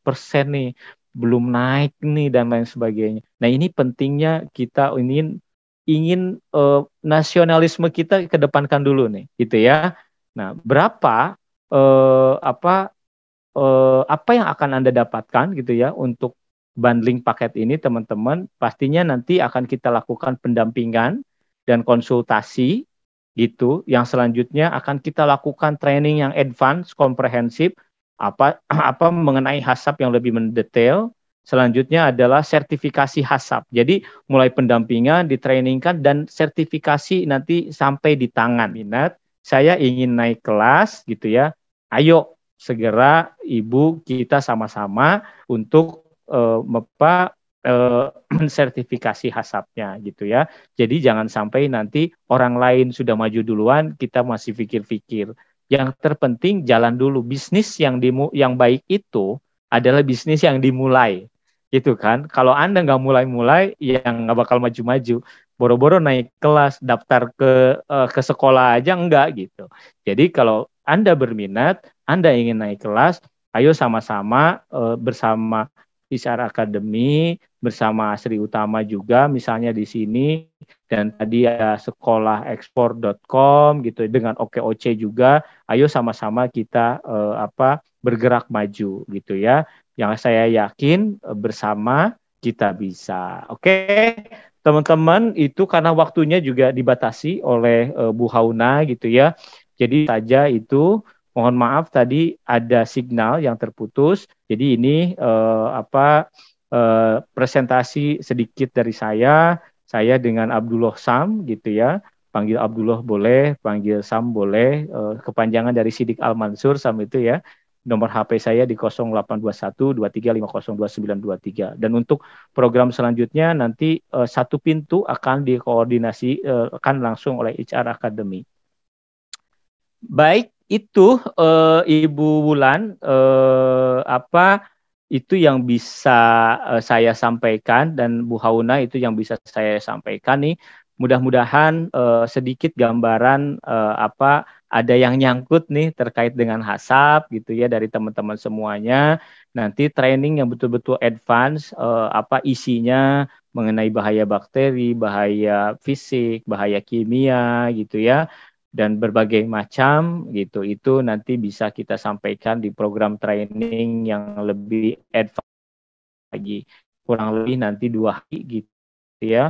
nih, belum naik nih dan lain sebagainya. Nah, ini pentingnya kita ingin ingin eh, nasionalisme kita kedepankan dulu nih, gitu ya. Nah, berapa eh, apa eh, apa yang akan Anda dapatkan gitu ya untuk bundling paket ini teman-teman pastinya nanti akan kita lakukan pendampingan dan konsultasi gitu yang selanjutnya akan kita lakukan training yang advance komprehensif apa apa mengenai hasap yang lebih mendetail selanjutnya adalah sertifikasi hasap jadi mulai pendampingan ditrainingkan dan sertifikasi nanti sampai di tangan minat saya ingin naik kelas gitu ya ayo segera ibu kita sama-sama untuk eh, mensertifikasi eh, hasapnya gitu ya. Jadi jangan sampai nanti orang lain sudah maju duluan, kita masih pikir-pikir. Yang terpenting jalan dulu bisnis yang dimu yang baik itu adalah bisnis yang dimulai. Gitu kan? Kalau Anda nggak mulai-mulai, yang nggak bakal maju-maju. Boro-boro naik kelas, daftar ke eh, ke sekolah aja enggak gitu. Jadi kalau Anda berminat, Anda ingin naik kelas, ayo sama-sama eh, bersama secara akademi bersama Sri Utama juga misalnya di sini dan tadi ya, sekolah ekspor.com gitu dengan OKOC juga ayo sama-sama kita eh, apa bergerak maju gitu ya yang saya yakin eh, bersama kita bisa oke okay? teman-teman itu karena waktunya juga dibatasi oleh eh, Bu Hauna gitu ya jadi saja itu Mohon maaf tadi ada signal yang terputus. Jadi ini eh, apa eh, presentasi sedikit dari saya, saya dengan Abdullah Sam gitu ya. Panggil Abdullah boleh, panggil Sam boleh. Eh, kepanjangan dari Sidik Al Mansur Sam itu ya. Nomor HP saya di 082123502923. Dan untuk program selanjutnya nanti eh, satu pintu akan dikoordinasi eh, akan langsung oleh HR Academy. Baik, itu e, Ibu Wulan e, apa itu yang bisa e, saya sampaikan dan Bu Hauna itu yang bisa saya sampaikan nih. Mudah-mudahan e, sedikit gambaran e, apa ada yang nyangkut nih terkait dengan hasap gitu ya dari teman-teman semuanya. Nanti training yang betul-betul advance e, apa isinya mengenai bahaya bakteri, bahaya fisik, bahaya kimia gitu ya dan berbagai macam gitu itu nanti bisa kita sampaikan di program training yang lebih advance lagi kurang lebih nanti dua hari gitu ya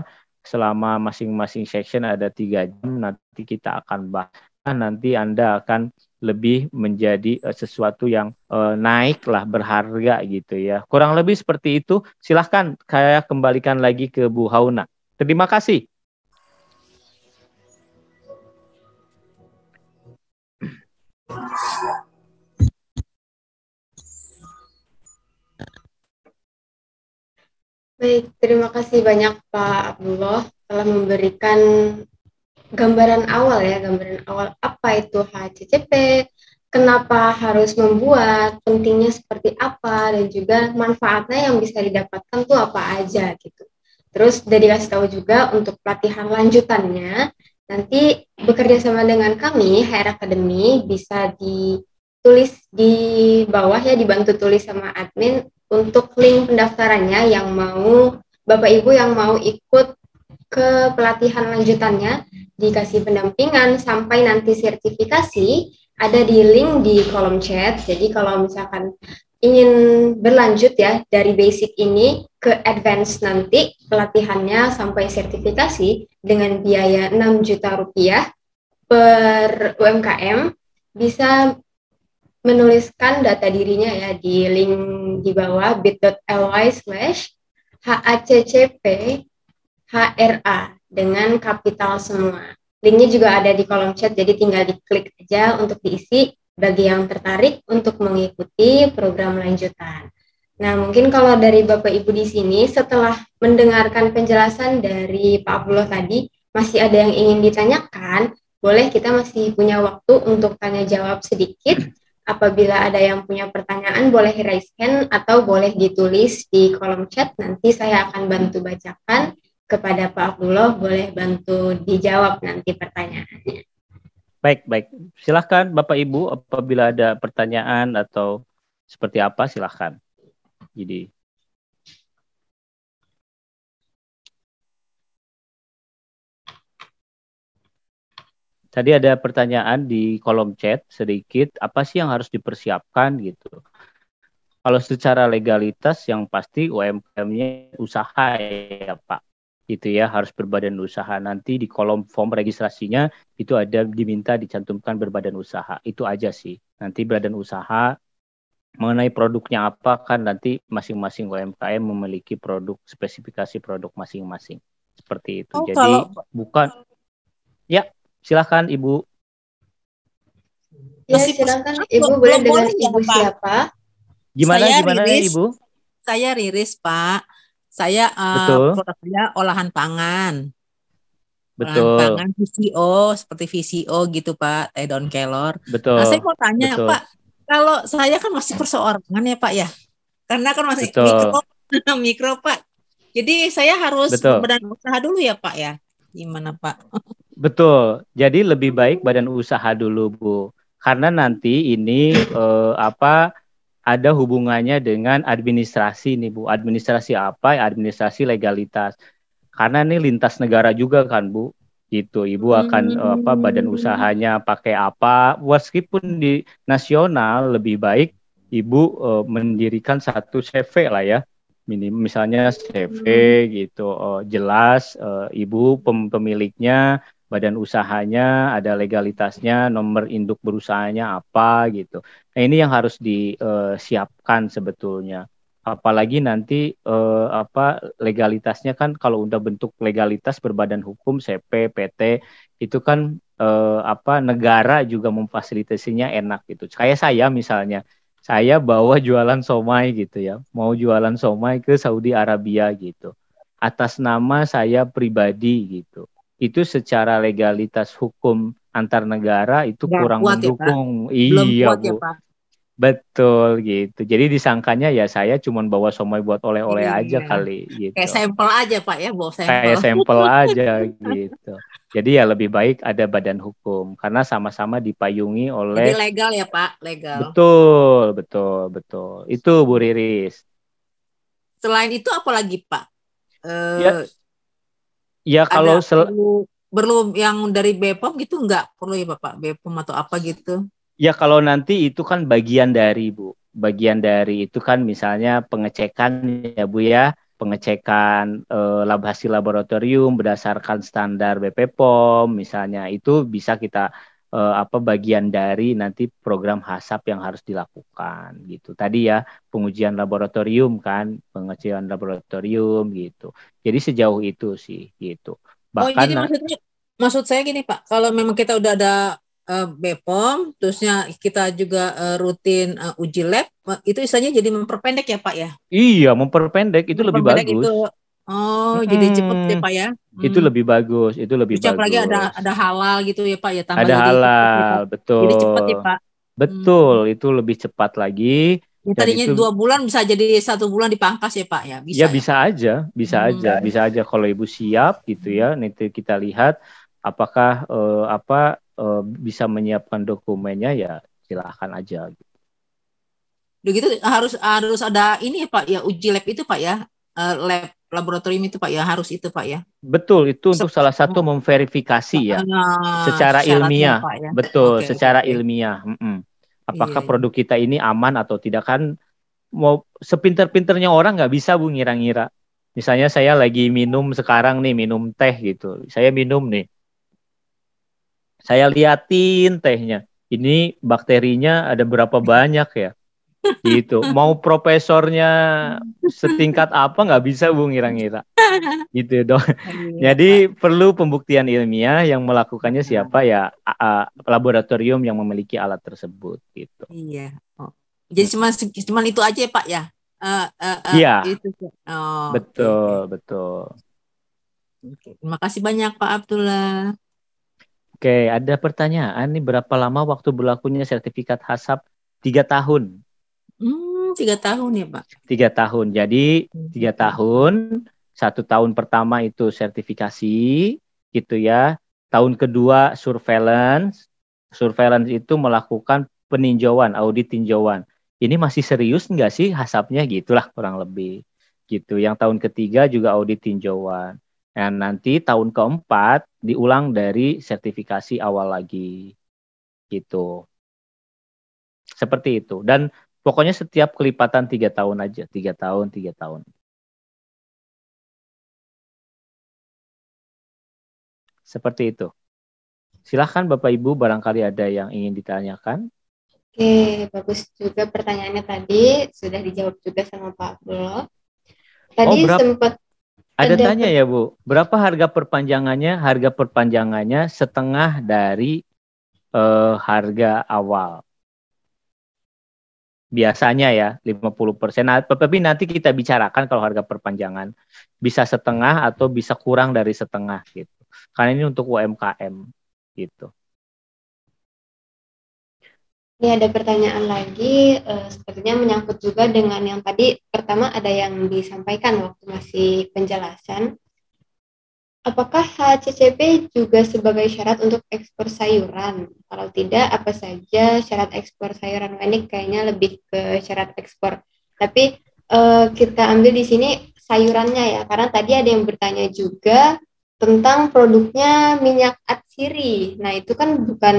selama masing-masing section ada tiga jam nanti kita akan bahas nah, nanti anda akan lebih menjadi uh, sesuatu yang uh, naik lah berharga gitu ya kurang lebih seperti itu silahkan saya kembalikan lagi ke Bu Hauna terima kasih Baik, terima kasih banyak Pak Abdullah telah memberikan gambaran awal ya, gambaran awal apa itu HCCP, kenapa harus membuat, pentingnya seperti apa, dan juga manfaatnya yang bisa didapatkan tuh apa aja gitu. Terus dari kasih tahu juga untuk pelatihan lanjutannya, Nanti bekerja sama dengan kami HR Academy bisa ditulis di bawah ya dibantu tulis sama admin untuk link pendaftarannya yang mau Bapak Ibu yang mau ikut ke pelatihan lanjutannya dikasih pendampingan sampai nanti sertifikasi ada di link di kolom chat. Jadi kalau misalkan ingin berlanjut ya dari basic ini ke advance nanti pelatihannya sampai sertifikasi dengan biaya 6 juta rupiah per UMKM bisa menuliskan data dirinya ya di link di bawah bit.ly slash HACCP HRA dengan kapital semua. Linknya juga ada di kolom chat, jadi tinggal diklik aja untuk diisi bagi yang tertarik untuk mengikuti program lanjutan. Nah, mungkin kalau dari Bapak Ibu di sini setelah mendengarkan penjelasan dari Pak Abdullah tadi, masih ada yang ingin ditanyakan, boleh kita masih punya waktu untuk tanya jawab sedikit. Apabila ada yang punya pertanyaan, boleh raise hand atau boleh ditulis di kolom chat. Nanti saya akan bantu bacakan kepada Pak Abdullah, boleh bantu dijawab nanti pertanyaannya. Baik, baik. Silahkan Bapak Ibu apabila ada pertanyaan atau seperti apa silahkan. Jadi Tadi ada pertanyaan di kolom chat sedikit, apa sih yang harus dipersiapkan gitu? Kalau secara legalitas yang pasti UMKM-nya usaha ya Pak gitu ya harus berbadan usaha. Nanti di kolom form registrasinya itu ada diminta dicantumkan berbadan usaha. Itu aja sih. Nanti badan usaha mengenai produknya apa kan nanti masing-masing UMKM memiliki produk spesifikasi produk masing-masing. Seperti itu. Oh, Jadi kalau... bukan Ya, silahkan Ibu. Ya, silahkan Ibu boleh dengan ya, Ibu siapa? Gimana saya gimana Riris, Ibu? Saya Riris, Pak. Saya uh, saya olahan pangan. Betul. Olahan pangan VCO seperti VCO gitu Pak, teh kelor. Betul. Nah, saya mau tanya Betul. Pak, kalau saya kan masih perseorangan ya Pak ya. Karena kan masih Betul. mikro mikro Pak. Jadi saya harus Betul. badan usaha dulu ya Pak ya. Gimana Pak? Betul. Jadi lebih baik badan usaha dulu Bu. Karena nanti ini eh, apa ada hubungannya dengan administrasi nih Bu. Administrasi apa? Administrasi legalitas. Karena ini lintas negara juga kan Bu. Gitu. Ibu hmm, akan hmm. apa hmm, badan hmm. usahanya pakai apa? Meskipun di nasional lebih baik Ibu uh, mendirikan satu CV lah ya. Minim misalnya CV hmm. gitu uh, jelas uh, Ibu pem pemiliknya badan usahanya, ada legalitasnya, nomor induk berusahanya apa gitu. Nah, ini yang harus disiapkan eh, sebetulnya. Apalagi nanti eh, apa legalitasnya kan kalau udah bentuk legalitas berbadan hukum CP, PT itu kan eh, apa negara juga memfasilitasinya enak gitu. Kayak saya misalnya, saya bawa jualan somai gitu ya, mau jualan somai ke Saudi Arabia gitu. Atas nama saya pribadi gitu itu secara legalitas hukum antar negara itu ya, kurang kuat mendukung. Ya, Pak. Belum iya, kuat Ya, Pak. Betul gitu. Jadi disangkanya ya saya cuma bawa somai buat oleh-oleh iya. aja kali gitu. Kayak sampel aja Pak ya, bawa sampel. Kayak sampel aja gitu. Jadi ya lebih baik ada badan hukum karena sama-sama dipayungi oleh Jadi legal ya Pak, legal. Betul, betul, betul. Itu Bu Riris. Selain itu apalagi Pak? Eh ya, Ya kalau Ada, sel- perlu, yang dari BPOM gitu nggak perlu ya Bapak BPOM atau apa gitu? Ya kalau nanti itu kan bagian dari Bu. Bagian dari itu kan misalnya pengecekan ya Bu ya, pengecekan eh, lab hasil laboratorium berdasarkan standar BPOM misalnya itu bisa kita eh, apa bagian dari nanti program HASAP yang harus dilakukan gitu. Tadi ya pengujian laboratorium kan, pengujian laboratorium gitu. Jadi sejauh itu sih gitu. Oh, Bahkan oh, jadi maksudnya maksud saya gini Pak, kalau memang kita udah ada uh, eh, BPOM, terusnya kita juga eh, rutin eh, uji lab, itu istilahnya jadi memperpendek ya Pak ya? Iya, memperpendek itu memperpendek lebih bagus. Itu Oh, hmm. jadi cepet deh ya, Pak ya. Hmm. Itu mm. lebih bagus, itu lebih Ucap bagus. Apalagi ada ada halal gitu ya Pak ya tambah Ada halal, gitu. betul. Jadi cepet ya Pak. Betul, mm. itu lebih cepat lagi. Ya, tadinya itu, dua bulan bisa jadi satu bulan dipangkas ya Pak ya? Bisa, ya, ya? bisa aja, bisa hmm. aja, bisa aja kalau Ibu siap gitu ya. Mm. Nanti kita lihat apakah eh, apa eh, bisa menyiapkan dokumennya ya silahkan aja. Begitu harus harus ada ini ya Pak ya uji lab itu Pak ya uh, lab laboratorium itu Pak ya, harus itu Pak ya. Betul, itu untuk Se salah satu oh. memverifikasi ya. Ah, secara ilmiah. Pak, ya. Betul, okay, secara okay. ilmiah. Mm -mm. Apakah yeah. Iya. produk kita ini aman atau tidak kan mau sepinter-pinternya orang nggak bisa Bu ngira-ngira. Misalnya saya lagi minum sekarang nih, minum teh gitu. Saya minum nih. Saya liatin tehnya. Ini bakterinya ada berapa banyak ya? gitu mau profesornya setingkat apa nggak bisa bu ngira-ngira gitu ya, dong iya. jadi perlu pembuktian ilmiah yang melakukannya iya. siapa ya laboratorium yang memiliki alat tersebut gitu iya oh. jadi cuma gitu. cuma itu aja ya pak ya uh, uh, uh, iya itu. Oh, betul okay. betul terima kasih banyak pak Abdullah Oke, ada pertanyaan nih berapa lama waktu berlakunya sertifikat HASAP? Tiga tahun Hmm, tiga tahun ya Pak? Tiga tahun. Jadi hmm. tiga tahun, satu tahun pertama itu sertifikasi, gitu ya. Tahun kedua surveillance. Surveillance itu melakukan peninjauan, audit tinjauan. Ini masih serius nggak sih hasapnya gitulah kurang lebih gitu. Yang tahun ketiga juga audit tinjauan. dan nah, nanti tahun keempat diulang dari sertifikasi awal lagi. Gitu. Seperti itu. Dan Pokoknya setiap kelipatan tiga tahun aja, tiga tahun, tiga tahun. Seperti itu. Silahkan Bapak Ibu barangkali ada yang ingin ditanyakan. Oke, bagus juga pertanyaannya tadi sudah dijawab juga sama Pak Bulo. Tadi oh, sempat ada, tanya ya Bu, berapa harga perpanjangannya? Harga perpanjangannya setengah dari uh, harga awal biasanya ya 50 persen. Nah, tapi nanti kita bicarakan kalau harga perpanjangan bisa setengah atau bisa kurang dari setengah gitu. Karena ini untuk UMKM gitu. Ini ada pertanyaan lagi, eh, sepertinya menyangkut juga dengan yang tadi. Pertama ada yang disampaikan waktu masih penjelasan Apakah HCCP juga sebagai syarat untuk ekspor sayuran? Kalau tidak, apa saja syarat ekspor sayuran? Ini kayaknya lebih ke syarat ekspor. Tapi eh, kita ambil di sini sayurannya ya, karena tadi ada yang bertanya juga tentang produknya minyak atsiri. Nah, itu kan bukan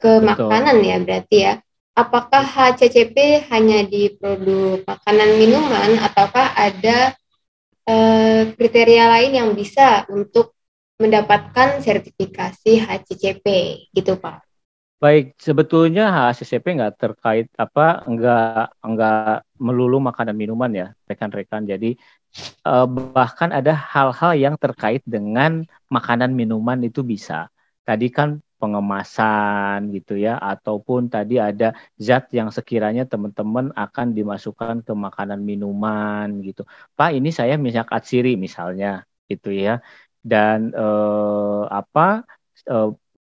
ke Betul. makanan ya berarti ya. Apakah HCCP hanya di produk makanan minuman ataukah ada Eh, kriteria lain yang bisa untuk mendapatkan sertifikasi HCCP gitu Pak? Baik, sebetulnya HACCP nggak terkait apa, nggak nggak melulu makanan minuman ya, rekan-rekan. Jadi eh, bahkan ada hal-hal yang terkait dengan makanan minuman itu bisa. Tadi kan pengemasan gitu ya ataupun tadi ada zat yang sekiranya teman-teman akan dimasukkan ke makanan minuman gitu. Pak, ini saya minyak atsiri misalnya gitu ya. Dan eh, apa eh,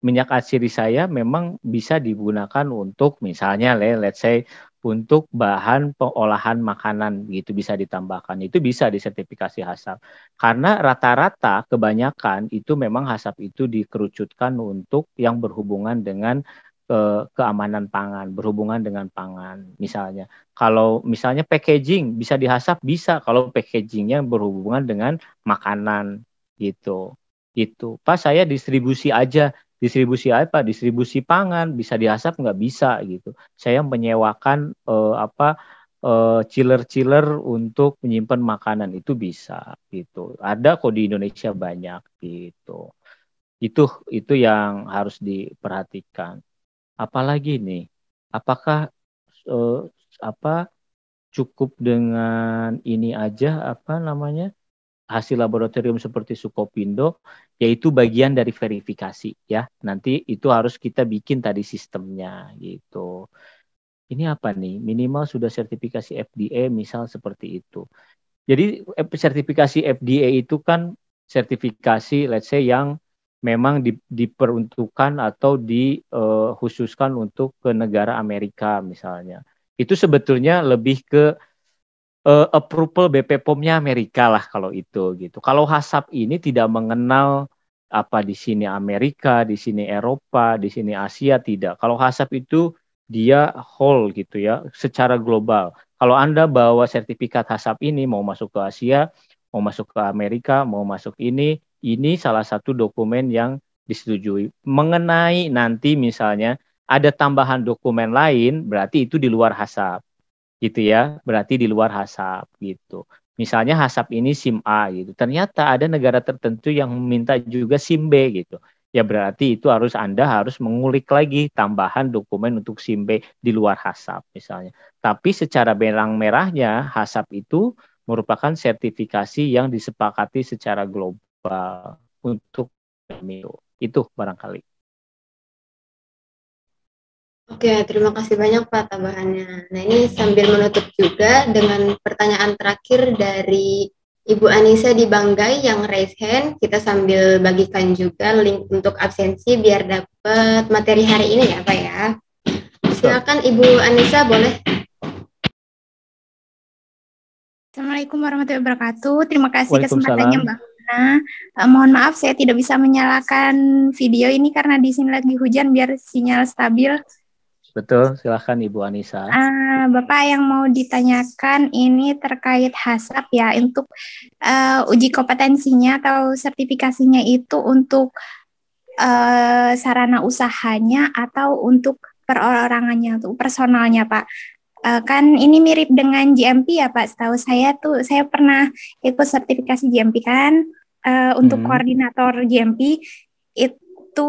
minyak atsiri saya memang bisa digunakan untuk misalnya let's say untuk bahan pengolahan makanan gitu bisa ditambahkan itu bisa disertifikasi HASAP karena rata-rata kebanyakan itu memang HASAP itu dikerucutkan untuk yang berhubungan dengan ke eh, keamanan pangan berhubungan dengan pangan misalnya kalau misalnya packaging bisa dihasap bisa kalau packagingnya berhubungan dengan makanan gitu itu pas saya distribusi aja distribusi apa distribusi pangan bisa diasap nggak bisa gitu saya menyewakan uh, apa eh, chiller-chiller uh, untuk menyimpan makanan itu bisa gitu ada kok di Indonesia banyak gitu itu itu yang harus diperhatikan apalagi nih apakah uh, apa cukup dengan ini aja apa namanya hasil laboratorium seperti Sukopindo yaitu bagian dari verifikasi ya. Nanti itu harus kita bikin tadi sistemnya gitu. Ini apa nih? Minimal sudah sertifikasi FDA misal seperti itu. Jadi sertifikasi FDA itu kan sertifikasi let's say yang memang di, diperuntukkan atau dikhususkan eh, uh, untuk ke negara Amerika misalnya. Itu sebetulnya lebih ke uh, approval BP POM-nya Amerika lah kalau itu gitu. Kalau HASAP ini tidak mengenal apa di sini Amerika, di sini Eropa, di sini Asia tidak. Kalau Hasap itu dia whole gitu ya, secara global. Kalau Anda bawa sertifikat Hasap ini mau masuk ke Asia, mau masuk ke Amerika, mau masuk ini, ini salah satu dokumen yang disetujui. Mengenai nanti misalnya ada tambahan dokumen lain, berarti itu di luar Hasap gitu ya berarti di luar Hasap gitu misalnya Hasap ini SIM A gitu ternyata ada negara tertentu yang meminta juga SIM B gitu ya berarti itu harus Anda harus mengulik lagi tambahan dokumen untuk SIM B di luar Hasap misalnya tapi secara benang merahnya Hasap itu merupakan sertifikasi yang disepakati secara global untuk itu itu barangkali Oke, terima kasih banyak Pak tambahannya. Nah ini sambil menutup juga dengan pertanyaan terakhir dari Ibu Anissa di Banggai yang raise hand, kita sambil bagikan juga link untuk absensi biar dapat materi hari ini ya Pak ya. Silakan Ibu Anissa boleh. Assalamualaikum warahmatullahi wabarakatuh. Terima kasih kesempatannya Mbak Nah, mohon maaf saya tidak bisa menyalakan video ini karena di sini lagi hujan biar sinyal stabil. Betul, silahkan Ibu Anissa. Uh, Bapak yang mau ditanyakan ini terkait HASAP ya, untuk uh, uji kompetensinya atau sertifikasinya itu untuk uh, sarana usahanya atau untuk perorangannya, untuk personalnya Pak. Uh, kan ini mirip dengan GMP ya Pak, setahu saya tuh saya pernah ikut sertifikasi GMP kan, uh, untuk hmm. koordinator GMP, itu itu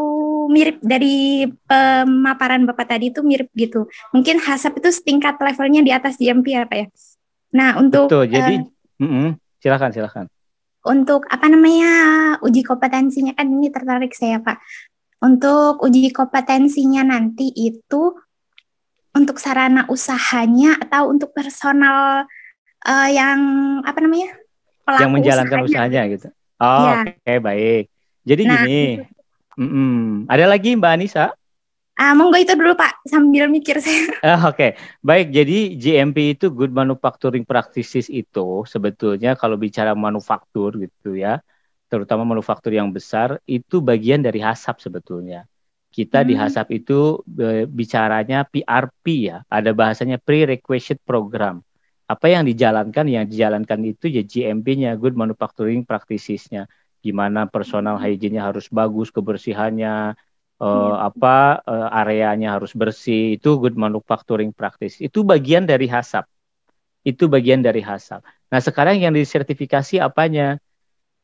mirip dari pemaparan Bapak tadi itu mirip gitu. Mungkin HASAP itu setingkat levelnya di atas GMP ya Pak ya. Nah untuk Betul, jadi uh, mm -mm, silakan silakan. Untuk apa namanya uji kompetensinya kan ini tertarik saya Pak. Untuk uji kompetensinya nanti itu untuk sarana usahanya atau untuk personal uh, yang apa namanya pelaku yang menjalankan usahanya, usahanya gitu. Oh, ya. oke okay, baik. Jadi nah, gini, Mm-mm. Ada lagi Mbak Anissa? Ah, monggo itu dulu Pak, sambil mikir saya. Uh, Oke, okay. baik. Jadi GMP itu Good Manufacturing Practices itu sebetulnya kalau bicara manufaktur gitu ya, terutama manufaktur yang besar itu bagian dari HASAP sebetulnya. Kita hmm. di HASAP itu e, bicaranya PRP ya, ada bahasanya Prerequisite Program. Apa yang dijalankan, yang dijalankan itu ya GMP-nya, Good Manufacturing Practices-nya gimana personal mm-hmm. hygiene-nya harus bagus, kebersihannya, uh, apa uh, areanya harus bersih. Itu good manufacturing practice. Itu bagian dari hasap Itu bagian dari hasap Nah, sekarang yang disertifikasi apanya?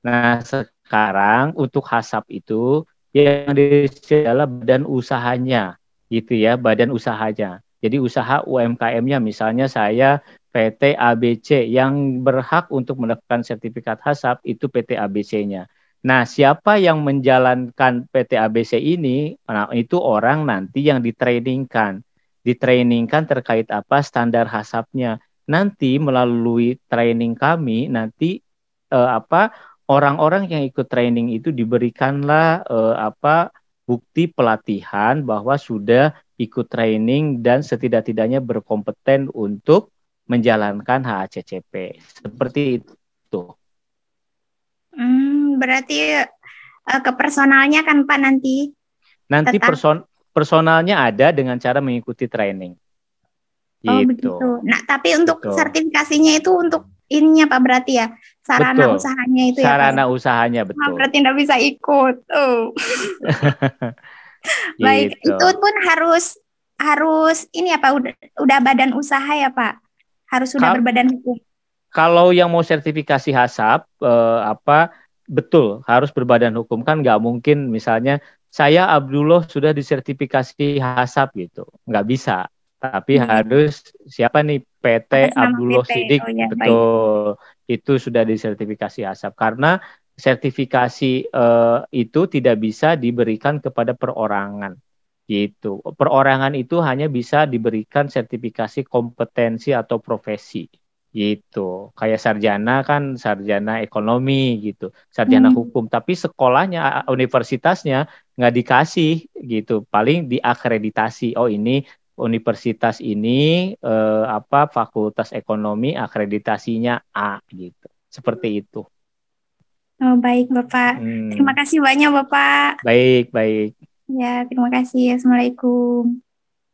Nah, sekarang untuk hasap itu yang disertifikasi adalah badan usahanya, gitu ya, badan usahanya. Jadi usaha UMKM-nya misalnya saya PT ABC yang berhak untuk mendapatkan sertifikat HASAP itu PT ABC-nya. Nah, siapa yang menjalankan PT ABC ini? Nah, itu orang nanti yang ditrainingkan. Ditrainingkan terkait apa standar HASAPnya Nanti melalui training kami nanti eh, apa orang-orang yang ikut training itu diberikanlah eh, apa bukti pelatihan bahwa sudah ikut training dan setidak-tidaknya berkompeten untuk menjalankan HACCP. Seperti itu. Hmm, berarti uh, ke personalnya kan Pak nanti? Nanti person personalnya ada dengan cara mengikuti training. Oh, gitu. Oh begitu. Nah tapi untuk gitu. sertifikasinya itu untuk ininya Pak berarti ya sarana betul. usahanya itu sarana ya, ya. Sarana usahanya oh, betul. Nah, berarti tidak bisa ikut. Oh. Baik, gitu. itu pun harus harus ini ya Pak udah, udah badan usaha ya Pak harus sudah Kal berbadan hukum. Kalau yang mau sertifikasi HASAP eh, apa betul harus berbadan hukum kan nggak mungkin misalnya saya Abdullah sudah disertifikasi HASAP gitu nggak bisa tapi hmm. harus siapa nih PT Abdullah PT. Sidik oh, ya, betul baik. itu sudah disertifikasi HASAP karena sertifikasi eh, itu tidak bisa diberikan kepada perorangan Gitu. Perorangan itu hanya bisa diberikan sertifikasi kompetensi atau profesi. Gitu. Kayak sarjana kan sarjana ekonomi gitu, sarjana hmm. hukum, tapi sekolahnya universitasnya nggak dikasih gitu. Paling diakreditasi. Oh, ini universitas ini eh, apa fakultas ekonomi akreditasinya A gitu. Seperti itu. Oh, baik, Bapak. Hmm. Terima kasih banyak, Bapak. Baik, baik. Ya, terima kasih. Assalamualaikum.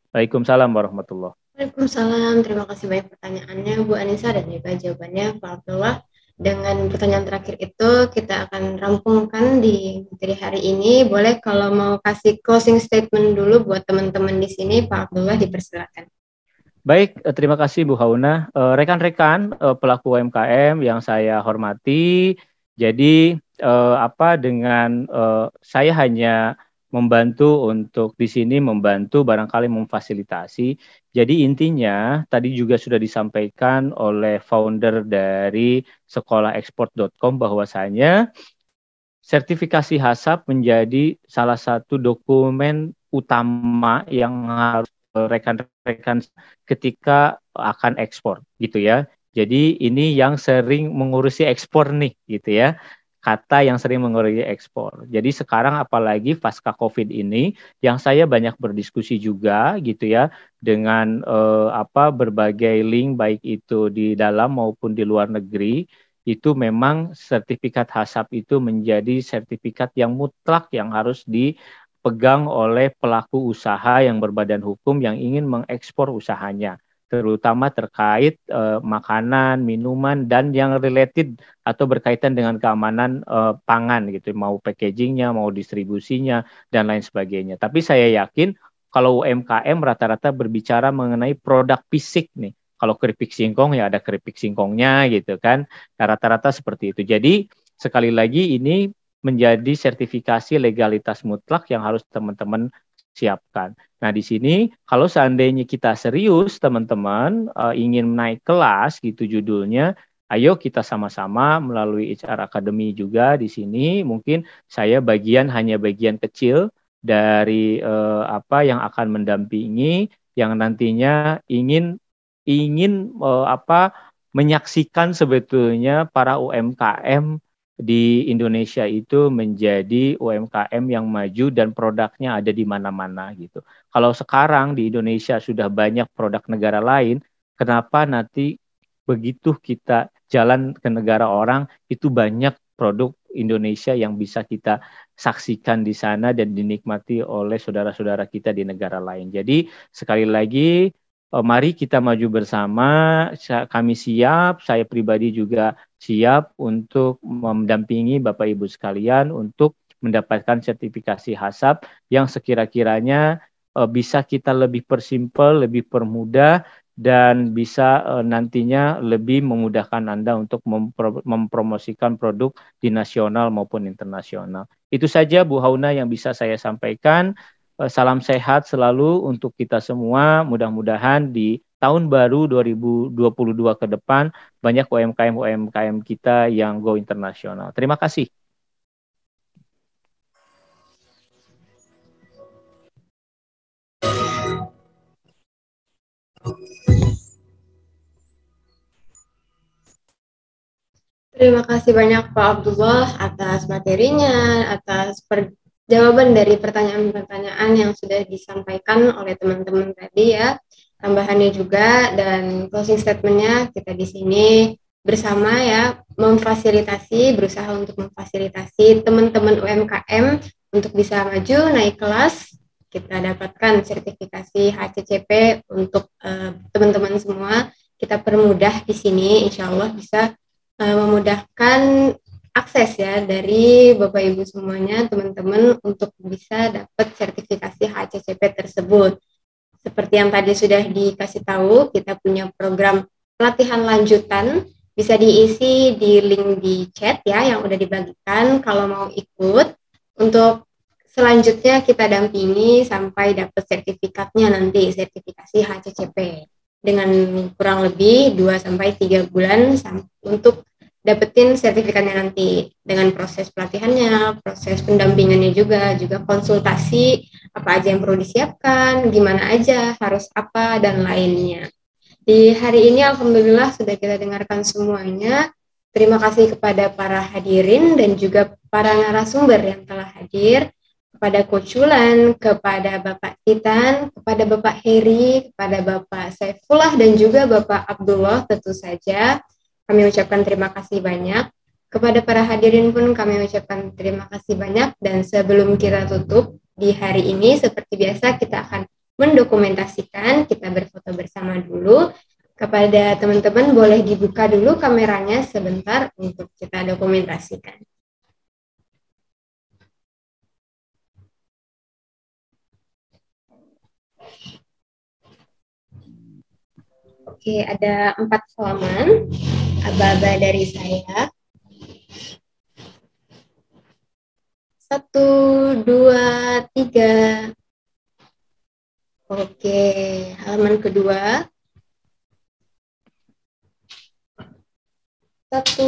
Waalaikumsalam warahmatullahi Waalaikumsalam. Terima kasih banyak pertanyaannya Bu Anissa dan juga jawabannya Pak Abdullah. Dengan pertanyaan terakhir itu kita akan rampungkan di materi hari ini. Boleh kalau mau kasih closing statement dulu buat teman-teman di sini Pak Abdullah dipersilakan. Baik, eh, terima kasih Bu Hauna. Eh, rekan-rekan eh, pelaku UMKM yang saya hormati, jadi apa dengan saya hanya membantu untuk di sini membantu barangkali memfasilitasi. Jadi intinya tadi juga sudah disampaikan oleh founder dari sekolahaekspor.com bahwasanya sertifikasi HASAP menjadi salah satu dokumen utama yang harus rekan-rekan ketika akan ekspor gitu ya. Jadi ini yang sering mengurusi ekspor nih gitu ya kata yang sering mengoreksi ekspor. Jadi sekarang apalagi pasca Covid ini yang saya banyak berdiskusi juga gitu ya dengan eh, apa berbagai link baik itu di dalam maupun di luar negeri itu memang sertifikat HASAP itu menjadi sertifikat yang mutlak yang harus dipegang oleh pelaku usaha yang berbadan hukum yang ingin mengekspor usahanya terutama terkait uh, makanan, minuman dan yang related atau berkaitan dengan keamanan uh, pangan gitu, mau packagingnya, mau distribusinya dan lain sebagainya. Tapi saya yakin kalau UMKM rata-rata berbicara mengenai produk fisik nih. Kalau keripik singkong ya ada keripik singkongnya gitu kan. Nah, rata-rata seperti itu. Jadi sekali lagi ini menjadi sertifikasi legalitas mutlak yang harus teman-teman siapkan. Nah, di sini kalau seandainya kita serius teman-teman uh, ingin naik kelas gitu judulnya, ayo kita sama-sama melalui HR Academy juga di sini mungkin saya bagian hanya bagian kecil dari uh, apa yang akan mendampingi yang nantinya ingin ingin uh, apa menyaksikan sebetulnya para UMKM di Indonesia itu menjadi UMKM yang maju dan produknya ada di mana-mana gitu. Kalau sekarang di Indonesia sudah banyak produk negara lain, kenapa nanti begitu kita jalan ke negara orang itu banyak produk Indonesia yang bisa kita saksikan di sana dan dinikmati oleh saudara-saudara kita di negara lain. Jadi sekali lagi eh, mari kita maju bersama. Kami siap, saya pribadi juga siap untuk mendampingi Bapak Ibu sekalian untuk mendapatkan sertifikasi HASAP yang sekira-kiranya uh, bisa kita lebih persimpel, lebih permudah dan bisa uh, nantinya lebih memudahkan Anda untuk mempro mempromosikan produk di nasional maupun internasional. Itu saja Bu Hauna yang bisa saya sampaikan. Uh, salam sehat selalu untuk kita semua. Mudah-mudahan di tahun baru 2022 ke depan banyak UMKM UMKM kita yang go internasional. Terima kasih. Terima kasih banyak Pak Abdullah atas materinya, atas per jawaban dari pertanyaan-pertanyaan yang sudah disampaikan oleh teman-teman tadi ya tambahannya juga dan closing statementnya kita di sini bersama ya memfasilitasi berusaha untuk memfasilitasi teman-teman UMKM untuk bisa maju naik kelas kita dapatkan sertifikasi HCCP untuk eh, teman-teman uh, semua kita permudah di sini insya Allah bisa uh, memudahkan akses ya dari Bapak Ibu semuanya teman-teman untuk bisa dapat sertifikasi HCCP tersebut seperti yang tadi sudah dikasih tahu, kita punya program pelatihan lanjutan bisa diisi di link di chat ya yang udah dibagikan kalau mau ikut. Untuk selanjutnya kita dampingi sampai dapat sertifikatnya nanti, sertifikasi HCCP dengan kurang lebih 2 sampai 3 bulan untuk dapetin sertifikatnya nanti dengan proses pelatihannya, proses pendampingannya juga, juga konsultasi apa aja yang perlu disiapkan, gimana aja, harus apa, dan lainnya. Di hari ini Alhamdulillah sudah kita dengarkan semuanya. Terima kasih kepada para hadirin dan juga para narasumber yang telah hadir, kepada Koculan, kepada Bapak Titan, kepada Bapak Heri, kepada Bapak Saifullah, dan juga Bapak Abdullah tentu saja kami ucapkan terima kasih banyak. Kepada para hadirin pun kami ucapkan terima kasih banyak dan sebelum kita tutup di hari ini seperti biasa kita akan mendokumentasikan, kita berfoto bersama dulu. Kepada teman-teman boleh dibuka dulu kameranya sebentar untuk kita dokumentasikan. Oke, ada empat halaman aba-aba dari saya. Satu, dua, tiga. Oke, halaman kedua. Satu,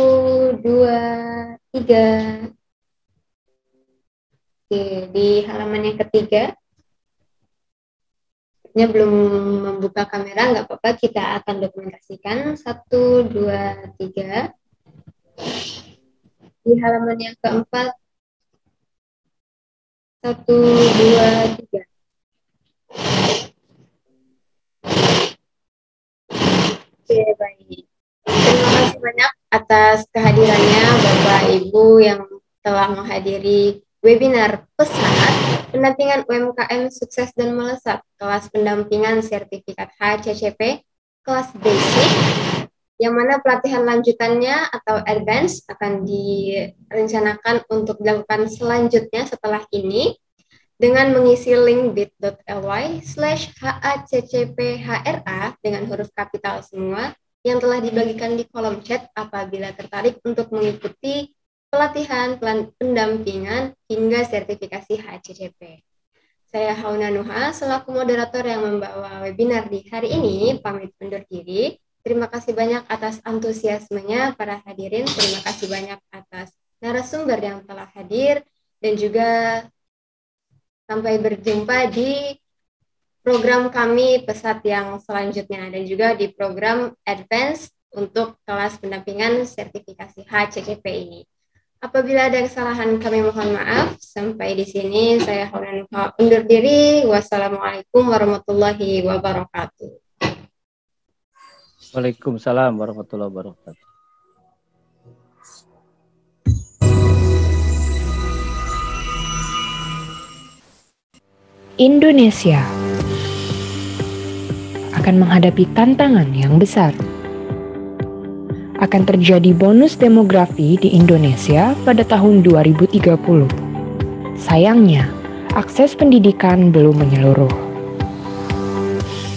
dua, tiga. Oke, di halaman yang ketiga. Nya belum membuka kamera, nggak apa-apa. Kita akan dokumentasikan. Satu, dua, tiga. Di halaman yang keempat. Satu, dua, tiga. Oke, baik. Terima kasih banyak atas kehadirannya Bapak Ibu yang telah menghadiri webinar pesanan Pendampingan UMKM sukses dan melesat, kelas pendampingan sertifikat HCCP, kelas basic, yang mana pelatihan lanjutannya atau advance akan direncanakan untuk dilakukan selanjutnya setelah ini dengan mengisi link bit.ly slash HACCPHRA dengan huruf kapital semua yang telah dibagikan di kolom chat apabila tertarik untuk mengikuti pelatihan, pendampingan, hingga sertifikasi HCCP. Saya Hauna Nuha, selaku moderator yang membawa webinar di hari ini, pamit undur diri. Terima kasih banyak atas antusiasmenya para hadirin, terima kasih banyak atas narasumber yang telah hadir, dan juga sampai berjumpa di program kami pesat yang selanjutnya, dan juga di program advance untuk kelas pendampingan sertifikasi HCCP ini. Apabila ada kesalahan kami mohon maaf. Sampai di sini saya Horenuha undur diri. Wassalamualaikum warahmatullahi wabarakatuh. Waalaikumsalam warahmatullahi wabarakatuh. Indonesia akan menghadapi tantangan yang besar akan terjadi bonus demografi di Indonesia pada tahun 2030. Sayangnya, akses pendidikan belum menyeluruh.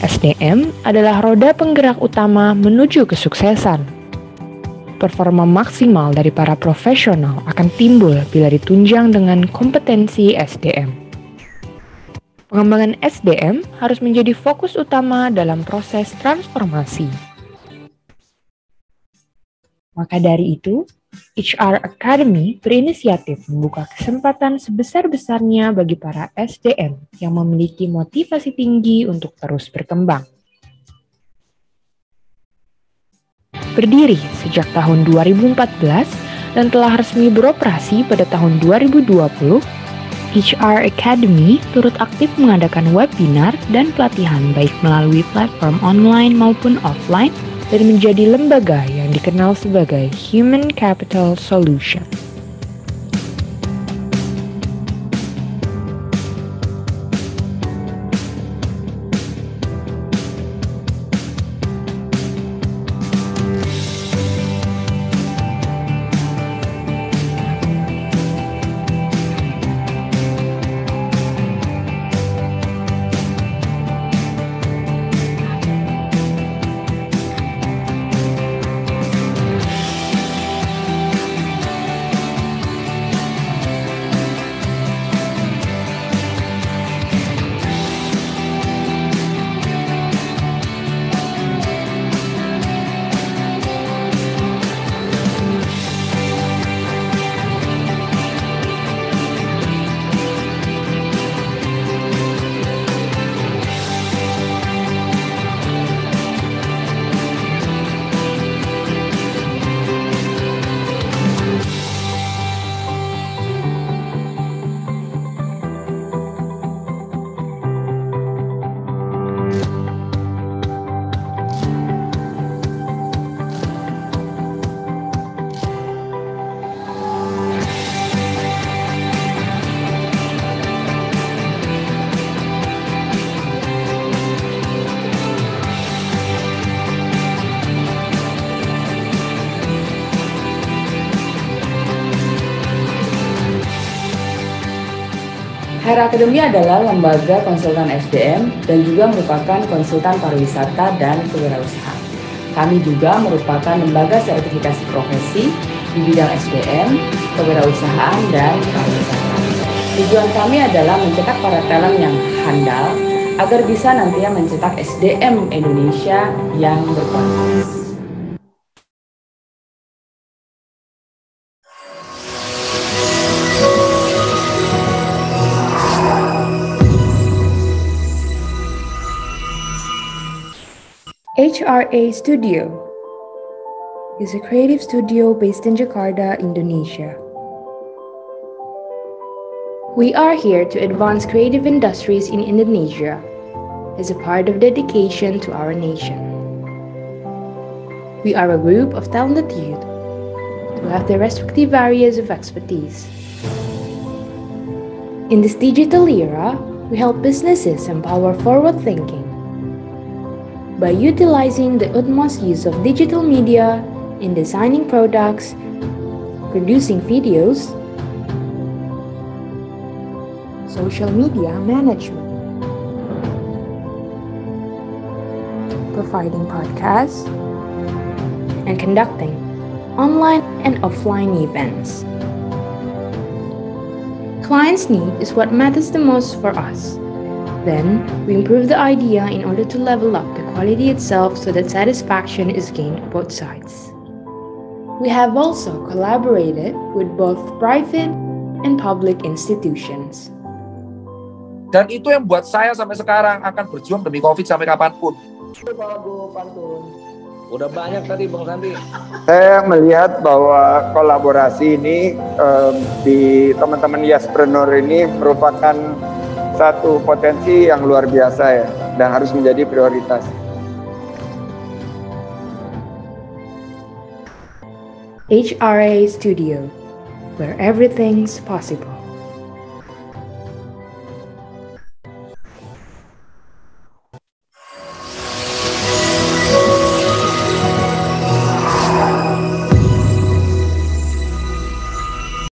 SDM adalah roda penggerak utama menuju kesuksesan. Performa maksimal dari para profesional akan timbul bila ditunjang dengan kompetensi SDM. Pengembangan SDM harus menjadi fokus utama dalam proses transformasi. Maka dari itu, HR Academy berinisiatif membuka kesempatan sebesar-besarnya bagi para SDM yang memiliki motivasi tinggi untuk terus berkembang. Berdiri sejak tahun 2014 dan telah resmi beroperasi pada tahun 2020, HR Academy turut aktif mengadakan webinar dan pelatihan baik melalui platform online maupun offline dan menjadi lembaga yang dikenal sebagai Human Capital Solution. Akademi adalah lembaga konsultan SDM dan juga merupakan konsultan pariwisata dan kewirausahaan. Kami juga merupakan lembaga sertifikasi profesi di bidang SDM, kewirausahaan, dan pariwisata. Tujuan kami adalah mencetak para talent yang handal agar bisa nantinya mencetak SDM Indonesia yang berkualitas. CRA Studio is a creative studio based in Jakarta, Indonesia. We are here to advance creative industries in Indonesia as a part of dedication to our nation. We are a group of talented youth who have their respective areas of expertise. In this digital era, we help businesses empower forward thinking by utilizing the utmost use of digital media in designing products, producing videos, social media management, providing podcasts, and conducting online and offline events. Clients' need is what matters the most for us. Then, we improve the idea in order to level up quality itself so that satisfaction is gained both sides. We have also collaborated with both private and public institutions. Dan itu yang buat saya sampai sekarang akan berjuang demi COVID sampai kapanpun. Udah banyak tadi Bang Sandi. Saya melihat bahwa kolaborasi ini um, di teman-teman Yaspreneur ini merupakan satu potensi yang luar biasa ya dan harus menjadi prioritas. HRA Studio, where everything's possible.